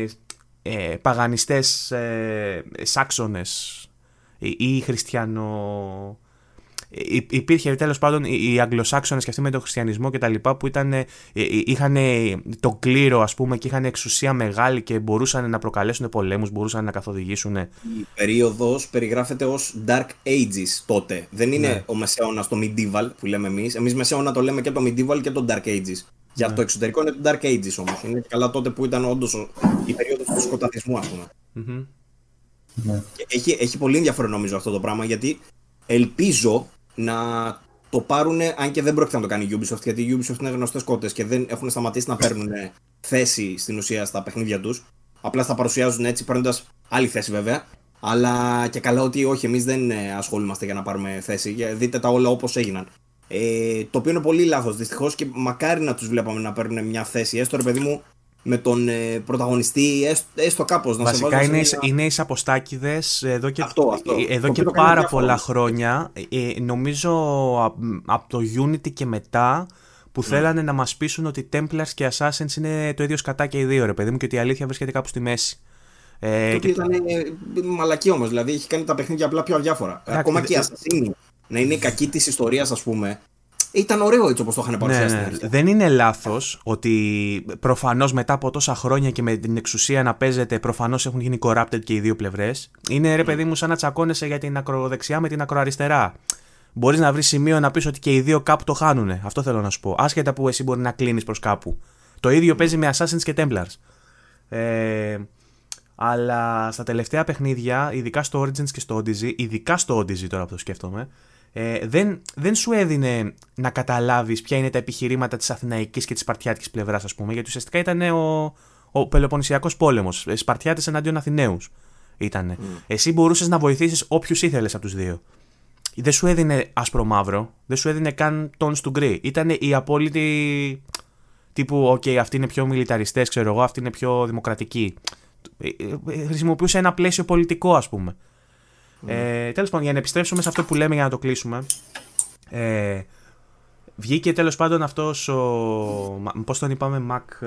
A: ε, παγανιστές ε, σάξονες ή χριστιανο υπήρχε τέλος πάντων οι Αγγλοσάξονες και αυτοί με τον χριστιανισμό και τα λοιπά που ήταν, ε, ε, είχαν ε, το κλήρο ας πούμε και είχαν εξουσία μεγάλη και μπορούσαν να προκαλέσουν πολέμους, μπορούσαν να καθοδηγήσουν. Η
B: περίοδος περιγράφεται ως Dark Ages τότε. Δεν είναι ναι. ο μεσαίωνας το medieval που λέμε εμείς. Εμείς μεσαίωνα το λέμε και το medieval και το Dark Ages. Για ναι. το εξωτερικό είναι το Dark Ages όμως. Είναι καλά τότε που ήταν όντως η περίοδος του σκοταδισμού ας πούμε. Ναι. Έχει, έχει πολύ ενδιαφέρον νομίζω αυτό το πράγμα γιατί ελπίζω να το πάρουν, αν και δεν πρόκειται να το κάνει η Ubisoft, γιατί η Ubisoft είναι γνωστές κότες και δεν έχουν σταματήσει να παίρνουν θέση στην ουσία στα παιχνίδια τους. Απλά θα παρουσιάζουν έτσι, παίρνοντας άλλη θέση βέβαια. Αλλά και καλά ότι όχι, εμείς δεν ε, ασχολούμαστε για να πάρουμε θέση. Δείτε τα όλα όπως έγιναν. Ε, το οποίο είναι πολύ λάθος δυστυχώς και μακάρι να τους βλέπαμε να παίρνουν μια θέση. Έστω ρε παιδί μου, με τον ε, πρωταγωνιστή, έστω, έστω κάπως να Βασικά σε είναι, μια...
A: είναι οι νέοι ε, εδώ και, ε, Εδώ και πάρα πολλά χρόνια. νομίζω από το Unity και μετά που ναι. θέλανε να μας πείσουν ότι Templars και Assassins είναι το ίδιο σκατά και οι δύο, ρε παιδί μου, και ότι η αλήθεια βρίσκεται κάπου στη μέση. Ε, το και...
B: ήταν το... μαλακή όμως, δηλαδή έχει κάνει τα παιχνίδια απλά πιο αδιάφορα. Ακόμα και η Assassin να είναι η κακή της
A: ιστορίας, ας πούμε,
B: ήταν ωραίο έτσι όπως το είχαν
A: ναι, παρουσιάσει. Ναι, ναι. Δεν είναι λάθος ότι προφανώς μετά από τόσα χρόνια και με την εξουσία να παίζεται, προφανώς έχουν γίνει corrupted και οι δύο πλευρές. Είναι ρε ναι. παιδί μου σαν να τσακώνεσαι για την ακροδεξιά με την ακροαριστερά. Μπορείς να βρεις σημείο να πεις ότι και οι δύο κάπου το χάνουν. Αυτό θέλω να σου πω. Άσχετα που εσύ μπορεί να κλείνεις προς κάπου. Το ίδιο παίζει με Assassins και Templars. Ε, αλλά στα τελευταία παιχνίδια, ειδικά στο Origins και στο Odyssey, ειδικά στο Odyssey τώρα που το σκέφτομαι, ε, δεν, δεν σου έδινε να καταλάβεις ποια είναι τα επιχειρήματα της αθηναϊκής και της Σπαρτιάτικης πλευράς, ας πούμε, γιατί ουσιαστικά ήταν ο, ο Πελοπονισιακό πόλεμο. Σπαρτιάτες εναντίον Αθηναίους ήταν. Mm. Εσύ μπορούσες να βοηθήσεις όποιους ήθελες από τους δύο. Δεν σου έδινε άσπρο-μαύρο, δεν σου έδινε καν τόν του γκρι. Ήταν η απόλυτη. τύπου, οκ, okay, αυτοί είναι πιο μιλιταριστές, ξέρω εγώ, αυτοί είναι πιο δημοκρατικοί. Χρησιμοποιούσε ένα πλαίσιο πολιτικό, α πούμε. Ε, τέλος πάντων, για να επιστρέψουμε σε αυτό που λέμε για να το κλείσουμε. Ε, βγήκε τέλος πάντων αυτός. ο... Πώς τον είπαμε, Mac... Ε,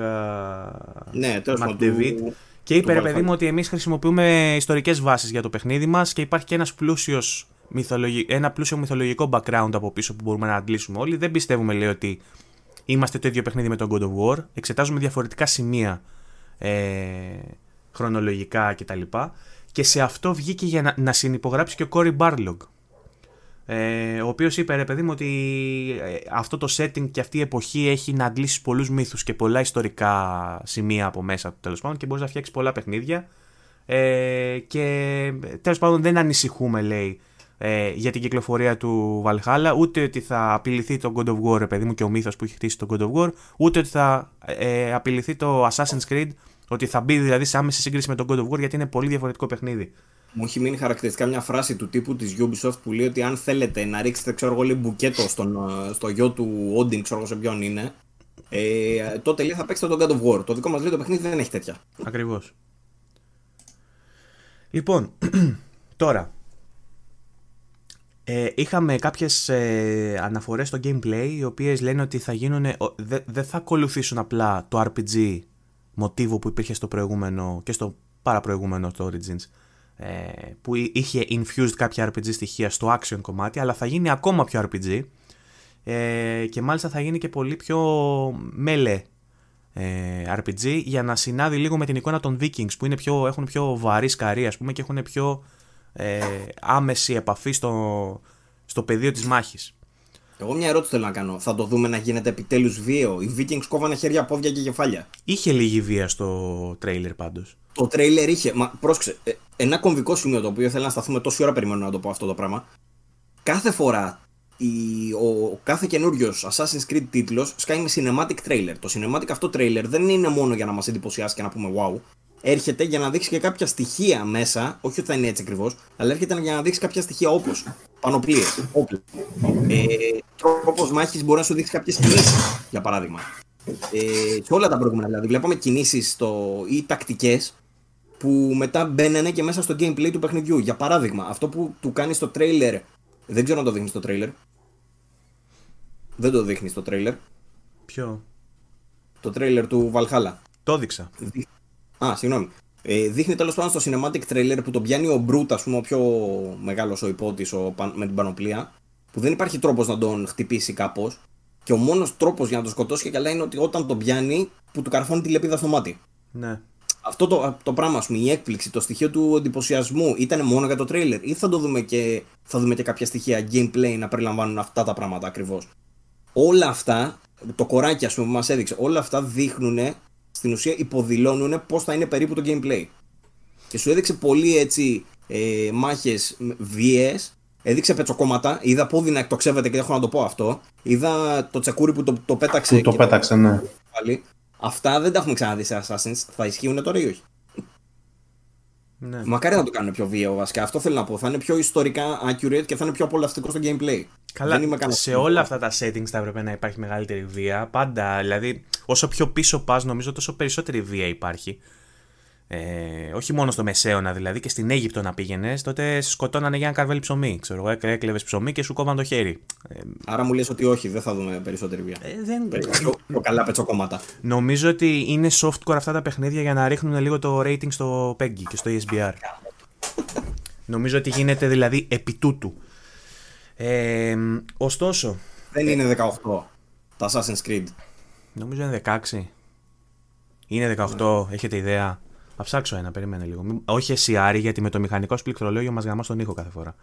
A: ναι, τέλος πάντων, David. Του... Και είπε, ρε παιδί μου, ότι εμείς χρησιμοποιούμε ιστορικές βάσεις για το παιχνίδι μας και υπάρχει και ένας πλούσιος μυθολογι... ένα πλούσιο μυθολογικό background από πίσω που μπορούμε να αντλήσουμε όλοι. Δεν πιστεύουμε, λέει, ότι είμαστε το ίδιο παιχνίδι με τον God of War. Εξετάζουμε διαφορετικά σημεία ε, χρονολογικά κτλ και σε αυτό βγήκε για να, να συνυπογράψει και ο Κόρι Μπάρλογκ. Ε, ο οποίος είπε ρε παιδί μου ότι ε, αυτό το setting και αυτή η εποχή έχει να αντλήσει πολλούς μύθους και πολλά ιστορικά σημεία από μέσα του τέλος πάντων και μπορείς να φτιάξεις πολλά παιχνίδια. Ε, και τέλος πάντων δεν ανησυχούμε, λέει, ε, για την κυκλοφορία του Βαλχάλα, ούτε ότι θα απειληθεί το God of War, ρε παιδί μου, και ο μύθος που έχει χτίσει το God of War, ούτε ότι θα ε, ε απειληθεί το Assassin's Creed ότι θα μπει δηλαδή σε άμεση σύγκριση με τον God of War γιατί είναι πολύ διαφορετικό παιχνίδι.
B: Μου έχει μείνει χαρακτηριστικά μια φράση του τύπου της Ubisoft που λέει ότι αν θέλετε να ρίξετε ξέρω εγώ, μπουκέτο στον, ε, στο γιο του Όντιν, ξέρω εγώ σε ποιον είναι, ε, τότε λέει θα παίξετε τον God of War. Το δικό μας λέει το παιχνίδι δεν έχει τέτοια.
A: Ακριβώς. Λοιπόν, [clears throat] τώρα. Ε, είχαμε κάποιες ε, αναφορές στο gameplay οι οποίες λένε ότι θα γίνουν, δεν θα ακολουθήσουν απλά το RPG μοτίβο που υπήρχε στο προηγούμενο και στο παραπροηγούμενο το Origins ε, που είχε infused κάποια RPG στοιχεία στο action κομμάτι αλλά θα γίνει ακόμα πιο RPG ε, και μάλιστα θα γίνει και πολύ πιο μέλε ε, RPG για να συνάδει λίγο με την εικόνα των Vikings που είναι πιο, έχουν πιο βαρύ σκαρία ας πούμε και έχουν πιο άμεση επαφή στο, στο πεδίο της μάχης.
B: Εγώ μια ερώτηση θέλω να κάνω. Θα το δούμε να γίνεται επιτέλους βίαιο. Οι Vikings κόβανε χέρια, πόδια και κεφάλια. Είχε λίγη βία στο τρέιλερ πάντως. Το τρέιλερ είχε. Μα πρόσεξε. Ε, ένα κομβικό σημείο το οποίο θέλω να σταθούμε τόση ώρα περιμένω να το πω αυτό το πράγμα. Κάθε φορά η, ο, κάθε καινούριος Assassin's Creed τίτλος σκάει με cinematic trailer. Το cinematic αυτό trailer δεν είναι μόνο για να μας εντυπωσιάσει και να πούμε wow έρχεται για να δείξει και κάποια στοιχεία μέσα, όχι ότι θα είναι έτσι ακριβώς, αλλά έρχεται για να δείξει κάποια στοιχεία όπω πανοπλίες, όπλα. Ε, Τρόπος μάχης μπορεί να σου δείξει κάποιες κινήσεις, για παράδειγμα. Ε, σε όλα τα προηγούμενα δηλαδή, βλέπαμε κινήσεις ή τακτικές που μετά μπαίνανε και μέσα στο gameplay του παιχνιδιού. Για παράδειγμα, αυτό που του κάνει στο trailer. Δεν ξέρω αν το δείχνεις το trailer. Δεν το δείχνεις στο trailer. Ποιο? Το τρέιλερ. του Βαλχάλα. Το δείξα. Α, συγγνώμη. Ε, δείχνει τέλος πάντων στο cinematic trailer που τον πιάνει ο Μπρούτ, ας πούμε, ο πιο μεγάλος ο υπότης με την πανοπλία. Που δεν υπάρχει τρόπος να τον χτυπήσει κάπως. Και ο μόνος τρόπος για να τον σκοτώσει και καλά είναι ότι όταν τον πιάνει, που του καρφώνει τη λεπίδα στο μάτι. Ναι. Αυτό το, το πράγμα, ας πούμε, η έκπληξη, το στοιχείο του εντυπωσιασμού ήταν μόνο για το trailer ή θα το δούμε και, θα δούμε και κάποια στοιχεία gameplay να περιλαμβάνουν αυτά τα πράγματα ακριβώς. Όλα αυτά, το κοράκι, ας πούμε, μας έδειξε, όλα αυτά δείχνουν στην ουσία υποδηλώνουν πώς θα είναι περίπου το gameplay. Και σου έδειξε πολύ έτσι ε, μάχες βίαιες. Έδειξε πετσοκόμματα. Είδα πόδι να εκτοξεύεται και έχω να το πω αυτό. Είδα το τσεκούρι που το, το πέταξε. Που το πέταξε, ναι. Αυτά δεν τα έχουμε ξαναδεί σε Assassin's. Θα ισχύουν τώρα ή όχι. Ναι. Μακάρι να το κάνουν πιο βίαιο βασικά. Αυτό θέλω να πω. Θα είναι πιο ιστορικά accurate και θα είναι πιο απολαυστικό στο gameplay. Καλά, σε όλα
A: αυτά τα settings θα έπρεπε να υπάρχει μεγαλύτερη βία. Πάντα. Δηλαδή, όσο πιο πίσω πας, νομίζω τόσο περισσότερη βία υπάρχει. Ε, όχι μόνο στο Μεσαίωνα δηλαδή και στην Αίγυπτο να πήγαινες, τότε σε σκοτώνανε για ένα καρβέλι ψωμί. Ξέρω εγώ, έκλεβες ψωμί και σου κόβαν το χέρι. Ε,
B: Άρα μου λες ότι όχι, δεν θα δούμε περισσότερη βία. Ε, δεν... καλά πετσοκόμματα.
A: Νομίζω ότι είναι softcore αυτά τα παιχνίδια για να ρίχνουν λίγο το rating στο Peggy και στο ESBR. Νομίζω ότι γίνεται δηλαδή επί τούτου. Ε, ωστόσο. Δεν είναι 18 τα Assassin's Creed. Νομίζω είναι 16. Είναι 18, έχετε ιδέα. Θα ψάξω ένα, περίμενε λίγο. Όχι εσύ, Άρη, γιατί με το μηχανικό σου πληκτρολόγιο μας γαμάς τον ήχο κάθε φορά. [laughs]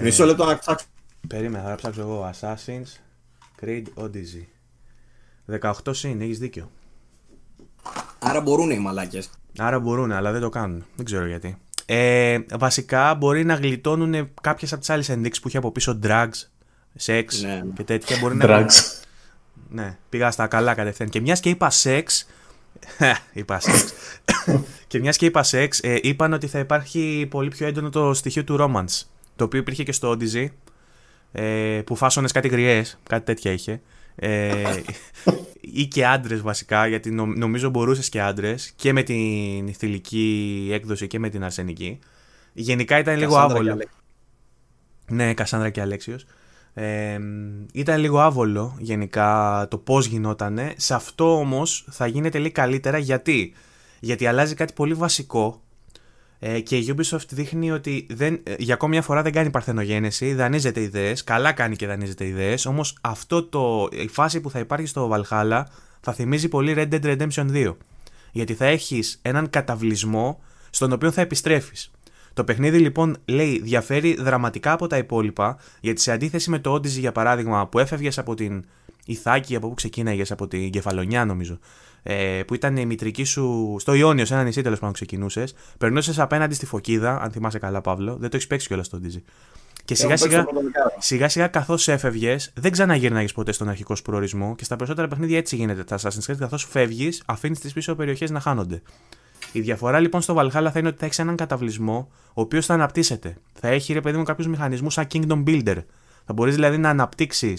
A: Μισό λεπτό να ψάξω. Περίμενε, θα ψάξω εγώ. Assassin's Creed Odyssey. 18 συν, έχεις δίκιο. Άρα μπορούν οι μαλάκες. Άρα μπορούν, αλλά δεν το κάνουν. Δεν ξέρω γιατί. Ε, βασικά μπορεί να γλιτώνουν κάποιες από τις άλλες ενδείξεις που είχε από πίσω drugs, sex ναι. ναι. και τέτοια. Μπορεί drugs. να. Ναι, πήγα στα καλά κατευθείαν. Και μιας και είπα σεξ, [laughs] είπα [coughs] και μιας και είπα σεξ, είπαν ότι θα υπάρχει πολύ πιο έντονο το στοιχείο του romance. Το οποίο υπήρχε και στο Odyssey. Ε, που φάσονες κάτι γριές, κάτι τέτοια είχε. Ε, ή και άντρες βασικά, γιατί νομίζω μπορούσες και άντρες και με την θηλυκή έκδοση και με την αρσενική. Γενικά ήταν λίγο άβολο. Ναι, Κασάνδρα και Αλέξιος. Ε, ήταν λίγο άβολο γενικά το πώς γινότανε. Σε αυτό όμως θα γίνεται λίγο καλύτερα γιατί. Γιατί αλλάζει κάτι πολύ βασικό ε, και η Ubisoft δείχνει ότι δεν, ε, για ακόμη μια φορά δεν κάνει παρθενογένεση, δανείζεται ιδέες, καλά κάνει και δανείζεται ιδέες, όμως αυτό το, η φάση που θα υπάρχει στο Valhalla θα θυμίζει πολύ Red Dead Redemption 2. Γιατί θα έχεις έναν καταβλισμό στον οποίο θα επιστρέφεις. Το παιχνίδι λοιπόν λέει διαφέρει δραματικά από τα υπόλοιπα, γιατί σε αντίθεση με το Odyssey για παράδειγμα που έφευγες από την Ιθάκη, από που ξεκίναγες, από την Κεφαλονιά νομίζω, ε, που ήταν η μητρική σου. στο Ιόνιο, σε ένα νησί τέλος πάντων ξεκινούσες, περνούσες απέναντι στη φωκίδα, αν θυμάσαι καλά, Παύλο, δεν το έχεις παίξει κιόλας το Odyssey. Και σιγά σιγά, σιγά, σιγά καθώς έφευγες, δεν ξαναγύρναγε ποτέ στον αρχικό σου προορισμό και στα περισσότερα παιχνίδια έτσι γίνεται. Τα Assassin's καθώς φεύγεις, αφήνεις τις πίσω περιοχές να χάνονται. Η διαφορά λοιπόν στο Valhalla θα είναι ότι θα έχεις έναν καταβλισμό ο οποίος θα αναπτύσσεται. Θα έχει ρε παιδί μου κάποιους μηχανισμούς σαν Kingdom Builder. Θα μπορείς δηλαδή να αναπτύξεις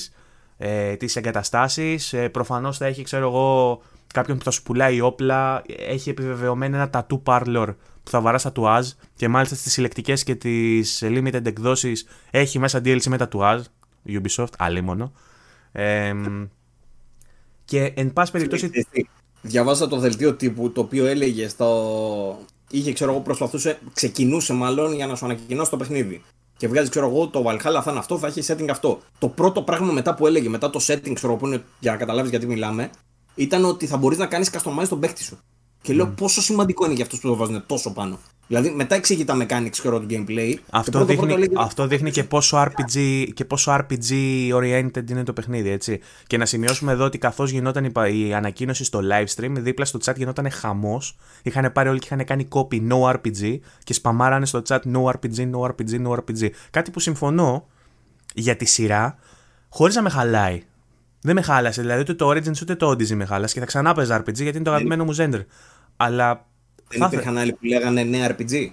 A: ε, τις εγκαταστάσεις. Ε, Προφανώς θα έχει, ξέρω εγώ, κάποιον που θα σου πουλάει όπλα. Έχει επιβεβαιωμένο ένα tattoo parlor που θα βαράς τατουάζ. Και μάλιστα στις συλλεκτικές και τις limited εκδόσεις έχει μέσα DLC με τατουάζ. Ubisoft, αλίμονο. Ε, και εν πάση περιπτώσει διαβάζα το δελτίο τύπου το οποίο έλεγε στο... Είχε, ξέρω εγώ,
B: προσπαθούσε, ξεκινούσε μάλλον για να σου ανακοινώσει το παιχνίδι. Και βγάζει, ξέρω εγώ, το Valhalla θα είναι αυτό, θα έχει setting αυτό. Το πρώτο πράγμα μετά που έλεγε, μετά το setting, ξέρω που για να καταλάβεις γιατί μιλάμε, ήταν ότι θα μπορείς να κάνεις customize τον παίκτη σου. Και λέω mm. πόσο σημαντικό είναι για αυτούς που το βάζουν τόσο πάνω. Δηλαδή μετά εξηγεί τα mechanics και του gameplay. Αυτό, πρώτο, δείχνει, πρώτο,
A: αυτό δείχνει και πόσο, RPG, και πόσο RPG oriented είναι το παιχνίδι, έτσι. Και να σημειώσουμε εδώ ότι καθώς γινόταν η, η, ανακοίνωση στο live stream, δίπλα στο chat γινόταν χαμό. Είχαν πάρει όλοι και είχαν κάνει copy no RPG και σπαμάρανε στο chat no RPG, no RPG, no RPG. Κάτι που συμφωνώ για τη σειρά, χωρίς να με χαλάει δεν με χάλασε. Δηλαδή ούτε το Origins ούτε το Odyssey με χάλασε. Και θα ξανά παίζα RPG γιατί είναι το αγαπημένο μου Zender. Αλλά. Δεν υπήρχαν άλλοι που λέγανε ναι RPG.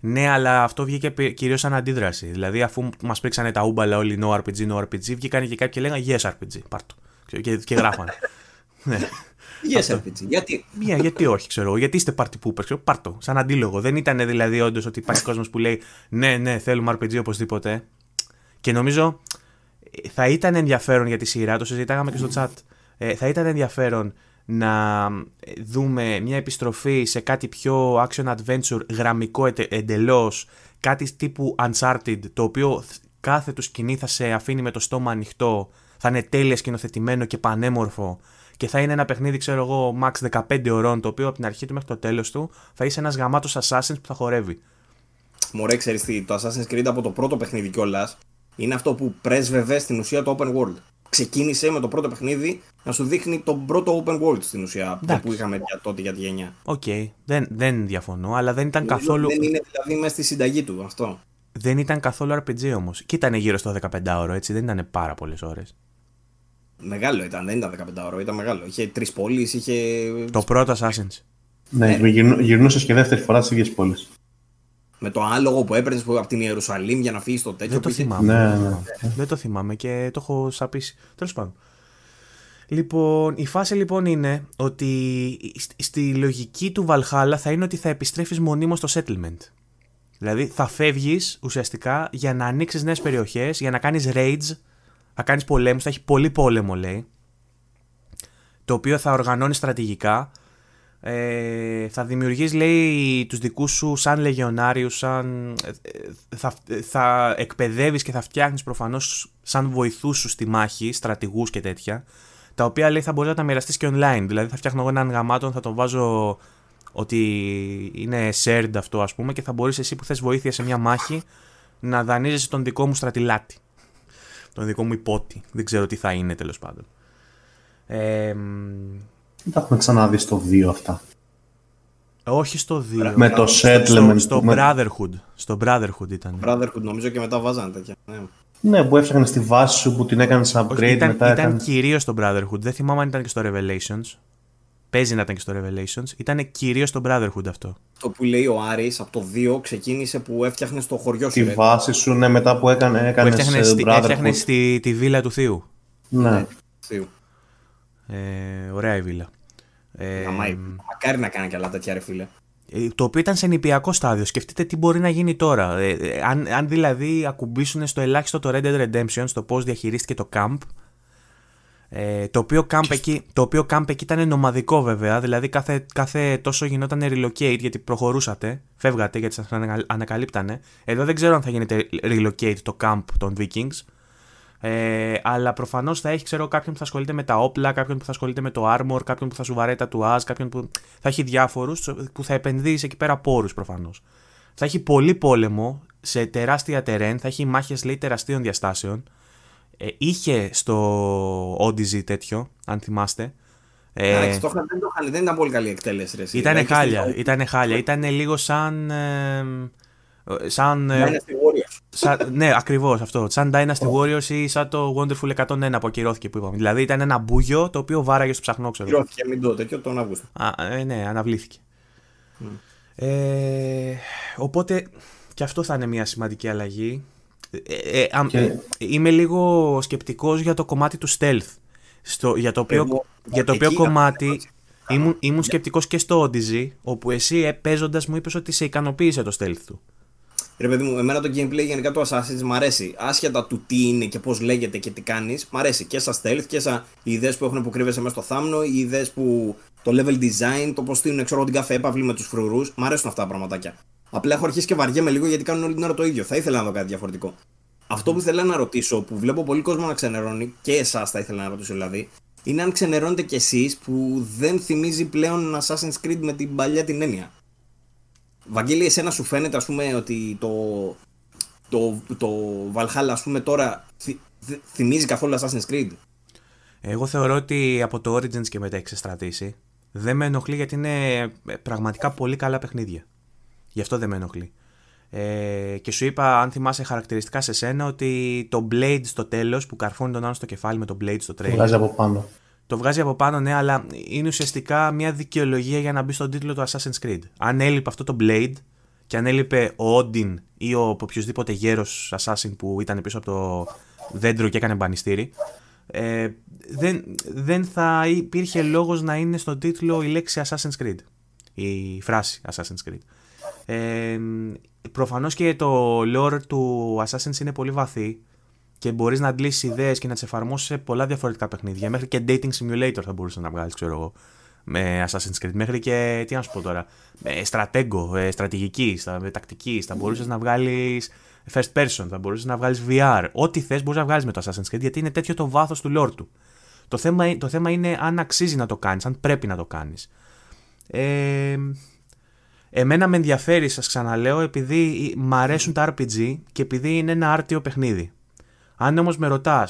A: Ναι, αλλά αυτό βγήκε κυρίως σαν αντίδραση. Δηλαδή, αφού μας πήξανε τα ούμπαλα όλοι no RPG, no RPG, βγήκαν και κάποιοι και λέγανε yes RPG. Πάρτο. Και, και γράφανε. [laughs] ναι. Yes αυτό. RPG. Γιατί. Yeah, ναι, γιατί όχι, ξέρω εγώ. Γιατί είστε party poopers, ξέρω Πάρτο. Σαν αντίλογο. Δεν ήταν δηλαδή όντως ότι υπάρχει κόσμος που λέει ναι, ναι, θέλουμε RPG οπωσδήποτε. Και νομίζω θα ήταν ενδιαφέρον για τη σειρά, το συζητάγαμε και στο chat, ε, θα ήταν ενδιαφέρον να δούμε μια επιστροφή σε κάτι πιο action adventure, γραμμικό εντελώς, κάτι τύπου Uncharted, το οποίο κάθε του σκηνή θα σε αφήνει με το στόμα ανοιχτό, θα είναι τέλεια σκηνοθετημένο και πανέμορφο και θα είναι ένα παιχνίδι, ξέρω εγώ, max 15 ωρών, το οποίο από την αρχή του μέχρι το τέλος του θα είσαι ένας γαμάτος Assassin's που θα χορεύει.
B: Μωρέ, ξέρεις τι, το Assassin's Creed από το πρώτο παιχνίδι κιόλας είναι αυτό που πρέσβευε στην ουσία το open world. Ξεκίνησε με το πρώτο παιχνίδι να σου δείχνει τον πρώτο open world στην ουσία που είχαμε για τότε για τη γενιά.
A: Οκ, okay. δεν, δεν διαφωνώ, αλλά δεν ήταν καθόλου. Δεν είναι
B: δηλαδή μέσα στη συνταγή του αυτό.
A: Δεν ήταν καθόλου RPG όμως. Και ήταν γύρω στο 15ωρο, έτσι. Δεν ήταν πάρα πολλές ώρες. Μεγάλο
B: ήταν, δεν ήταν 15ωρο, ήταν μεγάλο. Είχε τρεις πόλεις, είχε. Το
A: πρώτο Assassin's. Ναι, ναι. γυρνούσες και δεύτερη φορά στις ίδιες πόλεις
B: με το άλογο που έπαιρνες από την Ιερουσαλήμ για να φύγεις στο τέτοιο. Δεν το θυμάμαι. Ναι,
A: ναι, Δεν το θυμάμαι και το έχω σαπίσει. Τέλος πάντων. Λοιπόν, η φάση λοιπόν είναι ότι στη λογική του Βαλχάλα θα είναι ότι θα επιστρέφεις μονίμως στο settlement. Δηλαδή θα φεύγεις ουσιαστικά για να ανοίξεις νέες περιοχές, για να κάνεις raids, θα κάνεις πολέμους, θα έχει πολύ πόλεμο λέει, το οποίο θα οργανώνεις στρατηγικά ε, θα δημιουργείς λέει τους δικούς σου σαν λεγιονάριους, σαν, ε, θα, θα εκπαιδεύεις και θα φτιάχνεις προφανώς σαν βοηθούς σου στη μάχη, στρατηγούς και τέτοια, τα οποία λέει θα μπορείς να τα μοιραστείς και online. Δηλαδή θα φτιάχνω εγώ έναν γαμάτο θα τον βάζω ότι είναι shared αυτό ας πούμε και θα μπορείς εσύ που θες βοήθεια σε μια μάχη να δανείζεσαι τον δικό μου στρατηλάτη. Τον δικό μου υπότη. Δεν ξέρω τι θα είναι τέλος πάντων. Ε, δεν τα έχουμε ξαναδεί στο 2 αυτά. Όχι στο 2. Με το settlement. Στο, Brotherhood. Στο Brotherhood ήταν. Brotherhood νομίζω και μετά βάζανε τέτοια. Ναι. ναι που έφτιαχνε τη βάση σου που την έκανες upgrade μετά ήταν, Ήταν έκανες... κυρίως στο Brotherhood. Δεν θυμάμαι αν ήταν και στο Revelations. Παίζει να ήταν και στο Revelations. Ήταν κυρίως στο Brotherhood αυτό.
B: Το που λέει ο Άρης από το 2 ξεκίνησε που έφτιαχνε στο χωριό σου. Τη βάση
A: σου, ναι, μετά που έκανε. Έκανες που έφτιαχνε, ε, στη, τη βίλα του Θείου. Ναι. ναι. Ε, ωραία η βίλα. Ε, μακάρι να κάνει και άλλα τέτοια ρε φίλε. Ε, το οποίο ήταν σε νηπιακό στάδιο. Σκεφτείτε τι μπορεί να γίνει τώρα. Ε, αν, αν δηλαδή ακουμπήσουν στο ελάχιστο το Red Dead Redemption, στο πώς διαχειρίστηκε το camp. το, οποίο camp εκεί, το οποίο camp εκεί ήταν νομαδικό βέβαια. Δηλαδή κάθε, κάθε τόσο γινόταν relocate γιατί προχωρούσατε, φεύγατε γιατί σας ανακαλύπτανε. Εδώ δεν ξέρω αν θα γίνεται relocate το camp των Vikings. Ε, αλλά προφανώς θα έχει ξέρω, κάποιον που θα ασχολείται με τα όπλα, κάποιον που θα ασχολείται με το armor, κάποιον που θα σου βαρέει τα τουάζ, κάποιον που θα έχει διάφορους που θα επενδύεις εκεί πέρα πόρου προφανώς. Θα έχει πολύ πόλεμο σε τεράστια τερέν, θα έχει μάχες λέει τεραστίων διαστάσεων. Ε, είχε στο Odyssey τέτοιο, αν θυμάστε. Ε, το, δεν,
B: δεν ήταν πολύ καλή εκτέλεση. Ρε, ήταν δηλαδή,
A: χάλια, ήταν ναι. λίγο σαν. Ε, σαν. Ε, ναι, ναι, ακριβώς αυτό. Σαν Dynasty Warriors ή σαν το Wonderful 101 που ακυρώθηκε που είπαμε. Δηλαδή ήταν ένα μπούγιο το οποίο βάραγε στο ψαχνό, ξέρω. Ακυρώθηκε μην τότε και τον Αύγουστο. Α, ε, ναι, αναβλήθηκε. Ε, οπότε και αυτό θα είναι μια σημαντική αλλαγή. Ε, ε, ε και... Είμαι λίγο σκεπτικός για το κομμάτι του stealth. Στο, για το οποίο, για το οποίο κομμάτι ήμουν, ναι. ήμουν σκεπτικός και στο Odyssey, όπου εσύ παίζοντας μου είπες ότι σε ικανοποίησε το stealth του.
B: Ρε παιδί μου, εμένα το gameplay γενικά του Assassin's μου αρέσει. Άσχετα του τι είναι και πώς λέγεται και τι κάνεις, μου αρέσει και σαν stealth και σαν οι ιδέες που έχουν που κρύβεσαι μέσα στο θάμνο, οι ιδέες που. το level design, το πώς στείλουν ξέρω, την καφέ έπαυλη με τους φρουρούς. Μ' αρέσουν αυτά τα πραγματάκια. Απλά έχω αρχίσει και βαριέμαι λίγο γιατί κάνουν όλη την ώρα το ίδιο. Θα ήθελα να δω κάτι διαφορετικό. Αυτό που θέλω να ρωτήσω, που βλέπω πολύ κόσμο να ξενερώνει, και εσάς θα ήθελα να ρωτήσω δηλαδή, είναι αν ξενερώνετε κι εσείς που δεν θυμίζει πλέον Assassin's Creed με την παλιά την έννοια. Βαγγέλη, εσένα σου φαίνεται ας πούμε ότι το, το, το Valhalla ας πούμε τώρα
A: θυμίζει καθόλου Assassin's Creed. Εγώ θεωρώ ότι από το Origins και μετά έχει στρατήσει Δεν με ενοχλεί γιατί είναι πραγματικά πολύ καλά παιχνίδια. Γι' αυτό δεν με ενοχλεί. Ε, και σου είπα, αν θυμάσαι χαρακτηριστικά σε σένα, ότι το Blade στο τέλος που καρφώνει τον άλλο στο κεφάλι με το Blade στο τρέιλερ. Βγάζει από πάνω το βγάζει από πάνω, ναι, αλλά είναι ουσιαστικά μια δικαιολογία για να μπει στον τίτλο του Assassin's Creed. Αν έλειπε αυτό το Blade και αν έλειπε ο Όντιν ή ο οποιοδήποτε γέρος Assassin που ήταν πίσω από το δέντρο και έκανε μπανιστήρι, ε, δεν, δεν θα υπήρχε λόγος να είναι στον τίτλο η λέξη Assassin's Creed. Η φράση Assassin's Creed. Ε, προφανώς και το lore του Assassin's είναι πολύ βαθύ και μπορείς να αντλήσεις ιδέες και να τις εφαρμόσεις σε πολλά διαφορετικά παιχνίδια. Μέχρι και dating simulator θα μπορούσες να βγάλεις, ξέρω εγώ. Με Assassin's Creed, μέχρι και. Τι να σου πω τώρα. Στρατέγκο, ε, στρατηγική, τακτική. Θα μπορούσες να βγάλεις first person, θα μπορούσες να βγάλεις VR. Ό,τι θες μπορείς να βγάλεις με το Assassin's Creed, γιατί είναι τέτοιο το βάθος του lore του. Το θέμα, το θέμα είναι αν αξίζει να το κάνεις, αν πρέπει να το κάνεις. Ε, εμένα με ενδιαφέρει, σας ξαναλέω, επειδή μ' αρέσουν τα RPG και επειδή είναι ένα άρτιο παιχνίδι. Αν όμως με ρωτάς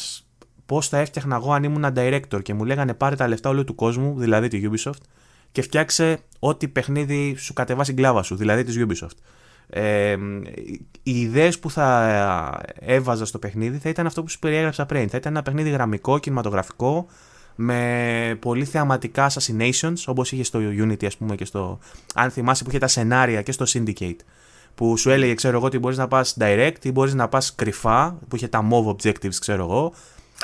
A: πώ θα έφτιαχνα εγώ αν ήμουν director και μου λέγανε πάρε τα λεφτά όλου του κόσμου, δηλαδή τη Ubisoft, και φτιάξε ό,τι παιχνίδι σου κατεβάσει γκλάβα σου, δηλαδή της Ubisoft. Ε, οι ιδέες που θα έβαζα στο παιχνίδι θα ήταν αυτό που σου περιέγραψα πριν. Θα ήταν ένα παιχνίδι γραμμικό, κινηματογραφικό, με πολύ θεαματικά assassinations, όπως είχε στο Unity ας πούμε και στο... Αν θυμάσαι που είχε τα σενάρια και στο Syndicate που σου έλεγε, ξέρω εγώ, ότι μπορείς να πας direct ή μπορείς να πας κρυφά, που είχε τα move objectives, ξέρω εγώ.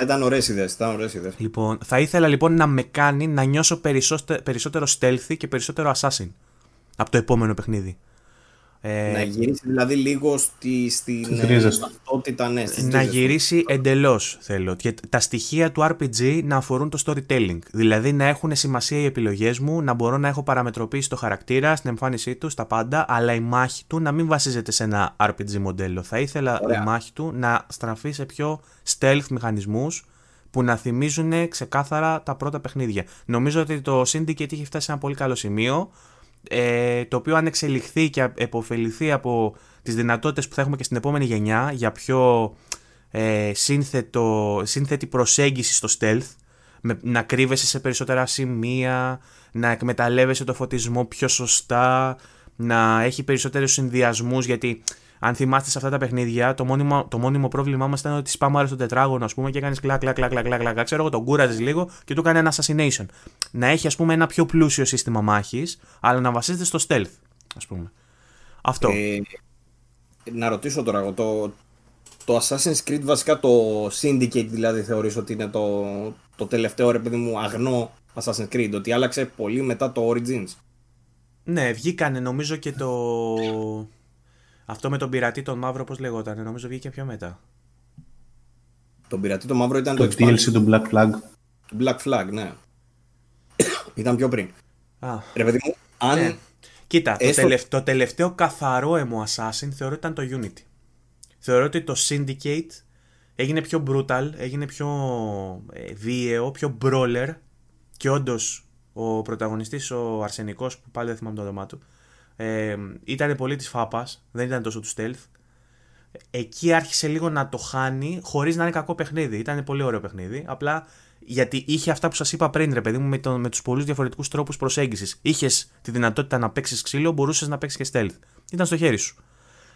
A: Ήταν ωραίες ιδέες. Ήταν ωραίες ιδέες. Λοιπόν, θα ήθελα λοιπόν να με κάνει να νιώσω περισσότερο, περισσότερο stealthy και περισσότερο assassin από το επόμενο παιχνίδι. Ε, να
B: γυρίσει δηλαδή λίγο στη, στην ε, ταυτότητα, ναι, Να
A: γυρίσει εντελώς θέλω και τα στοιχεία του RPG να αφορούν το storytelling. Δηλαδή να έχουν σημασία οι επιλογές μου, να μπορώ να έχω παραμετροποίηση το χαρακτήρα, στην εμφάνισή τους, τα πάντα, αλλά η μάχη του να μην βασίζεται σε ένα RPG μοντέλο. Θα ήθελα η μάχη του να στραφεί σε πιο stealth μηχανισμούς που να θυμίζουν ξεκάθαρα τα πρώτα παιχνίδια. Νομίζω ότι το Syndicate είχε φτάσει σε ένα πολύ καλό σημείο ε, το οποίο αν εξελιχθεί και επωφεληθεί από τις δυνατότητες που θα έχουμε και στην επόμενη γενιά για πιο ε, σύνθετο, σύνθετη προσέγγιση στο stealth, με, να κρύβεσαι σε περισσότερα σημεία, να εκμεταλλεύεσαι το φωτισμό πιο σωστά, να έχει περισσότερους συνδυασμούς γιατί αν θυμάστε σε αυτά τα παιχνίδια, το μόνιμο, το μόνιμο πρόβλημά μας ήταν ότι σπάμε στο τετράγωνο, ας πούμε, και έκανες κλακ, κλακ, κλακ, κλακ, κλακ, ξέρω εγώ, τον κούραζες λίγο και του έκανε ένα assassination. Να έχει, ας πούμε, ένα πιο πλούσιο σύστημα μάχης, αλλά να βασίζεται στο stealth, ας πούμε. Αυτό. Ε,
B: να ρωτήσω τώρα εγώ, το, το Assassin's Creed βασικά το Syndicate δηλαδή θεωρείς ότι είναι το, το τελευταίο ρε παιδί μου αγνό Assassin's Creed, ότι άλλαξε πολύ μετά το Origins.
A: Ναι, βγήκανε νομίζω και το... Αυτό με τον πειρατή τον μαύρο πώς λεγόταν, νομίζω βγήκε πιο μετά.
B: Τον πειρατή τον μαύρο ήταν το, το DLC του Black Flag. Black Flag, ναι. [coughs] ήταν πιο πριν. Α. Ρε παιδί μου,
A: αν... Ναι. Κοίτα, το, τελευταίο, καθαρό έμο Assassin θεωρώ ήταν το Unity. Θεωρώ ότι το Syndicate έγινε πιο brutal, έγινε πιο ε, βίαιο, πιο brawler και όντως ο πρωταγωνιστής, ο Αρσενικός, που πάλι δεν θυμάμαι το όνομά του, ε, ήταν πολύ της φάπας, δεν ήταν τόσο του stealth. Εκεί άρχισε λίγο να το χάνει χωρίς να είναι κακό παιχνίδι. Ήταν πολύ ωραίο παιχνίδι, απλά γιατί είχε αυτά που σας είπα πριν ρε παιδί μου με, το, με τους πολλούς διαφορετικούς τρόπους προσέγγισης. Είχες τη δυνατότητα να παίξεις ξύλο, μπορούσες να παίξεις και stealth. Ήταν στο χέρι σου.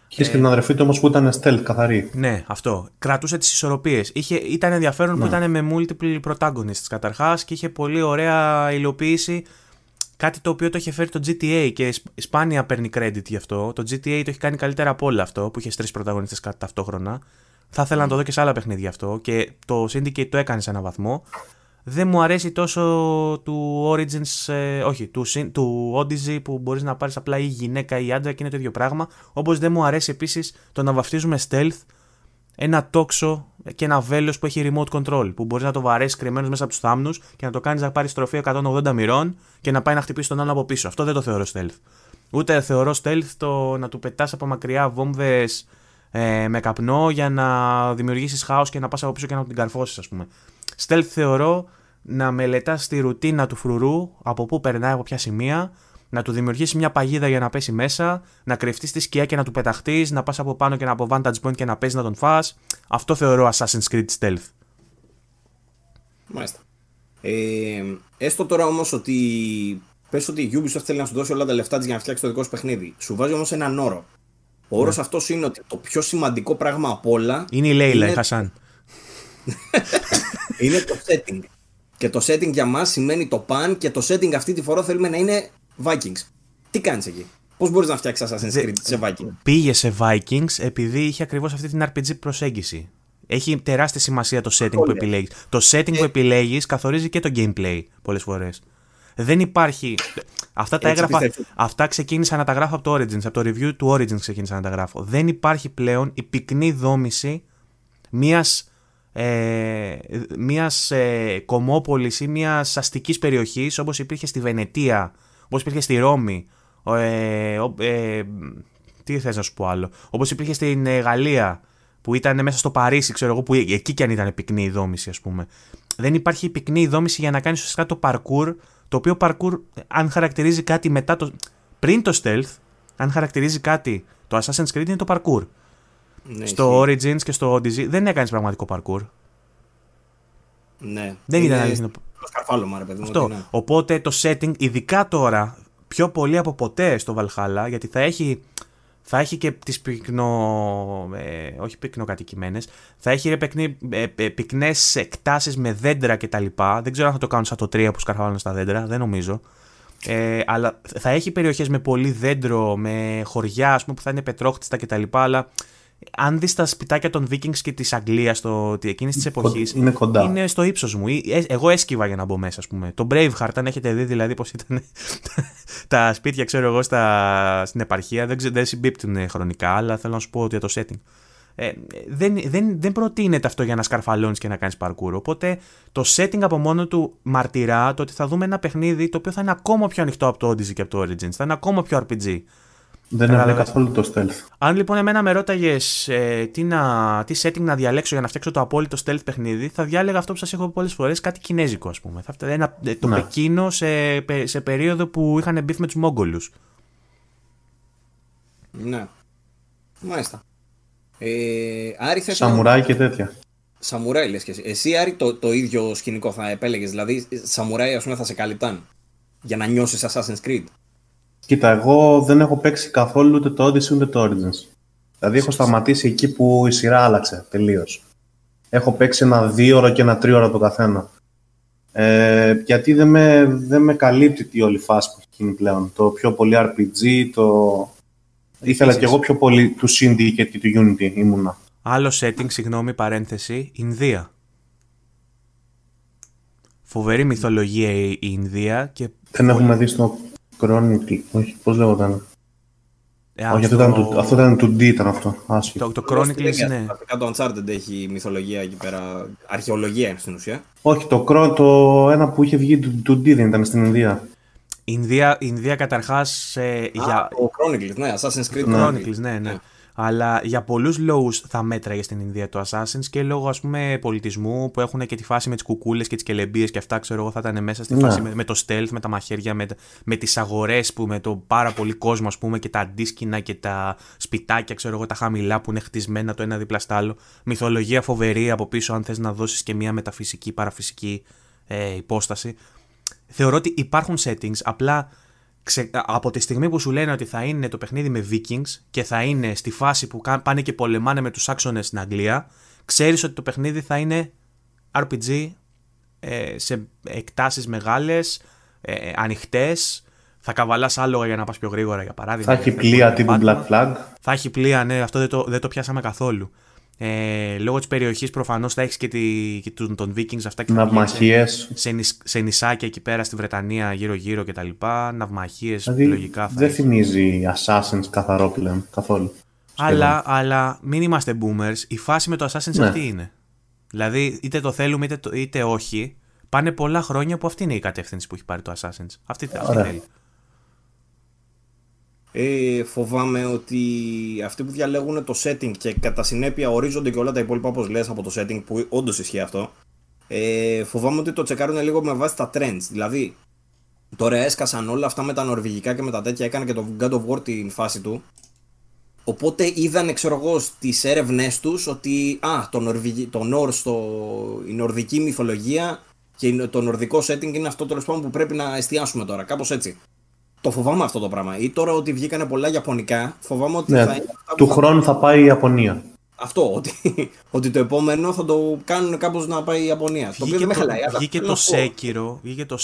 A: Είχε και ε, την αδερφή του όμως που ήταν stealth, καθαρή. Ναι, αυτό. Κρατούσε τις ισορροπίες. Ήταν ενδιαφέρον που ναι. ήταν με multiple protagonists καταρχάς και είχε πολύ ωραία υλοποίηση Κάτι το οποίο το είχε φέρει το GTA και σπάνια παίρνει credit γι' αυτό. Το GTA το έχει κάνει καλύτερα από όλα αυτό που είχες τρεις πρωταγωνιστές ταυτόχρονα. Θα ήθελα να το δω και σε άλλα παιχνίδια αυτό και το Syndicate το έκανε σε έναν βαθμό. Δεν μου αρέσει τόσο του Origins, ε, όχι, του, του Odyssey που μπορείς να πάρεις απλά ή γυναίκα ή άντρα και είναι το ίδιο πράγμα. Όπως δεν μου αρέσει επίσης το να βαφτίζουμε stealth ένα τόξο και ένα βέλος που έχει remote control. Που μπορείς να το βαρέσεις κρυμμένος μέσα από τους θάμνους και να το κάνεις να πάρεις στροφή 180 μοιρών και να πάει να χτυπήσει τον άλλο από πίσω. Αυτό δεν το θεωρώ stealth. Ούτε θεωρώ stealth το να του πετάς από μακριά βόμβες ε, με καπνό για να δημιουργήσεις χάος και να πας από πίσω και να την καρφώσεις, ας πούμε. Stealth θεωρώ να μελετάς τη ρουτίνα του φρουρού, από πού περνάει, από ποια σημεία, να του δημιουργήσει μια παγίδα για να πέσει μέσα, να κρυφτείς στη σκιά και να του πεταχτείς, να πας από πάνω και να από vantage point και να παίζεις να τον φά. Αυτό θεωρώ Assassin's Creed Stealth.
B: Μάλιστα. Ε, έστω τώρα όμως ότι πες ότι η Ubisoft θέλει να σου δώσει όλα τα λεφτά της για να φτιάξει το δικό σου παιχνίδι. Σου βάζει όμως έναν όρο. Ο όρος ναι. αυτός είναι ότι το πιο σημαντικό πράγμα απ' όλα. Είναι η Λέιλα, είναι... η
A: Χασάν. [laughs]
B: είναι το setting. Και το setting για μας σημαίνει το πάν και το setting αυτή τη φορά θέλουμε να είναι Vikings. Τι κάνεις εκεί. Πώς μπορείς να φτιάξεις Assassin's Creed σε Vikings.
A: Πήγε σε Vikings επειδή είχε ακριβώς αυτή την RPG προσέγγιση. Έχει τεράστια σημασία το setting που επιλέγεις. Το ε, setting που επιλέγεις καθορίζει και το gameplay πολλές φορές. Δεν υπάρχει. Αυτά τα έγραφα. Αυτά ξεκίνησα να τα γράφω από το Origins. Από το review του Origins ξεκίνησα να τα γράφω. Δεν υπάρχει πλέον η πυκνή δόμηση μιας ε, μιας ε, ή μιας αστικής περιοχής όπως υπήρχε στη Βενετία Όπως υπήρχε στη Ρώμη. Ε, ε, τι θες να σου πω άλλο. Όπως υπήρχε στην ε, Γαλλία που ήταν μέσα στο Παρίσι, ξέρω εγώ, που ε, εκεί κι αν ήταν πυκνή η δόμηση, ας πούμε. Δεν υπάρχει πυκνή η δόμηση για να κάνεις ουσιαστικά το parkour, το οποίο parkour, ε, αν χαρακτηρίζει κάτι μετά το. πριν το stealth, αν χαρακτηρίζει κάτι το Assassin's Creed είναι το parkour.
B: Ναι, στο Origins
A: και στο Odyssey δεν έκανες πραγματικό parkour.
B: Ναι. Δεν είναι... ήταν. Ε, το σκαρφάλωμα, ρε παιδί μου. Αυτό. Ναι.
A: Οπότε το setting, ειδικά τώρα, πιο πολύ από ποτέ στο Valhalla, γιατί θα έχει. Θα έχει και τις πυκνο... Ε, όχι πυκνοκατοικημένες. θα έχει ρε, πυκνή, ε, ε εκτάσεις με δέντρα κτλ. Δεν ξέρω αν θα το κάνουν σαν το 3 που σκαρφάλουν στα δέντρα, δεν νομίζω. Ε, αλλά θα έχει περιοχές με πολύ δέντρο, με χωριά ας πούμε, που θα είναι πετρόχτιστα κτλ. Αλλά αν δεις τα σπιτάκια των Vikings και της Αγγλίας εκείνη τη εποχή. Είναι κοντά. Είναι στο ύψος μου. Ε, εγώ έσκυβα για να μπω μέσα, ας πούμε. Το Braveheart, αν έχετε δει δηλαδή πώς ήταν [laughs] τα σπίτια, ξέρω εγώ, στην επαρχία. Δεν, δεν συμπίπτουν χρονικά, αλλά θέλω να σου πω ότι το setting. Ε, δεν, δεν, δεν προτείνεται αυτό για να σκαρφαλώνεις και να κάνεις parkour. Οπότε το setting από μόνο του μαρτυρά το ότι θα δούμε ένα παιχνίδι το οποίο θα είναι ακόμα πιο ανοιχτό από το Odyssey και από το Origins. Θα είναι ακόμα πιο RPG. Δεν έβαλε καθόλου το stealth. Αν λοιπόν εμένα με ρώταγες ε, τι, τι setting να διαλέξω για να φτιάξω το απόλυτο stealth παιχνίδι, θα διάλεγα αυτό που σας έχω πει πολλές φορές, κάτι κινέζικο ας πούμε. Ε, το ναι. Πεκίνο σε, σε περίοδο που είχαν μπιφ με τους Μόγκολου.
B: Ναι. Μάλιστα. Ε, Σαμουράι και τέτοια. Σαμουράι λες και εσύ. Εσύ Άρη το, το ίδιο σκηνικό θα επέλεγες, δηλαδή ε, σαμουράι ας πούμε θα σε καλυπτάν
A: για να νιώσεις Assassin's Creed. Κοίτα, εγώ δεν έχω παίξει καθόλου ούτε το Odyssey ούτε το Origins. Δηλαδή έχω σταματήσει εκεί που η σειρά άλλαξε τελείως. Έχω παίξει ένα δύο ώρα και ένα τρία ώρα το καθένα. Ε, γιατί δεν με, δεν με καλύπτει τη όλη φάση που έχει γίνει πλέον. Το πιο πολύ RPG, το. Ήθελα κι εγώ πιο πολύ του Cindy και του Unity ήμουνα. Άλλο setting, συγγνώμη, παρένθεση, Ινδία. Φοβερή μυθολογία η Ινδία και. Δεν έχουμε δει στο Chronicle, όχι, πώς λέγονταν. Ε, όχι, αυτό, ήταν το... αυτό ήταν του D, ήταν αυτό. Άσχη. Το, το Chronicles
B: είναι. Βασικά το Uncharted έχει μυθολογία εκεί πέρα. Αρχαιολογία στην ουσία.
A: Όχι, το, το ένα που είχε βγει το, D δεν ήταν στην Ινδία. Ινδία, Ινδία καταρχάς... Ε, για... Το Chronicles, ναι, Assassin's Creed. Chronicles, ναι, ναι. ναι αλλά για πολλούς λόγους θα μέτραγε στην Ινδία το Assassin's και λόγω ας πούμε πολιτισμού που έχουν και τη φάση με τις κουκούλες και τις κελεμπίες και αυτά ξέρω εγώ θα ήταν μέσα στη ναι. φάση με, το stealth, με τα μαχαίρια, με, με τις αγορές που με το πάρα πολύ κόσμο ας πούμε και τα αντίσκηνα και τα σπιτάκια ξέρω εγώ τα χαμηλά που είναι χτισμένα το ένα δίπλα στο άλλο. Μυθολογία φοβερή από πίσω αν θες να δώσεις και μια μεταφυσική, παραφυσική ε, υπόσταση. Θεωρώ ότι υπάρχουν settings, απλά από τη στιγμή που σου λένε ότι θα είναι το παιχνίδι με Vikings και θα είναι στη φάση που πάνε και πολεμάνε με τους άξονες στην Αγγλία, ξέρεις ότι το παιχνίδι θα είναι RPG ε, σε εκτάσεις μεγάλες, ε, ε ανοιχτές, θα καβαλάς άλογα για να πας πιο γρήγορα, για παράδειγμα. Θα έχει πλοία τύπου Black Flag. Θα έχει πλοία, ναι, αυτό δεν το, δεν το πιάσαμε καθόλου. Ε, λόγω της περιοχής προφανώς θα έχεις και, τη, και τον, Vikings αυτά και Ναυμαχίες. Σε, σε, νησάκια εκεί πέρα στη Βρετανία, γύρω-γύρω κτλ. Ναυμαχίες, δηλαδή, λογικά Δεν θυμίζει Assassin's καθαρό πλέον καθόλου. Αλλά, αλλά μην είμαστε boomers. Η φάση με το Assassin's ναι. αυτή είναι. Δηλαδή, είτε το θέλουμε είτε, το, όχι, πάνε πολλά χρόνια που αυτή είναι η κατεύθυνση που έχει πάρει το Assassin's. Αυτή, αυτή θέλει
B: ε, φοβάμαι ότι αυτοί που διαλέγουν το setting και κατά συνέπεια ορίζονται και όλα τα υπόλοιπα όπως λες από το setting που όντως ισχύει αυτό ε, φοβάμαι ότι το τσεκάρουν λίγο με βάση τα trends δηλαδή τώρα έσκασαν όλα αυτά με τα νορβηγικά και με τα τέτοια έκανε και το God of War την φάση του Οπότε είδαν, ξέρω εγώ, στις έρευνε τους ότι α, το, το Νορ στο... η νορδική μυθολογία και το νορδικό setting είναι αυτό το πάντων που πρέπει να εστιάσουμε τώρα. κάπως έτσι. Το φοβάμαι αυτό το πράγμα. Ή τώρα ότι βγήκανε πολλά Ιαπωνικά, φοβάμαι ότι. Ναι, θα είναι
A: του χρόνου θα πάει η Ιαπωνία.
B: Αυτό, ότι, [laughs] ότι το επόμενο θα το κάνουν κάπως να πάει η Ιαπωνία. Βγήκε το οποίο δεν με χαλάει. Βγήκε, το
A: Σέκυρο, βγήκε το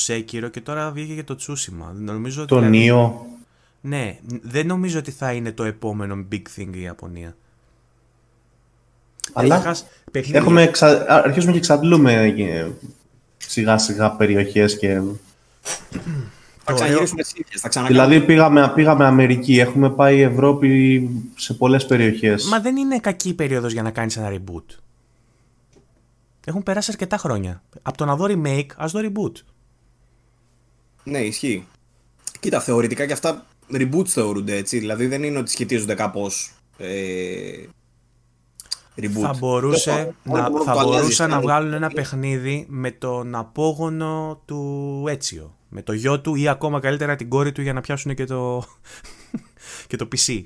A: και τώρα βγήκε και το Τσούσιμα. Νομίζω το Νίο. Δηλαδή- ναι, δεν νομίζω ότι θα είναι το επόμενο big thing η Ιαπωνία.
B: Αλλά έχουμε εξα...
A: αρχίζουμε και εξαντλούμε ε, σιγά σιγά περιοχές και θα ξαναγυρίσουμε τι Δηλαδή πήγαμε, πήγαμε Αμερική, έχουμε πάει Ευρώπη σε πολλές περιοχές. Μα δεν είναι κακή περίοδος για να κάνεις ένα reboot. Έχουν περάσει αρκετά χρόνια. Από το να δω remake, ας δω reboot. Ναι,
B: ισχύει. Κοίτα, θεωρητικά και αυτά reboots θεωρούνται έτσι. Δηλαδή δεν είναι ότι σχετίζονται κάπως.
A: Ε, Reboot. Θα μπορούσε να, να βγάλουν ένα παιχνίδι με τον απόγονο του Έτσιο με το γιο του ή ακόμα καλύτερα την κόρη του για να πιάσουν και το, [laughs] και το PC.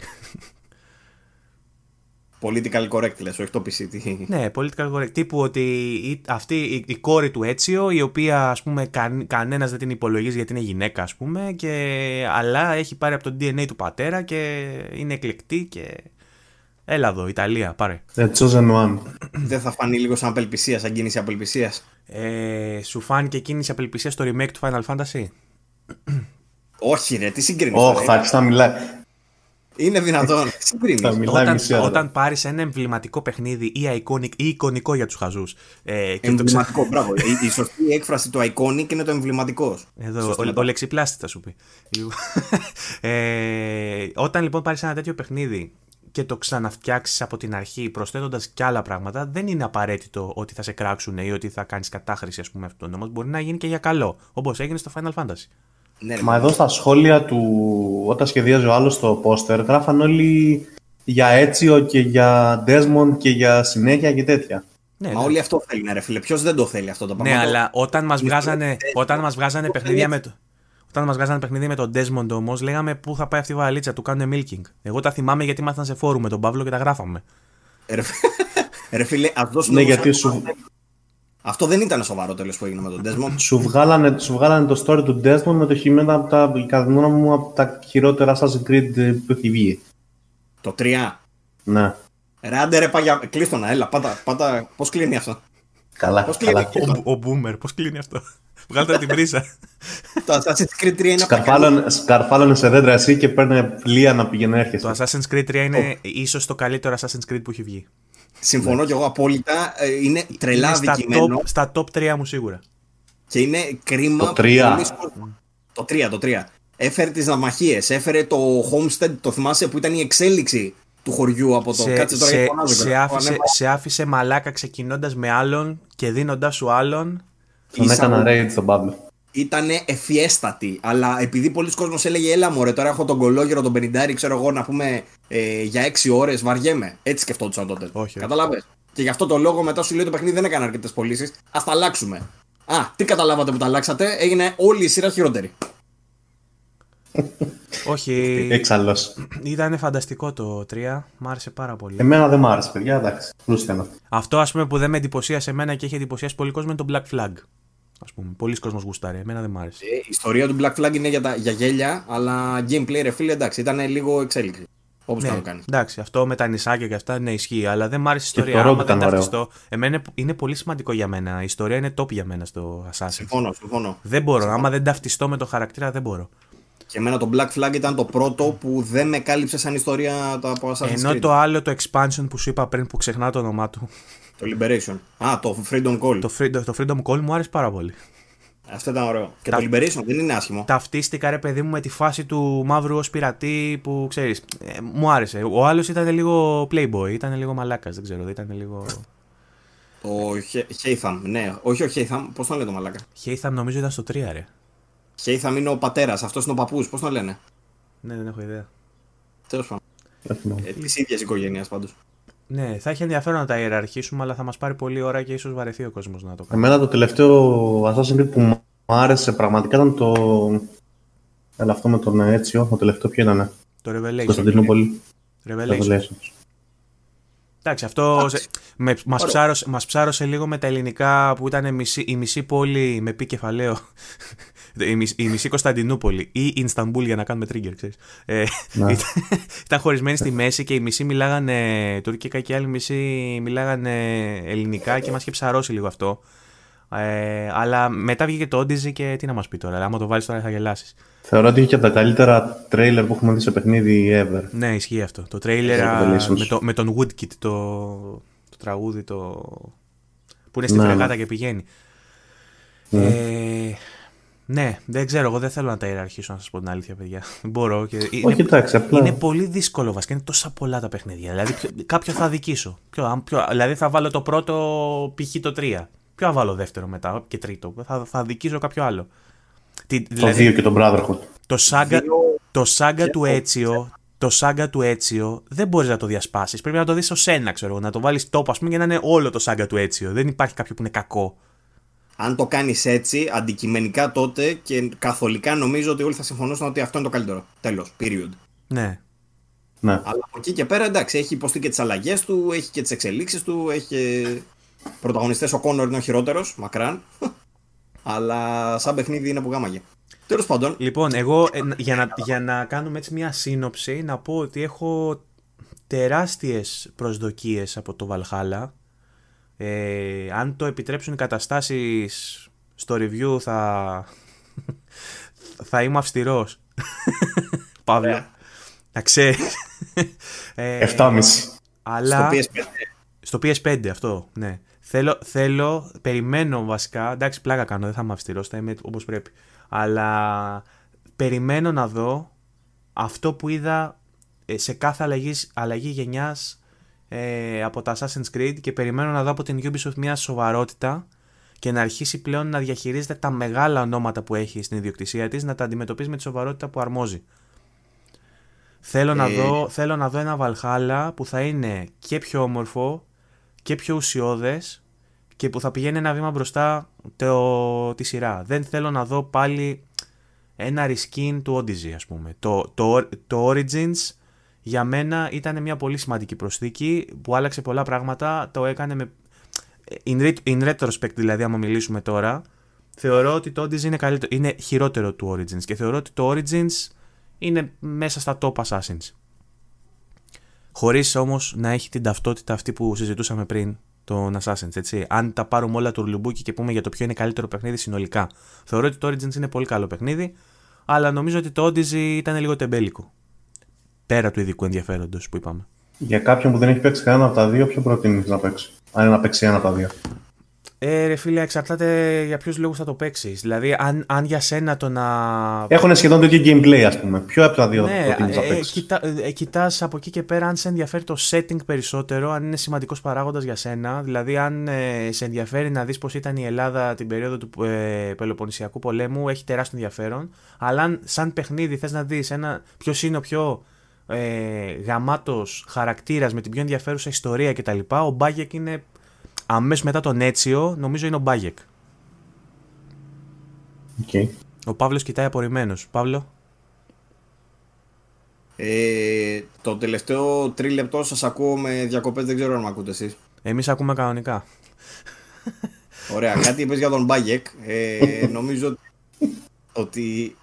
B: Political correct λες, όχι το PC. ναι,
A: political correct. Τύπου ότι αυτή η, κόρη του Έτσιο, η οποία ας πούμε καν, κανένας δεν την υπολογίζει γιατί είναι γυναίκα ας πούμε, και, αλλά έχει πάρει από το DNA του πατέρα και είναι εκλεκτή και... Έλα εδώ, Ιταλία, πάρε. The δεν θα φανεί λίγο σαν απελπισίας, σαν κίνηση απελπισίας. Ε, σου φάνηκε εκείνης η απελπισία στο remake του Final Fantasy.
B: Όχι ρε, τι συγκρίνεις. Όχι, oh, θα μιλάει. Είναι δυνατόν. Συγκρίνει. Όταν, όταν
A: πάρεις ένα εμβληματικό παιχνίδι ή, iconic, ή εικονικό για τους χαζούς. Ε, εμβληματικό, το... μπράβο. η, η
B: σωστή έκφραση του iconic είναι το εμβληματικός.
A: Εδώ, ο, ο λεξιπλάστης θα σου πει. Λοιπόν, [laughs] ε, όταν λοιπόν πάρεις ένα τέτοιο παιχνίδι και το ξαναφτιάξεις από την αρχή προσθέτοντας κι άλλα πράγματα, δεν είναι απαραίτητο ότι θα σε κράξουν ή ότι θα κάνεις κατάχρηση ας πούμε αυτού του νόμου. Μπορεί να γίνει και για καλό, όπως έγινε στο Final Fantasy. Ναι, Μα ναι. εδώ στα σχόλια του, όταν σχεδίαζε ο άλλος το πόστερ, γράφαν όλοι για Έτσιο και για Ντέσμον και για συνέχεια και τέτοια. Ναι, Μα ναι. όλοι αυτό θέλουν, ρε φίλε. Ποιος δεν το θέλει αυτό το ναι, πράγμα. Ναι, αλλά όταν μας βγάζανε, όταν μας βγάζανε παιχνίδια με το. Όταν μας βγάζανε παιχνίδι με τον Desmond όμως, λέγαμε πού θα πάει αυτή η βαλίτσα, του κάνουν milking. Εγώ τα θυμάμαι γιατί μάθαν σε φόρουμ με τον Παύλο και τα γράφαμε. Ε, [laughs] ε, ρε φίλε, αυτός ναι, γιατί σου...
B: Αυτό δεν ήταν σοβαρό τέλος που έγινε με τον
A: Desmond. Σου βγάλανε, σου βγάλανε το story του Desmond με το χειμώνα από τα, κατά μου, από τα χειρότερα σα Creed ε, που έχει Το 3. Ναι. Ρε
B: άντε ρε πάγια, έλα, πάτα, πάτα, κλείνει αυτό.
A: Καλά, πώς καλά. ο, Boomer, πώς κλείνει αυτό την πρίζα. [laughs] Το Assassin's Creed 3 είναι Σκαρφάλων, Σκαρφάλωνε σε δέντρα εσύ και παίρνει πλοία να πηγαίνει έρχεσαι. Το Assassin's Creed 3 είναι ίσως το καλύτερο Assassin's Creed που έχει βγει.
B: Συμφωνώ ναι. κι εγώ απόλυτα. Ε, είναι τρελά δικημένο στα top, 3 μου σίγουρα. Και είναι κρίμα. Το 3. Το 3, το 3. Έφερε τις ναυμαχίε, έφερε το Homestead, το θυμάσαι που ήταν η εξέλιξη του χωριού από το. Σε, Κάτσε τώρα σε, σε, άφησε,
A: σε άφησε μαλάκα ξεκινώντας με άλλον και δίνοντάς σου άλλον τον έκανα raid στον Παύλο.
B: Ήταν εφιέστατη, αλλά επειδή πολλοί κόσμος έλεγε Έλα μωρέ, τώρα έχω τον κολόγερο, τον 50, ξέρω εγώ να πούμε ε, για 6 ώρες, βαριέμαι. Έτσι σκεφτόταν τότε. Όχι. Κατάλαβε. Και γι' αυτό το λόγο μετά σου λέει το παιχνίδι δεν έκανε αρκετές πωλήσεις. Ας τα αλλάξουμε. Α, τι καταλάβατε που τα αλλάξατε, έγινε όλη η σειρά χειρότερη.
A: Όχι. Εξαλώ. Ήταν φανταστικό το 3. Μ' άρεσε πάρα πολύ. Εμένα δεν μ' άρεσε, παιδιά. Εντάξει. Αυτό ας πούμε που δεν με εντυπωσίασε εμένα και έχει εντυπωσιάσει πολύ κόσμο είναι το Black Flag. Ας πούμε. Πολλοί κόσμος γουστάρει, εμένα δεν μ' άρεσε. Ε, η ιστορία του Black Flag είναι για, τα, για γέλια, αλλά gameplay ρε φίλε εντάξει, ήταν λίγο εξέλιξη. Όπως ναι, κάνεις. Εντάξει, αυτό με τα νησάκια και αυτά ναι, ισχύει. Αλλά δεν μ' άρεσε η ιστορία. Και δεν ταυτιστώ. Εμένα είναι πολύ σημαντικό για μένα. Η ιστορία είναι top για μένα στο Assassin's. Συμφωνώ, συμφωνώ. Δεν μπορώ. Συμφωνώ. Άμα δεν ταυτιστώ με το χαρακτήρα, δεν μπορώ.
B: Και εμένα το Black Flag ήταν το πρώτο που δεν με κάλυψε σαν ιστορία από Assassin's Creed. Ενώ το
A: άλλο, το expansion που σου είπα πριν που ξεχνά το όνομά του. Το Liberation. Α, το Freedom Call. Το Freedom, το freedom Call μου άρεσε πάρα πολύ. Αυτό ήταν ωραίο. Και το Liberation δεν είναι άσχημο. Ταυτίστηκα ρε παιδί μου με τη φάση του μαύρου ως πειρατή που ξέρεις. Ε, μου άρεσε. Ο άλλος ήταν λίγο Playboy, ήταν λίγο μαλάκας, δεν ξέρω. Ήταν λίγο. Ο Χέιθαμ, ναι. Όχι ο Χέιθαμ, πώς τον λένε το μαλάκα. Χέιθαμ νομίζω ήταν στο 3, ρε. Χέιθαμ είναι ο
B: πατέρας, αυτός είναι ο παππούς, πώς τον λένε.
A: Ναι, δεν έχω ιδέα. Τέλος πάντων. Ε, της ίδιας οικογένειας πάντως. Ναι, θα έχει ενδιαφέρον να τα ιεραρχήσουμε, αλλά θα μας πάρει πολύ ώρα και ίσως βαρεθεί ο κόσμος να το κάνει. Εμένα το τελευταίο Assassin's Creed που μου άρεσε πραγματικά ήταν το. Αλλά αυτό με τον ε, Έτσιο, το τελευταίο ποιο ήταν. Το Revelation. Κωνσταντινούπολη. Revelation. Εντάξει, αυτό μα μας, ψάρωσε, ψάρωσε λίγο με τα ελληνικά που ήταν η μισή, η μισή πόλη με πει κεφαλαίο η, μισή, Κωνσταντινούπολη ή Ινσταμπούλ για να κάνουμε trigger, ξέρεις. Ε, ναι. ήταν, χωρισμένη στη μέση και η μισή μιλάγανε τουρκικά και η άλλη μισή μιλάγανε ελληνικά και μας είχε ψαρώσει λίγο αυτό. Ε, αλλά μετά βγήκε το Odyssey και τι να μας πει τώρα, άμα το βάλεις τώρα θα γελάσεις. Θεωρώ ότι είχε από τα καλύτερα τρέιλερ που έχουμε δει σε παιχνίδι ever. Ναι, ισχύει αυτό. Το τρέιλερ με, το, με τον Woodkit, το, το τραγούδι, το... που είναι στην ναι, φρεγάτα ναι. και πηγαίνει. Ναι. Ε, ναι, δεν ξέρω, εγώ δεν θέλω να τα ιεραρχήσω, να σας πω την αλήθεια, παιδιά. [laughs] Μπορώ. Και είναι, Όχι, εντάξει, απλά. είναι πολύ δύσκολο βασικά. Είναι τόσα πολλά τα παιχνίδια. Δηλαδή, ποιο, κάποιο θα δικήσω. Ποιο, ποιο, δηλαδή, θα βάλω το πρώτο, π.χ. το 3. Ποιο θα βάλω δεύτερο μετά και τρίτο. Θα, θα δικήσω κάποιο άλλο. Τι, δηλαδή, το 2 και τον Brotherhood. Το σάγκα, το σάγκα του Έτσιο. Το σάγκα του Έτσιο δεν μπορείς να το διασπάσεις. Πρέπει να το δεις ως ένα, ξέρω Να το βάλεις τόπο, ας πούμε, για να είναι όλο το σάγκα του Έτσιο. Δεν υπάρχει κάποιο που είναι κακό αν το κάνεις έτσι, αντικειμενικά τότε και καθολικά νομίζω
B: ότι όλοι θα συμφωνούσαν ότι αυτό είναι το καλύτερο. Τέλος. Period.
A: Ναι. ναι.
B: Αλλά από εκεί και πέρα εντάξει, έχει υποστεί και τις αλλαγές του, έχει και τις εξελίξεις του, έχει πρωταγωνιστές. Ο Κόνορ είναι
A: ο χειρότερος, μακράν. [laughs] Αλλά σαν παιχνίδι είναι που γάμαγε. Τέλος πάντων. Λοιπόν, εγώ ε, για, να, για να κάνουμε έτσι μια σύνοψη, να πω ότι έχω τεράστιες προσδοκίες από το Βαλχάλα. Ε, αν το επιτρέψουν οι καταστάσεις στο review θα, θα είμαι αυστηρός. [laughs] Παύλο. Ναι. Να ξέρεις. 7,5. Ε, αλλά... Στο PS5. Στο PS5 αυτό, ναι. Θέλω, θέλω, περιμένω βασικά, εντάξει πλάκα κάνω, δεν θα είμαι αυστηρός, θα είμαι όπως πρέπει. Αλλά περιμένω να δω αυτό που είδα ε, σε κάθε αλλαγής, αλλαγή γενιάς ε, από τα Assassin's Creed και περιμένω να δω από την Ubisoft μια σοβαρότητα και να αρχίσει πλέον να διαχειρίζεται τα μεγάλα ονόματα που έχει στην ιδιοκτησία της, να τα αντιμετωπίζει με τη σοβαρότητα που αρμόζει. Θέλω, να, ε. δω, θέλω να δω ένα Valhalla που θα είναι και πιο όμορφο και πιο ουσιώδες και που θα πηγαίνει ένα βήμα μπροστά το, τη σειρά. Δεν θέλω να δω πάλι ένα reskin του Odyssey ας πούμε. το, το Origins για μένα ήταν μια πολύ σημαντική προσθήκη που άλλαξε πολλά πράγματα. Το έκανε με. In, retrospect, δηλαδή, άμα μιλήσουμε τώρα, θεωρώ ότι το Odyssey είναι, καλύτερο, είναι χειρότερο του Origins και θεωρώ ότι το Origins είναι μέσα στα top Assassins. Χωρίς όμως να έχει την ταυτότητα αυτή που συζητούσαμε πριν των Assassins, έτσι. Αν τα πάρουμε όλα τουρλουμπούκι και πούμε για το ποιο είναι καλύτερο παιχνίδι συνολικά. Θεωρώ ότι το Origins είναι πολύ καλό παιχνίδι, αλλά νομίζω ότι το Odyssey ήταν λίγο τεμπέλικο πέρα του ειδικού ενδιαφέροντος που είπαμε. Για κάποιον που δεν έχει παίξει κανένα από τα δύο, ποιο προτείνεις να παίξει. Αν είναι να παίξει ένα από τα δύο. Ε, ρε φίλε, εξαρτάται για ποιους λόγους θα το παίξεις. Δηλαδή, αν, αν για σένα το να. Έχουν σχεδόν το ίδιο gameplay, ας πούμε. Ποιο από τα δύο ναι, προτείνεις να παίξει. Ε, ε κοιτά, ε, από εκεί και πέρα αν σε ενδιαφέρει το setting περισσότερο, αν είναι σημαντικός παράγοντας για σένα. Δηλαδή, αν ε, σε ενδιαφέρει να δεις πώς ήταν η Ελλάδα την περίοδο του ε, Πελοποννησιακού πολέμου, έχει τεράστιο ενδιαφέρον. Αλλά αν σαν παιχνίδι θες να δεις ποιος είναι ο πιο ε, γαμάτος χαρακτήρας με την πιο ενδιαφέρουσα ιστορία κτλ. Ο Μπάγκεκ είναι Αμέσως μετά τον Έτσιο, νομίζω είναι ο Μπάγκεκ. Ο Παύλος κοιτάει απορριμμένος. Παύλο.
B: το τελευταίο τρίλεπτο λεπτό σας ακούω με διακοπές δεν ξέρω αν με ακούτε εσείς.
A: Εμείς ακούμε κανονικά.
B: Ωραία, κάτι είπες για τον Μπάγκεκ, Ε, νομίζω ότι...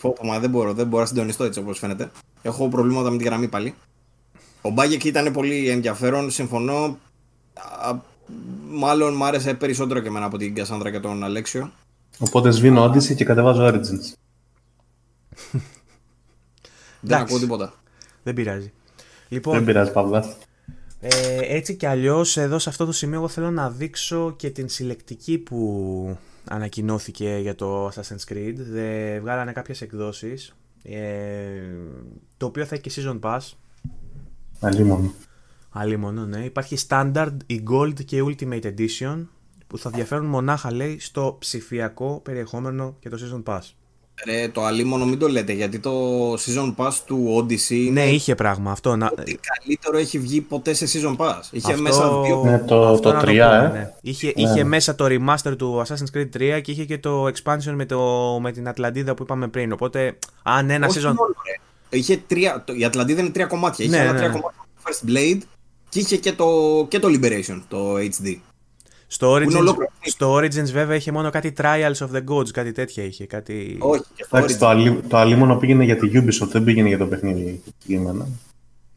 B: Πω, μα δεν μπορώ, δεν μπορώ να συντονιστώ έτσι όπως φαίνεται. Έχω προβλήματα με τη γραμμή πάλι. Ο Μπάγκεκ ήταν πολύ ενδιαφέρον, συμφωνώ. μάλλον μ' άρεσε περισσότερο και εμένα από την Κασάνδρα και τον Αλέξιο.
A: Οπότε σβήνω Odyssey και κατεβάζω Origins. Δεν ακούω τίποτα. Δεν πειράζει. Λοιπόν, Δεν πειράζει, Παύλα. Ε, έτσι κι αλλιώς, εδώ σε αυτό το σημείο εγώ θέλω να δείξω και την συλλεκτική που ανακοινώθηκε για το Assassin's Creed. Δε, βγάλανε κάποιες εκδόσεις ε, το οποίο θα έχει και season pass. Αλίμονο. Αλίμονο, ναι. Υπάρχει standard, η gold και η ultimate edition που θα διαφέρουν μονάχα λέει στο ψηφιακό περιεχόμενο και το season pass.
B: Ρε, το αλίμονο μην το λέτε, γιατί το season pass του Odyssey... Ναι, είχε πράγμα αυτό. Να... Ό,τι καλύτερο έχει βγει ποτέ σε season pass. Είχε μέσα δύο... Ναι, το, το το πούμε, ε. Ναι. Είχε, είχε ναι. μέσα
A: το remaster του Assassin's Creed 3 και είχε και το expansion με, το, με την Ατλαντίδα που είπαμε πριν. Οπότε, αν ένα Όχι season... Μόνο, ρε.
B: Είχε τρία... Η Ατλαντίδα είναι τρία κομμάτια. Είχε ναι, ένα τρία ναι. κομμάτια First Blade και είχε και το, και το Liberation, το HD.
A: Στο Origins, βέβαια είχε μόνο κάτι Trials of the Gods, κάτι τέτοια είχε. Κάτι... Όχι, Εντάξει, το, αλή, το αλίμονο πήγαινε για τη Ubisoft, δεν πήγαινε για το παιχνίδι συγκεκριμένα.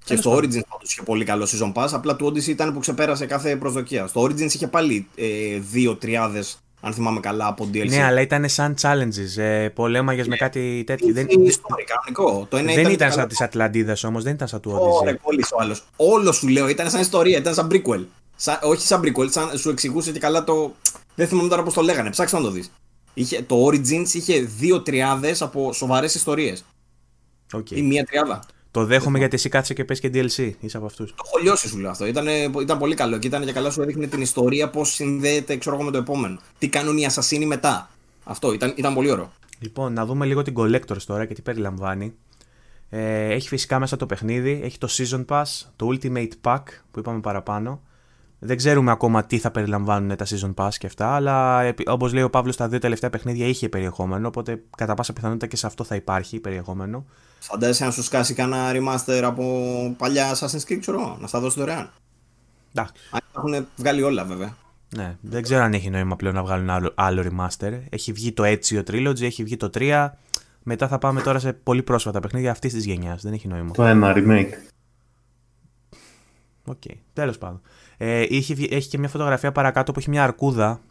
A: Και στο Origins πάντω είχε
B: πολύ καλό season pass. Απλά του Odyssey ήταν που ξεπέρασε κάθε προσδοκία. Στο Origins είχε πάλι ε, δύο τριάδες, αν θυμάμαι καλά, από
A: DLC. Ναι, αλλά ήταν σαν challenges. Ε, Πολέμαγες με ε, κάτι τέτοιο. Δεν είναι
B: κανονικό. Το ένα δεν ήταν, ήταν σαν της
A: Ατλαντίδας όμως, δεν ήταν σαν του Odyssey. Ωραία, πολύ ο άλλο.
B: Όλο σου λέω ήταν σαν ιστορία, ήταν σαν prequel. Σα, όχι σαν prequel, σαν, σου εξηγούσε και καλά το. Δεν θυμάμαι τώρα πώς το λέγανε, ψάξτε να το δεις. Το Origins είχε δύο τριάδες από σοβαρές ιστορίες. Okay. Ή μία τριάδα.
A: Το δέχομαι γιατί εσύ κάτσε και πες και DLC. Είσαι από αυτούς. Το
B: χολιώσει σου λέω αυτό. Ήταν, ήταν πολύ καλό και ήταν και καλά σου έδειχνε την ιστορία, πώς συνδέεται ξέρω, με το επόμενο. Τι κάνουν οι ασασίνοι μετά. Αυτό ήταν, ήταν πολύ ωραίο.
A: Λοιπόν, να δούμε λίγο την Collectors τώρα και τι περιλαμβάνει. Ε, έχει φυσικά μέσα το παιχνίδι, έχει το Season Pass, το Ultimate Pack που είπαμε παραπάνω, δεν ξέρουμε ακόμα τι θα περιλαμβάνουν τα season pass και αυτά, αλλά όπως λέει ο Παύλος, τα δύο τελευταία παιχνίδια είχε περιεχόμενο. Οπότε κατά πάσα πιθανότητα και σε αυτό θα υπάρχει περιεχόμενο.
B: Φαντάζεσαι να σου σκάσει κανένα remaster από παλιά Assassin's Creed, ξέρω να στα δώσει δωρεάν. Ναι. Αν τα έχουν βγάλει όλα βέβαια.
A: Ναι, δεν ξέρω αν έχει νόημα πλέον να βγάλουν άλλο, άλλο remaster. Έχει βγει το Ezio Trilogy, έχει βγει το 3. Μετά θα πάμε τώρα σε πολύ πρόσφατα παιχνίδια αυτής της γενιάς. Δεν έχει νόημα. Το ένα remake. Οκ, okay. τέλος πάντων. Ε, έχει και μια φωτογραφία παρακάτω που έχει μια αρκούδα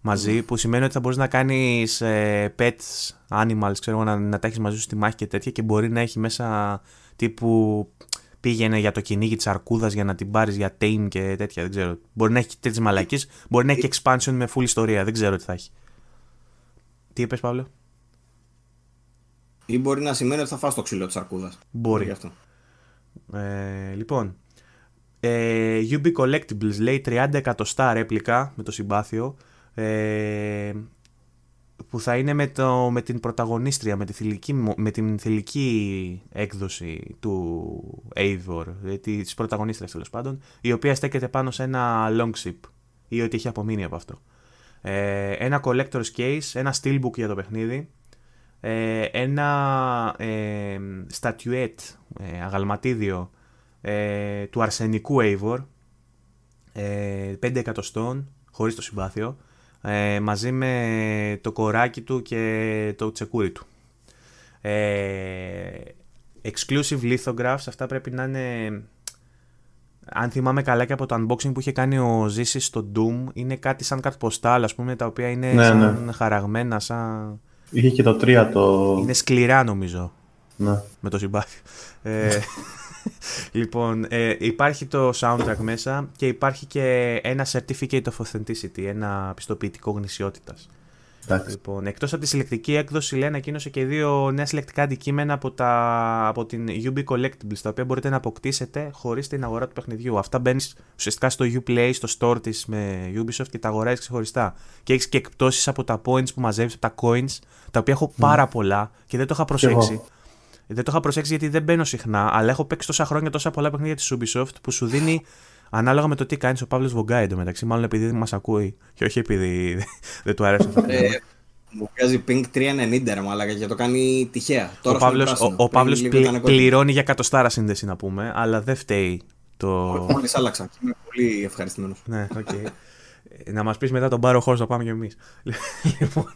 A: μαζί, που σημαίνει ότι θα μπορείς να κάνεις ε, pets, animals, ξέρω να, να τα έχεις μαζί σου στη μάχη και τέτοια και μπορεί να έχει μέσα τύπου πήγαινε για το κυνήγι της αρκούδας για να την πάρεις για tame και τέτοια. Δεν ξέρω. Μπορεί να έχει τέτοιες μαλακίες, μπορεί να έχει ε, ε, expansion με full ιστορία. Δεν ξέρω τι θα έχει. Τι είπες, Παύλο. Ή μπορεί να σημαίνει ότι θα φας το ξύλο της αρκούδας. Μπορεί. Ε, λοιπόν, ε, UB Collectibles λέει 30 εκατοστά ρέπλικα με το συμπάθειο ε, που θα είναι με, το, με την πρωταγωνίστρια, με, τη θηλυκή, με την θηλυκή έκδοση του Eivor, ε, της πρωταγωνίστριας τέλος πάντων, η οποία στέκεται πάνω σε ένα long ship ή ότι έχει απομείνει από αυτό. Ε, ένα collector's case, ένα steelbook για το παιχνίδι, ε, ένα ε, statuette, αγαλματίδιο ε, του αρσενικού Eivor, 5 ε, εκατοστών, χωρίς το συμπάθειο, ε, μαζί με το κοράκι του και το τσεκούρι του. Ε, exclusive lithographs, αυτά πρέπει να είναι... Αν θυμάμαι καλά και από το unboxing που είχε κάνει ο Ζήσης στο Doom, είναι κάτι σαν καρποστάλ, ας πούμε, τα οποία είναι ναι, σαν ναι. χαραγμένα, σαν... Είχε και το 3 το... Είναι σκληρά νομίζω. Ναι. Με το συμπάθειο. [laughs] [laughs] λοιπόν, ε, υπάρχει το soundtrack μέσα και υπάρχει και ένα certificate of authenticity, ένα πιστοποιητικό γνησιότητας. Λοιπόν, εκτός από τη συλλεκτική έκδοση, λέει ανακοίνωσε και δύο νέα συλλεκτικά αντικείμενα από, τα, από την UB Collectibles, τα οποία μπορείτε να αποκτήσετε χωρίς την αγορά του παιχνιδιού. Αυτά μπαίνεις ουσιαστικά στο Uplay, στο store της με Ubisoft και τα αγοράζεις ξεχωριστά. Και έχεις και εκπτώσεις από τα points που μαζεύεις, από τα coins, τα οποία έχω πάρα πολλά και δεν το είχα προσέξει. Δεν το είχα προσέξει γιατί δεν μπαίνω συχνά, αλλά έχω παίξει τόσα χρόνια τόσα πολλά παιχνίδια της Ubisoft που σου δίνει ανάλογα με το τι κάνεις ο Παύλος Βογκάη εντωμεταξύ. Μάλλον επειδή δεν μας ακούει και όχι επειδή [laughs] δεν του αρέσει
B: αυτό. Ε, μου βγάζει Pink 390 ρε μαλάκα και το κάνει τυχαία. ο Παύλο πληρώνει
A: για κατοστάρα σύνδεση να πούμε, αλλά δεν φταίει το... Μόλις άλλαξα και είμαι πολύ ευχαριστημένος. Ναι, να μας πεις μετά τον Πάρο Χόρς, να πάμε κι εμείς. [laughs] λοιπόν,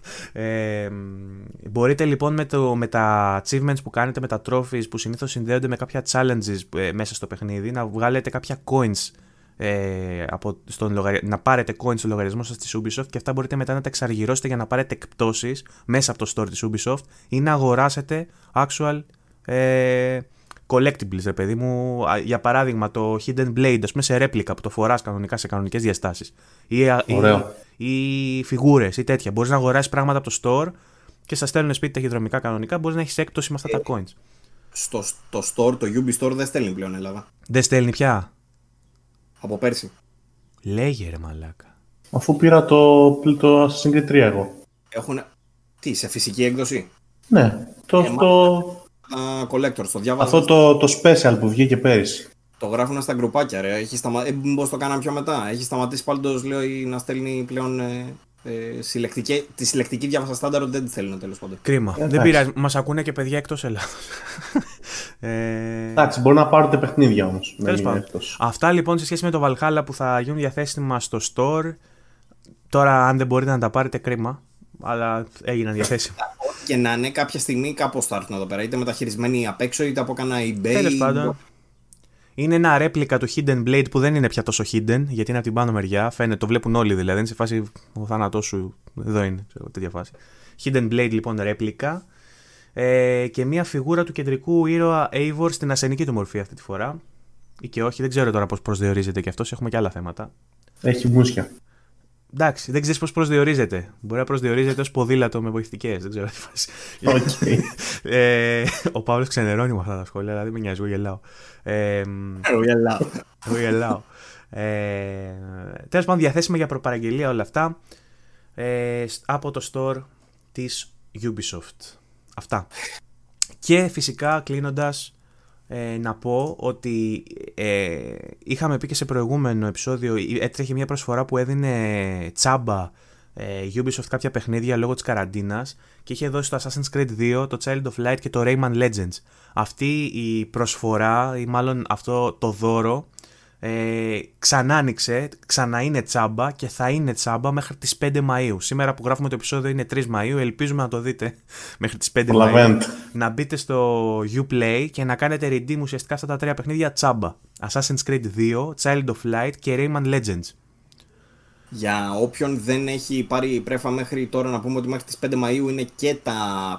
A: μπορείτε λοιπόν με, το, με τα achievements που κάνετε, με τα trophies που συνήθως συνδέονται με κάποια challenges ε, μέσα στο παιχνίδι, να βγάλετε κάποια coins ε, από, στον να πάρετε coins στο λογαριασμό σας της Ubisoft και αυτά μπορείτε μετά να τα εξαργυρώσετε για να πάρετε εκπτώσεις μέσα από το store της Ubisoft ή να αγοράσετε actual ε, collectibles, ρε παιδί μου. Για παράδειγμα, το Hidden Blade, ας πούμε, σε ρέπλικα που το φοράς κανονικά σε κανονικές διαστάσεις. Ή, Ωραίο. ή, ή φιγούρες ή τέτοια. Μπορείς να αγοράσεις πράγματα από το store και σας στέλνουν σπίτι ταχυδρομικά κανονικά. Μπορείς να έχεις έκπτωση με αυτά τα ε, coins.
B: Στο, το store, το Ubi Store δεν στέλνει πλέον Ελλάδα.
A: Δεν στέλνει πια. Από πέρσι. Λέγε ρε μαλάκα. Αφού πήρα το, το Assassin's Creed 3 εγώ.
B: Έχουν... Τι, σε φυσική έκδοση. Ναι. Το, ε, το, το διάβαζα Αυτό το,
A: το special που βγήκε πέρυσι.
B: Το γράφουν στα γκρουπάκια, ρε. Έχει σταμα... ε, το κάναμε πιο μετά. Έχει σταματήσει πάλι λέω να στέλνει πλέον. Ε, ε, συλλεκτική... Τη συλλεκτική διάβασα στάνταρ δεν τη θέλουν τέλος πάντων. Κρίμα. Ε, δεν πειράζει. Μας
A: ακούνε και παιδιά εκτός Ελλάδος. [laughs] ε... Εντάξει, μπορεί να πάρετε παιχνίδια όμως. Αυτά λοιπόν σε σχέση με το Valhalla που θα γίνουν διαθέσιμα στο store. Τώρα, αν δεν μπορείτε να τα πάρετε, κρίμα αλλά έγιναν διαθέσιμα.
B: Και να είναι κάποια στιγμή κάπως θα έρθουν εδώ πέρα, είτε μεταχειρισμένοι απ' έξω, είτε από κανένα eBay. Τέλος πάντων.
A: Είναι ένα ρέπλικα του Hidden Blade που δεν είναι πια τόσο hidden, γιατί είναι από την πάνω μεριά. Φαίνεται, το βλέπουν όλοι δηλαδή. Είναι σε φάση ο θάνατός σου. Εδώ είναι, ξέρω, τέτοια φάση. Hidden Blade λοιπόν ρέπλικα. Ε, και μια φιγούρα του κεντρικού ήρωα Eivor στην ασενική του μορφή αυτή τη φορά. Ή και όχι, δεν ξέρω τώρα πώς προσδιορίζεται και αυτός. Έχουμε και άλλα θέματα. Έχει μουσια. Εντάξει, δεν ξέρεις πώς προσδιορίζεται. Μπορεί να προσδιορίζεται ως ποδήλατο με βοηθητικές. Δεν ξέρω τι φάση. [laughs] Ε, ο Παύλος ξενερώνει με αυτά τα σχόλια, δηλαδή με νοιάζει, εγώ γελάω. Ε, ε, εγώ γελάω. Τέλος πάντων, διαθέσιμα για προπαραγγελία όλα αυτά από το store της Ubisoft. Αυτά. Και φυσικά κλείνοντας, ε, να πω ότι ε, είχαμε πει και σε προηγούμενο επεισόδιο έτρεχε μια προσφορά που έδινε τσάμπα ε, Ubisoft κάποια παιχνίδια λόγω της καραντίνας και είχε δώσει το Assassin's Creed 2, το Child of Light και το Rayman Legends. Αυτή η προσφορά ή μάλλον αυτό το δώρο ε, ξανά άνοιξε, ξανά είναι τσάμπα και θα είναι τσάμπα μέχρι τις 5 Μαΐου. Σήμερα που γράφουμε το επεισόδιο είναι 3 Μαΐου, ελπίζουμε να το δείτε μέχρι τις 5 Μαΐου. Να μπείτε στο Uplay και να κάνετε redeem ουσιαστικά αυτά τα τρία παιχνίδια τσάμπα. Assassin's Creed 2, Child of Light και Rayman Legends.
B: Για όποιον δεν έχει πάρει πρέφα μέχρι τώρα να πούμε ότι μέχρι τις 5 Μαΐου είναι και τα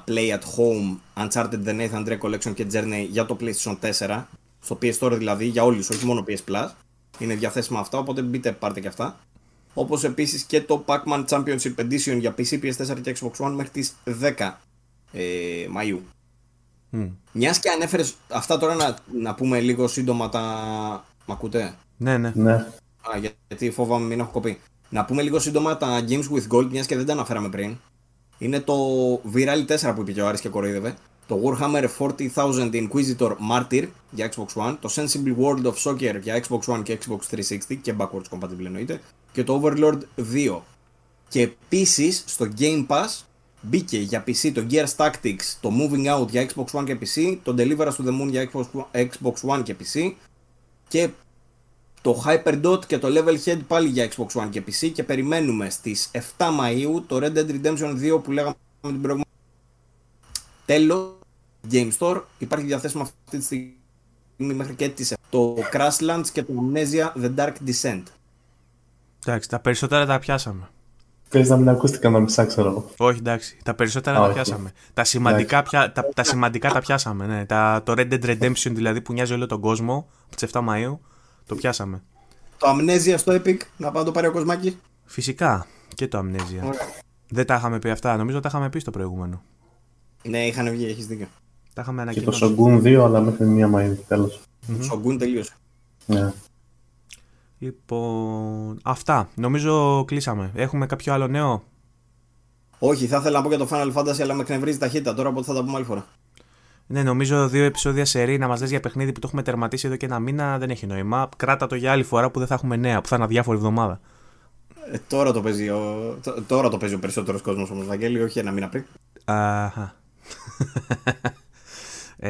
B: Play at Home Uncharted The Nathan Drake Collection και Journey για το PlayStation 4 στο PS Store δηλαδή για όλους, όχι μόνο PS Plus. Είναι διαθέσιμα αυτά, οπότε μπείτε πάρτε και αυτά. Όπως επίσης και το Pac-Man Championship Edition για PC, PS4 και Xbox One μέχρι τις 10 ε, Μαΐου. Mm. Μιας και ανέφερες αυτά τώρα να, να πούμε λίγο σύντομα τα. Μ' ακούτε?
A: Ναι, ναι. ναι. Α,
B: γιατί φοβάμαι μην έχω κοπεί. Να πούμε λίγο σύντομα τα Games with Gold, μιας και δεν τα αναφέραμε πριν. Είναι το Viral 4 που είπε και ο Άρης και κοροϊδεύε το Warhammer 40,000 Inquisitor Martyr για Xbox One, το Sensible World of Soccer για Xbox One και Xbox 360 και backwards compatible εννοείται και το Overlord 2. Και επίσης στο Game Pass μπήκε για PC το Gears Tactics, το Moving Out για Xbox One και PC, το Deliverance to the Moon για Xbox One και PC και το Hyperdot και το Level Head πάλι για Xbox One και PC και περιμένουμε στις 7 Μαΐου το Red Dead Redemption 2 που λέγαμε την προηγούμενη. Τέλος, Game Store. Υπάρχει διαθέσιμο αυτή τη στιγμή μέχρι και Το
A: Crashlands και το Amnesia The Dark Descent. Εντάξει, τα περισσότερα τα πιάσαμε. Θέλεις να μην ακούστηκαν να μην ψάξω εγώ. Όχι, εντάξει. Τα περισσότερα τα πιάσαμε. Τα σημαντικά, πια, τα, τα, σημαντικά τα πιάσαμε. Ναι. Τα, το Red Dead Redemption δηλαδή που νοιάζει όλο τον κόσμο από τι 7 Μαου. Το πιάσαμε. Το Amnesia στο Epic, να πάω το πάρει ο Κοσμάκη. Φυσικά και το Amnesia. Δεν τα είχαμε πει αυτά. Νομίζω τα είχαμε πει στο προηγούμενο. Ναι, είχαν βγει, έχεις δίκιο. Τα είχαμε ανακοινώσει. Και το Σογκούν 2, αλλά μέχρι μία Μαΐου, Το Mm-hmm. τελείωσε. Ναι. Λοιπόν, αυτά. Νομίζω κλείσαμε. Έχουμε κάποιο άλλο νέο.
B: Όχι, θα ήθελα να πω για το Final Fantasy, αλλά με εκνευρίζει ταχύτητα. Τώρα από θα τα πούμε άλλη
A: φορά. Ναι, νομίζω δύο επεισόδια σερή να μας λες για παιχνίδι που το έχουμε τερματίσει εδώ και ένα μήνα δεν έχει νόημα. Κράτα το για άλλη φορά που δεν θα έχουμε νέα, που θα είναι αδιάφορη εβδομάδα.
B: Ε, τώρα, το παίζει ο... τώρα το παίζει ο περισσότερος κόσμος όμως, Βαγγέλη, όχι ένα μήνα πριν.
A: Αχα. [laughs] Ε,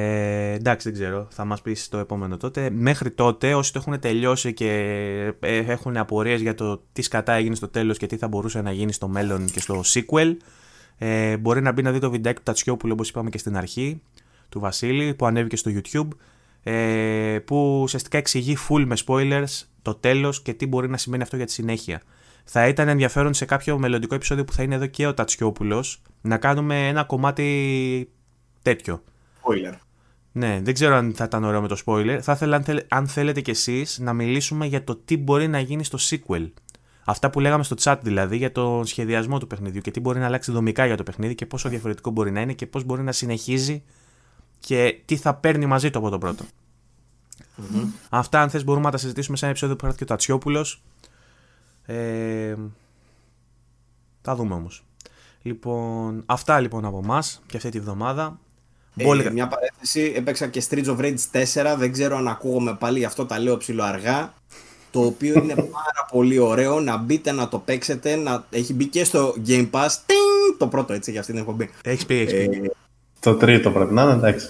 A: εντάξει, δεν ξέρω. Θα μας πεις το επόμενο τότε. Μέχρι τότε, όσοι το έχουν τελειώσει και ε, έχουν απορίες για το τι σκατά έγινε στο τέλος και τι θα μπορούσε να γίνει στο μέλλον και στο sequel, ε, μπορεί να μπει να δει το βιντεάκι του Τατσιόπουλου, όπως είπαμε και στην αρχή, του Βασίλη, που ανέβηκε στο YouTube. Ε, που ουσιαστικά εξηγεί full με spoilers το τέλος και τι μπορεί να σημαίνει αυτό για τη συνέχεια. Θα ήταν ενδιαφέρον σε κάποιο μελλοντικό επεισόδιο που θα είναι εδώ και ο Τατσιόπουλος να κάνουμε ένα κομμάτι τέτοιο spoiler. Ναι, δεν ξέρω αν θα ήταν ωραίο με το spoiler. Θα ήθελα, αν, θέλετε κι εσείς να μιλήσουμε για το τι μπορεί να γίνει στο sequel. Αυτά που λέγαμε στο chat δηλαδή για τον σχεδιασμό του παιχνιδιού και τι μπορεί να αλλάξει δομικά για το παιχνίδι και πόσο διαφορετικό μπορεί να είναι και πώς μπορεί να συνεχίζει και τι θα παίρνει μαζί του από το πρωτο mm-hmm. Αυτά αν θες μπορούμε να τα συζητήσουμε σε ένα επεισόδιο που έρθει και ο Τατσιόπουλος. Ε, θα δούμε όμως. Λοιπόν, αυτά λοιπόν από εμάς και αυτή τη βδομάδα. Ε,
B: μια παρένθεση, έπαιξα και Streets of Rage 4, δεν ξέρω αν ακούγομαι πάλι, γι' αυτό τα λέω ψηλό αργά. Το οποίο είναι [laughs] πάρα πολύ ωραίο να μπείτε να το παίξετε, να... έχει μπει και στο Game Pass. Τιν! Το πρώτο έτσι για αυτή την εκπομπή.
A: Έχεις πει, έχεις ε, πει. Το τρίτο πρέπει να είναι, εντάξει.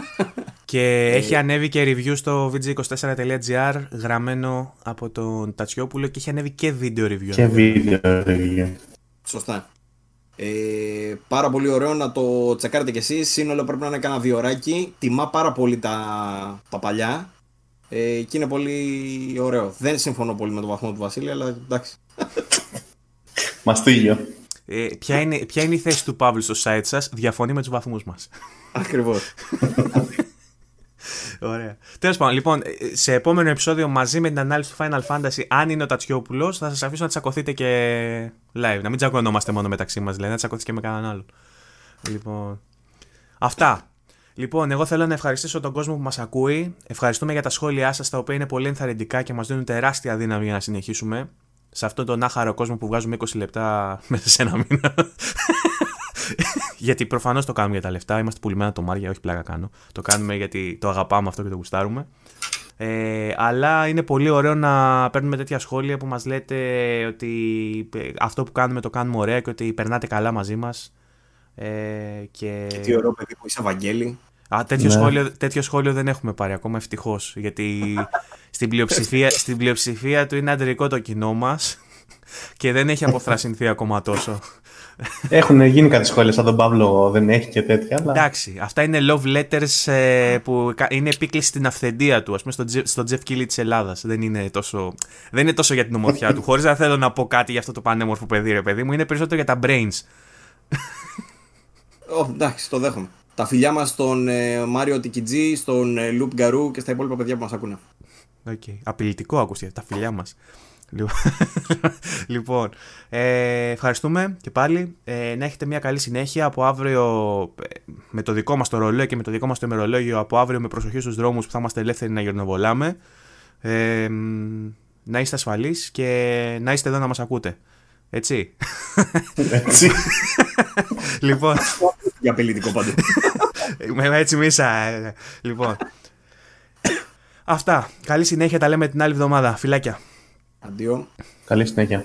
A: [laughs] και ε, έχει ανέβει και review στο vg24.gr γραμμένο από τον Τατσιόπουλο και έχει ανέβει και video review. Και video review. Σωστά. Ε, πάρα πολύ ωραίο να το τσεκάρετε
B: κι εσείς. Σύνολο πρέπει να είναι κανένα διωράκι. Τιμά πάρα πολύ τα, τα παλιά. Ε, και είναι πολύ ωραίο. Δεν συμφωνώ πολύ με τον βαθμό του Βασίλη, αλλά εντάξει. [laughs]
A: Μαστίγιο. Ε, ποια, είναι, ποια είναι η θέση του Παύλου στο site σας, διαφωνεί με τους βαθμούς μας. Ακριβώς. [laughs] Ωραία. Τέλος πάντων, λοιπόν, ε, σε επόμενο επεισόδιο μαζί με την ανάλυση του Final Fantasy, αν είναι ο Τατσιόπουλος, θα σας αφήσω να τσακωθείτε και live. Να μην τσακωνόμαστε μόνο μεταξύ μας, δηλαδή, να τσακωθείτε και με κανέναν άλλον. Λοιπόν. Αυτά. Λοιπόν, εγώ θέλω να ευχαριστήσω τον κόσμο που μας ακούει. Ευχαριστούμε για τα σχόλιά σας, τα οποία είναι πολύ ενθαρρυντικά και μας δίνουν τεράστια δύναμη για να συνεχίσουμε. Σε αυτόν τον άχαρο κόσμο που βγάζουμε 20 λεπτά [laughs] μέσα σε ένα μήνα. [laughs] γιατί προφανώς το κάνουμε για τα λεφτά. Είμαστε πουλημένα τομάρια, όχι πλάκα κάνω. Το κάνουμε γιατί το αγαπάμε αυτό και το γουστάρουμε. Ε, αλλά είναι πολύ ωραίο να παίρνουμε τέτοια σχόλια που μας λέτε ότι ε, αυτό που κάνουμε το κάνουμε ωραία και ότι περνάτε καλά μαζί μας. Ε, και... τι ωραίο παιδί που είσαι Βαγγέλη. Α, τέτοιο, ναι. σχόλιο, τέτοιο δεν έχουμε πάρει ακόμα, ευτυχώς. Γιατί [laughs] στην πλειοψηφία, στην πλειοψηφία του είναι αντρικό το κοινό μας [laughs] και δεν έχει αποθρασυνθεί ακόμα τόσο. Έχουν γίνει κάτι σχόλια σαν τον Παύλο δεν έχει και τέτοια. Αλλά... Εντάξει, αυτά είναι love letters ε, που είναι επίκληση στην αυθεντία του, ας πούμε στο, στο Jeff Keighley της Ελλάδας. Δεν είναι τόσο, δεν είναι τόσο για την ομορφιά του, χωρίς να θέλω να πω κάτι για αυτό το πανέμορφο παιδί ρε παιδί μου, είναι περισσότερο για τα brains.
B: oh, εντάξει, το δέχομαι. Τα φιλιά μας στον ε, Μάριο Τικιτζή, στον ε, Λουπ Γκαρού και στα υπόλοιπα παιδιά που μας ακούνε.
A: Okay. Απειλητικό ακούστηκε, τα φιλιά μας. [laughs] λοιπόν, ε, ευχαριστούμε και πάλι. Ε, να έχετε μια καλή συνέχεια από αύριο ε, με το δικό μας το ρολόι και με το δικό μας το ημερολόγιο από αύριο με προσοχή στους δρόμους που θα είμαστε ελεύθεροι να γυρνοβολάμε. Ε, να είστε ασφαλείς και να είστε εδώ να μας ακούτε. Έτσι. Έτσι. [laughs] λοιπόν. Για απειλητικό παντού. [laughs] Έτσι μίσα. Ε, ε, λοιπόν. Αυτά. Καλή συνέχεια. Τα λέμε την άλλη εβδομάδα. Φιλάκια.
B: Αντίο. Καλή συνέχεια.